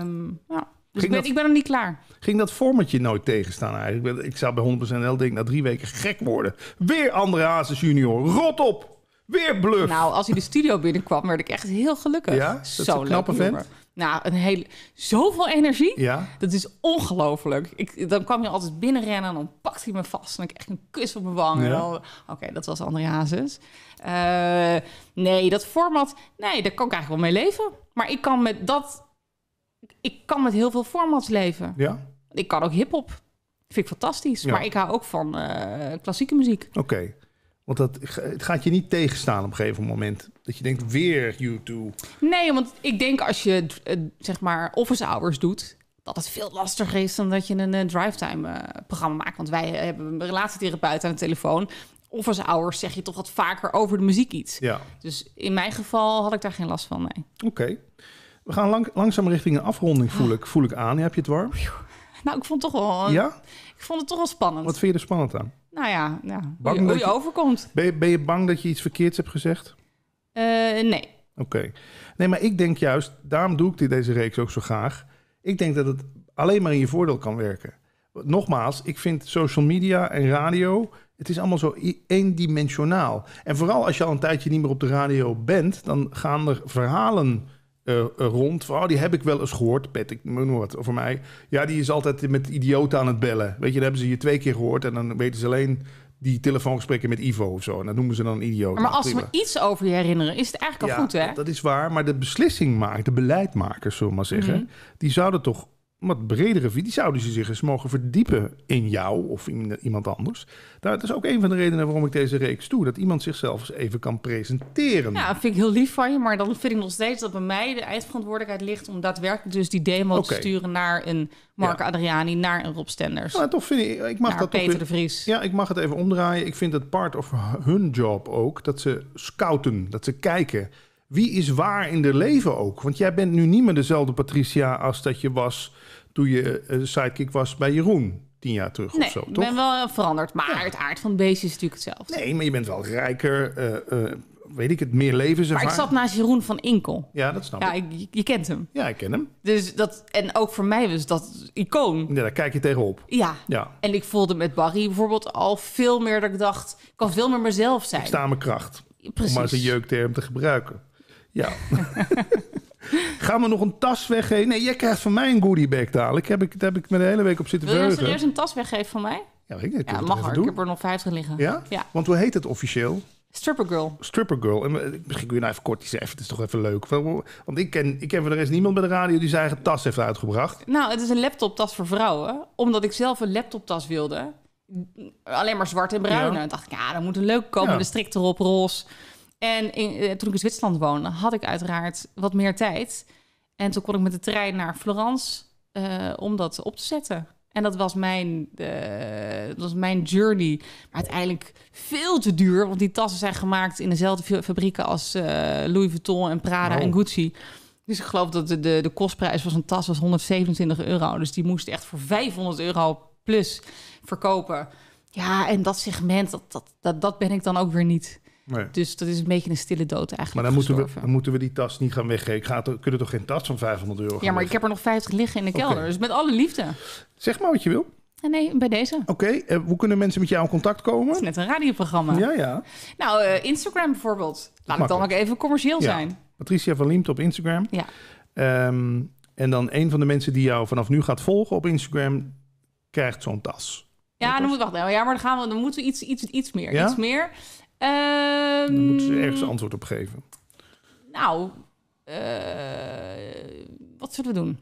Um, ja. dus ik ben, ik ben nog niet klaar ging dat formatje nooit tegenstaan eigenlijk. Ik zou bij 100% heel na drie weken gek worden. Weer André Hazes junior, rot op! Weer bluff! Nou, als hij de studio binnenkwam, werd ik echt heel gelukkig. Ja, Zo leuk knappe vent. Nou, een hele, zoveel energie. Ja. Dat is ongelooflijk. dan kwam je altijd binnenrennen en dan pakte hij me vast. En ik echt een kus op mijn wang. Oké, dat was André Hazes. Eh, nee, dat format, nee, daar kan ik eigenlijk wel mee leven. Maar ik kan met dat ik kan met heel veel formats leven. Ja. Ik kan ook hip-hop. Vind ik fantastisch. Ja. Maar ik hou ook van eh, klassieke muziek. Oké. Want dat, het gaat je niet tegenstaan op een gegeven moment. Dat je denkt, weer YouTube. Nee, want ik denk als je eh, zeg maar office hours doet... dat het veel lastiger is dan dat je een eh, drive time programma maakt. Want wij hebben een relatietherapeut aan de telefoon. Office hours zeg je toch wat vaker over de muziek iets. Ja. Dus in mijn geval had ik daar geen last van, nee. Oké. We gaan langzaam richting een afronding, voel ik, voel ik aan. Heb je het warm? Nou, ik vond het toch wel... Eh, ja? Ik vond het toch wel spannend. Wat vind je er spannend aan? Nou ja, Bang hoe, je, overkomt. Ben je, ben je bang dat je iets verkeerds hebt gezegd? Eh, nee. Oké. Nee, maar ik denk juist, daarom doe ik deze reeks ook zo graag. Ik denk dat het alleen maar in je voordeel kan werken. Nogmaals, ik vind social media en radio, het is allemaal zo eendimensionaal. En vooral als je al een tijdje niet meer op de radio bent, dan gaan er verhalen eh, eh, rond. Van, oh, die heb ik wel eens gehoord, Pet, ik over mij. Ja, die is altijd met idioten aan het bellen. Weet je, dat hebben ze je twee keer gehoord en dan weten ze alleen die telefoongesprekken met Ivo of zo. En dat noemen ze dan een idioot. Maar nou, als we iets over je herinneren, is het eigenlijk al goed, hè? Dat is waar, maar de beslissing maakt, de beleidmakers, zullen we maar zeggen, mhm. die zouden toch wat bredere zouden ze zich eens mogen verdiepen in jou of in iemand anders. Dat is ook een van de redenen waarom ik deze reeks doe. Dat iemand zichzelf eens even kan presenteren. Ja, vind ik heel lief van je. Maar dan vind ik nog steeds dat bij mij de eindverantwoordelijkheid ligt... om daadwerkelijk dus die demo te sturen naar een Mark Adriani, naar een Rob Stenders. Ja, toch vind ik... ik mag dat Peter toch, Ja, ik mag het even omdraaien. Ik vind het part of hun job ook. Dat ze scouten, dat ze kijken wie is waar in de leven ook? Want jij bent nu niet meer dezelfde Patricia als dat je was toen je eh, sidekick was bij Jeroen. Tien jaar terug nee, of zo, toch? ik ben wel veranderd. Maar het aard van het beest is natuurlijk hetzelfde. Nee, maar je bent wel rijker, eh, eh, weet ik het, meer levenservaring. Maar ik zat naast Jeroen van Inkel. Ja, dat snap ik. Je, je kent hem. Ja, ik ken hem. Dus dat, en ook voor mij was dat icoon. Ja, daar kijk je tegenop. Ja. ja. En ik voelde met Barry bijvoorbeeld al veel meer dat ik dacht... ik kan veel meer mezelf zijn. Ik sta mijn kracht. Precies. Om maar een jeukterm te gebruiken. Ja. Gaan we nog een tas weggeven. Nee, jij krijgt van mij een goodiebag dadelijk. Heb ik, daar heb ik me de hele week op zitten Wil verheugen. Wil je serieus een tas weggeven van mij? Ja, weet ik niet. Ja, mag Ik heb er nog 50 liggen. Ja? Want hoe heet het officieel? Stripper Girl. Stripper Girl. En eh, misschien kun je nou even kort iets zeggen. Het is toch even leuk. Want ik ken, ik ken voor de rest niemand bij de radio die zijn eigen tas heeft uitgebracht. Nou, het is een laptoptas voor vrouwen. Omdat ik zelf een laptoptas wilde. Alleen maar zwart en bruin. En dacht ik, ja, dan moet een leuk komen. De strik erop, roze. En in, eh, toen ik in Zwitserland woonde, had ik uiteraard wat meer tijd. En toen kon ik met de trein naar Florence eh, om dat op te zetten. En dat was, mijn, eh, dat was mijn journey. Maar uiteindelijk veel te duur. Want die tassen zijn gemaakt in dezelfde fabrieken als Louis Vuitton en Prada en oh. Gucci. Dus ik geloof dat de, de, de kostprijs van zo'n tas was 127 euro. Dus die moest echt voor 500 euro plus verkopen. Ja, en dat segment, dat, dat, dat, dat ben ik dan ook weer niet. Dus dat is een beetje een stille dood eigenlijk. Maar dan moeten, we, moeten we die tas niet gaan weggeven. Ik ga het, kunnen toch geen tas van 500 euro? Ja, maar ik heb er nog 50 liggen in de kelder. Dus met alle liefde. Zeg maar wat je wil. Eh, nee, bij deze. Oké, eh, hoe kunnen mensen met jou in contact komen? Het is net een radioprogramma. Ja, ja. Nou, eh, Instagram bijvoorbeeld. Laat het dan ook even commercieel zijn. Patricia van Liemt op Instagram. Ja. Ehm, en dan een van de mensen die jou vanaf nu gaat volgen op Instagram, krijgt zo'n tas. Ja, dan moet, wacht, ja maar dan, gaan we, dan moeten we iets, iets, iets meer. Ja? Iets meer. Um, Dan moeten ze ergens ehm, antwoord op geven. Nou, eh, wat zullen we doen?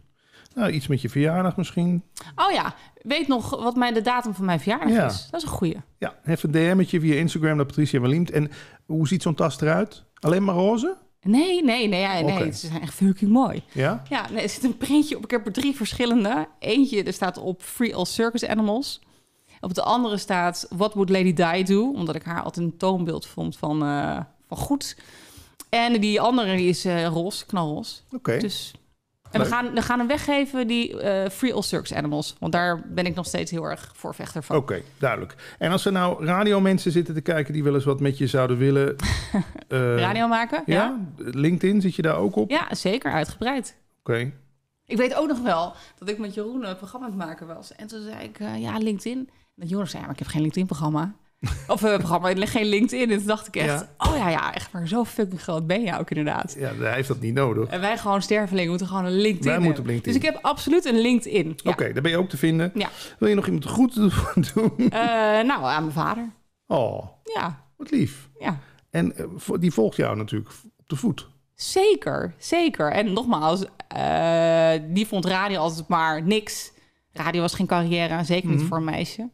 Nou, iets met je verjaardag misschien. Oh ja, weet nog wat mij de datum van mijn verjaardag ja. is. Dat is een goeie. Ja, even een DM'tje via Instagram naar Patricia Liemt. En hoe ziet zo'n tas eruit? Alleen maar roze? Nee, nee, nee, nee, nee. Ze zijn echt fucking mooi. Ja? Ja, nee, er zit een printje op. Ik heb er drie verschillende. Eentje, er staat op Free All Circus Animals. Op de andere staat, wat moet Lady Di doen? Omdat ik haar altijd een toonbeeld vond van, eh, van goed. En die andere is uh, roze, knalroze. Oké. Dus, en we gaan, we gaan hem weggeven, die eh, Free All Circus Animals. Want daar ben ik nog steeds heel erg voorvechter van. Oké, duidelijk. En als er nou radiomensen zitten te kijken die wel eens wat met je zouden willen... Radio maken, ja? LinkedIn, zit je daar ook op? Ja, zeker, uitgebreid. Oké. Ik weet ook nog wel dat ik met Jeroen een programma aan maken was. En toen zei ik, ja, LinkedIn dat Joris zei, ja, maar ik heb geen LinkedIn-programma. of een eh, programma, geen LinkedIn. En toen dacht ik echt, oh ja, ja, echt maar zo fucking groot ben je ook inderdaad. Ja, hij heeft dat niet nodig. En wij gewoon stervelingen moeten gewoon een LinkedIn Wij moeten LinkedIn. Dus ik heb absoluut een LinkedIn. Ja. Oké, daar ben je ook te vinden. Wil je nog iemand goed doen? Eh, nou, aan mijn vader. Oh, ja. wat lief. Ja. En eh, die volgt jou natuurlijk op de voet. Zeker, zeker. En nogmaals, die vond radio altijd maar niks. Radio was geen carrière, zeker niet mhm. voor een meisje.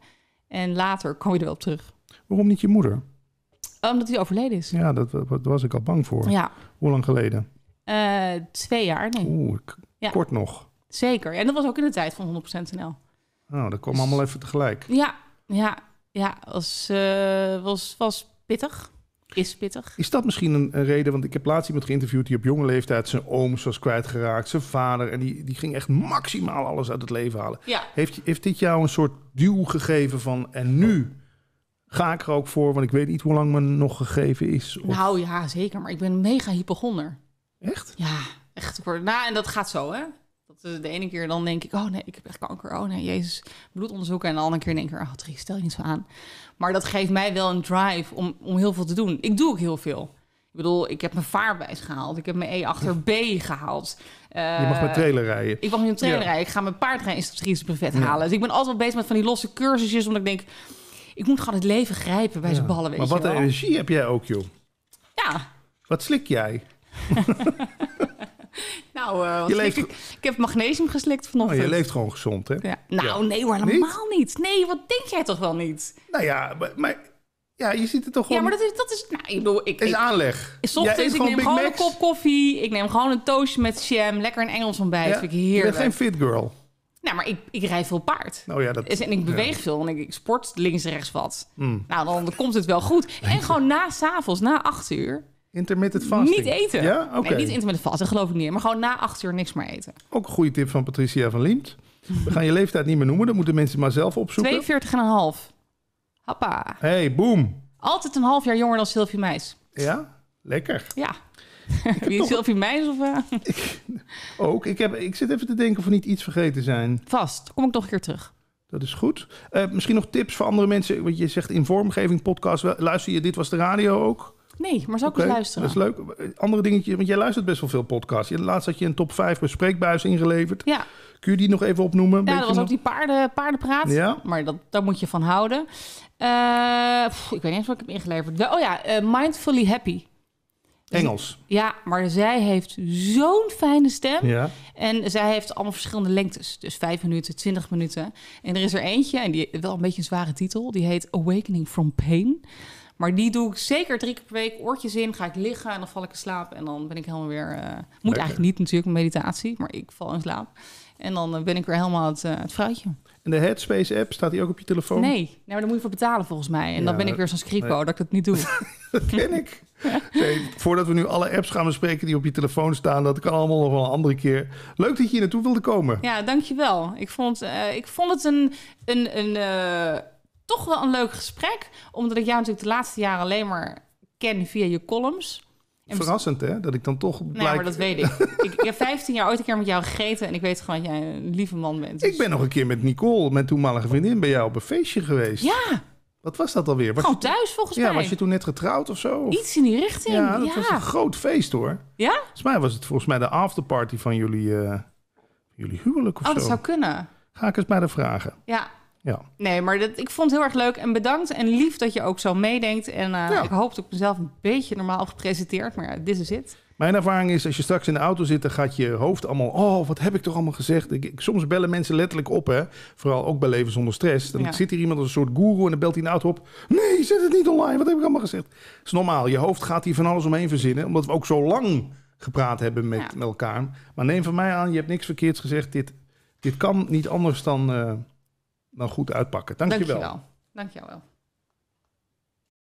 En later kom je er wel op terug. Waarom niet je moeder? Omdat hij overleden is. Ja, dat, dat was ik al bang voor. Ja. Hoe lang geleden? Eh, twee jaar, nee. Oeh, kort nog. Zeker. En dat was ook in de tijd van 100% NL. Nou, dat kwam dus- allemaal even tegelijk. Ja, ja, ja. Was, uh, was, was pittig is pittig. Is dat misschien een, reden? Want ik heb laatst iemand geïnterviewd die op jonge leeftijd zijn ooms was kwijtgeraakt, zijn vader. En die, die ging echt maximaal alles uit het leven halen. Ja. Heeft, heeft dit jou een soort duw gegeven van en nu ga ik er ook voor? Want ik weet niet hoe lang me nog gegeven is. Of... Nou ja, zeker. Maar ik ben mega hypochonder. Echt? Ja, echt. Nou, en dat gaat zo, hè? Eh, de ene keer dan denk ik, oh nee, ik heb echt kanker. Oh nee, Jezus, bloedonderzoek. En de andere keer denk ik, oh drie, stel je niet zo aan. Maar dat geeft mij wel een drive om, om heel veel te doen. Ik doe ook heel veel. Ik bedoel, ik heb mijn vaarbewijs gehaald. Ik heb mijn E achter B gehaald. Uh, je mag met eh, trailer rijden. Ik mag met een trailer rijden. Ik ga mijn instructies ja. halen. Dus ik ben altijd bezig met van die losse cursusjes. Omdat ik denk, ik moet gewoon het leven grijpen bij ja. zijn ballen. Weet maar wat energie heb jij ook, joh. Ja. Wat slik jij? nou, eh, je ik, ik, heb magnesium geslikt vanochtend. Oh, je leeft gewoon gezond, hè? Ja. Nou, nee hoor, helemaal niet? Nee, wat denk jij toch wel niet? Nou ja, maar... ja, je ziet het toch gewoon... Ja, maar dat is... Dat is nou, ik bedoel, ik... is aanleg. Soms, ochtends, ik neem gewoon een kop koffie. Ik neem gewoon een toastje met jam. Lekker een Engels ontbijt. vind ik heerlijk. Je bent geen fit girl. Nou, maar ik, ik rij veel paard. Oh ja, dat, dus, en ik beweeg veel en ik, sport links en rechts wat. Mm. Nou, dan, dan, komt het wel goed. En gewoon na s'avonds, na acht uur, Intermittent fasting? Niet eten. Ja? niet intermittent fasting, geloof ik niet. Maar gewoon na acht uur niks meer eten. Ook een goede tip van Patricia van Liemt. We gaan je leeftijd niet meer noemen, dat moeten mensen maar zelf opzoeken. 42,5. Hoppa. Hey, boem. Altijd een half jaar jonger dan Sylvie Meis. Ja? Lekker. Ja. Wie toch... Sylvie Meis of... Uh... Ik, ook. Ik, heb, ik zit even te denken of we niet iets vergeten zijn. Vast. Kom ik toch een keer terug. Dat is goed. Eh, misschien nog tips voor andere mensen. Want je zegt in vormgeving podcast. Luister je, dit was de radio ook. Nee, maar zou ik eens luisteren. Dat is leuk. Andere dingetje, want jij luistert best wel veel podcasts. Laatst had je een top 5 bespreekbuis ingeleverd. Ja. Kun je die nog even opnoemen? Ja, dat was ook die paarden, paardenpraat. Ja. Maar dat, daar moet je van houden. Eh, ik weet niet eens wat ik heb ingeleverd. Oh ja, eh, Mindfully Happy. Engels. Ja, maar zij heeft zo'n fijne stem. Ja. En zij heeft allemaal verschillende lengtes. Dus 5 minuten, 20 minuten. En er is er eentje, en die wel een beetje een zware titel. Die heet Awakening from Pain. Maar die doe ik zeker drie keer per week. Oortjes in, ga ik liggen en dan val ik in slaap. En dan ben ik helemaal weer... Eh, moet eigenlijk niet natuurlijk met meditatie, maar ik val in slaap. En dan eh, ben ik weer helemaal het, uh, het fruitje. En de Headspace app, staat die ook op je telefoon? Nee, nou, daar moet je voor betalen volgens mij. En dan ben ik weer zo'n scripo dat ik het niet doe. dat ken ik. voordat we nu alle apps gaan bespreken die op je telefoon staan, dat kan allemaal nog wel een andere keer. Leuk dat je hier naartoe wilde komen. Ja, dankjewel. Ik vond, ik vond het een, een, een, toch wel een leuk gesprek. Omdat ik jou natuurlijk de laatste jaren alleen maar ken via je columns. En Verrassend, hè? Dat ik dan toch nou blijk... Nee, maar dat weet ik. ik. heb 15 jaar ooit een keer met jou gegeten... en ik weet gewoon dat jij een lieve man bent. Ik dus- ben nog een keer met Nicole, mijn toenmalige vriendin... bij jou op een feestje geweest. Ja! Wat was dat alweer? Was gewoon thuis, volgens ja, mij. Ja, was je toen net getrouwd of zo? Of... Iets in die richting, ja. Dat was een groot feest, hoor. Ja? Volgens mij was het volgens mij de afterparty van jullie, uh, jullie huwelijk of oh, zo. dat zou kunnen. Ga ik eens bij de vragen. Ja, ja. Nee, maar dat, ik vond het heel erg leuk en bedankt en lief dat je ook zo meedenkt. En eh, ik hoop dat ik mezelf een beetje normaal gepresenteerd, maar dit is het. Mijn ervaring is, als je straks in de auto zit, dan gaat je hoofd allemaal... oh, wat heb ik toch allemaal gezegd? Ik, ik, soms bellen mensen letterlijk op, hè. Vooral ook bij Leven Zonder Stress. Dan zit hier iemand als een soort guru en dan belt hij in de auto op... nee, zet het niet online, wat heb ik allemaal gezegd? Dat is normaal, je hoofd gaat hier van alles omheen verzinnen... omdat we ook zo lang gepraat hebben met, elkaar. Maar neem van mij aan, je hebt niks verkeerds gezegd. Dit, dit kan niet anders dan... Eh, nou goed uitpakken. Dank, Dank je wel. Dank je wel.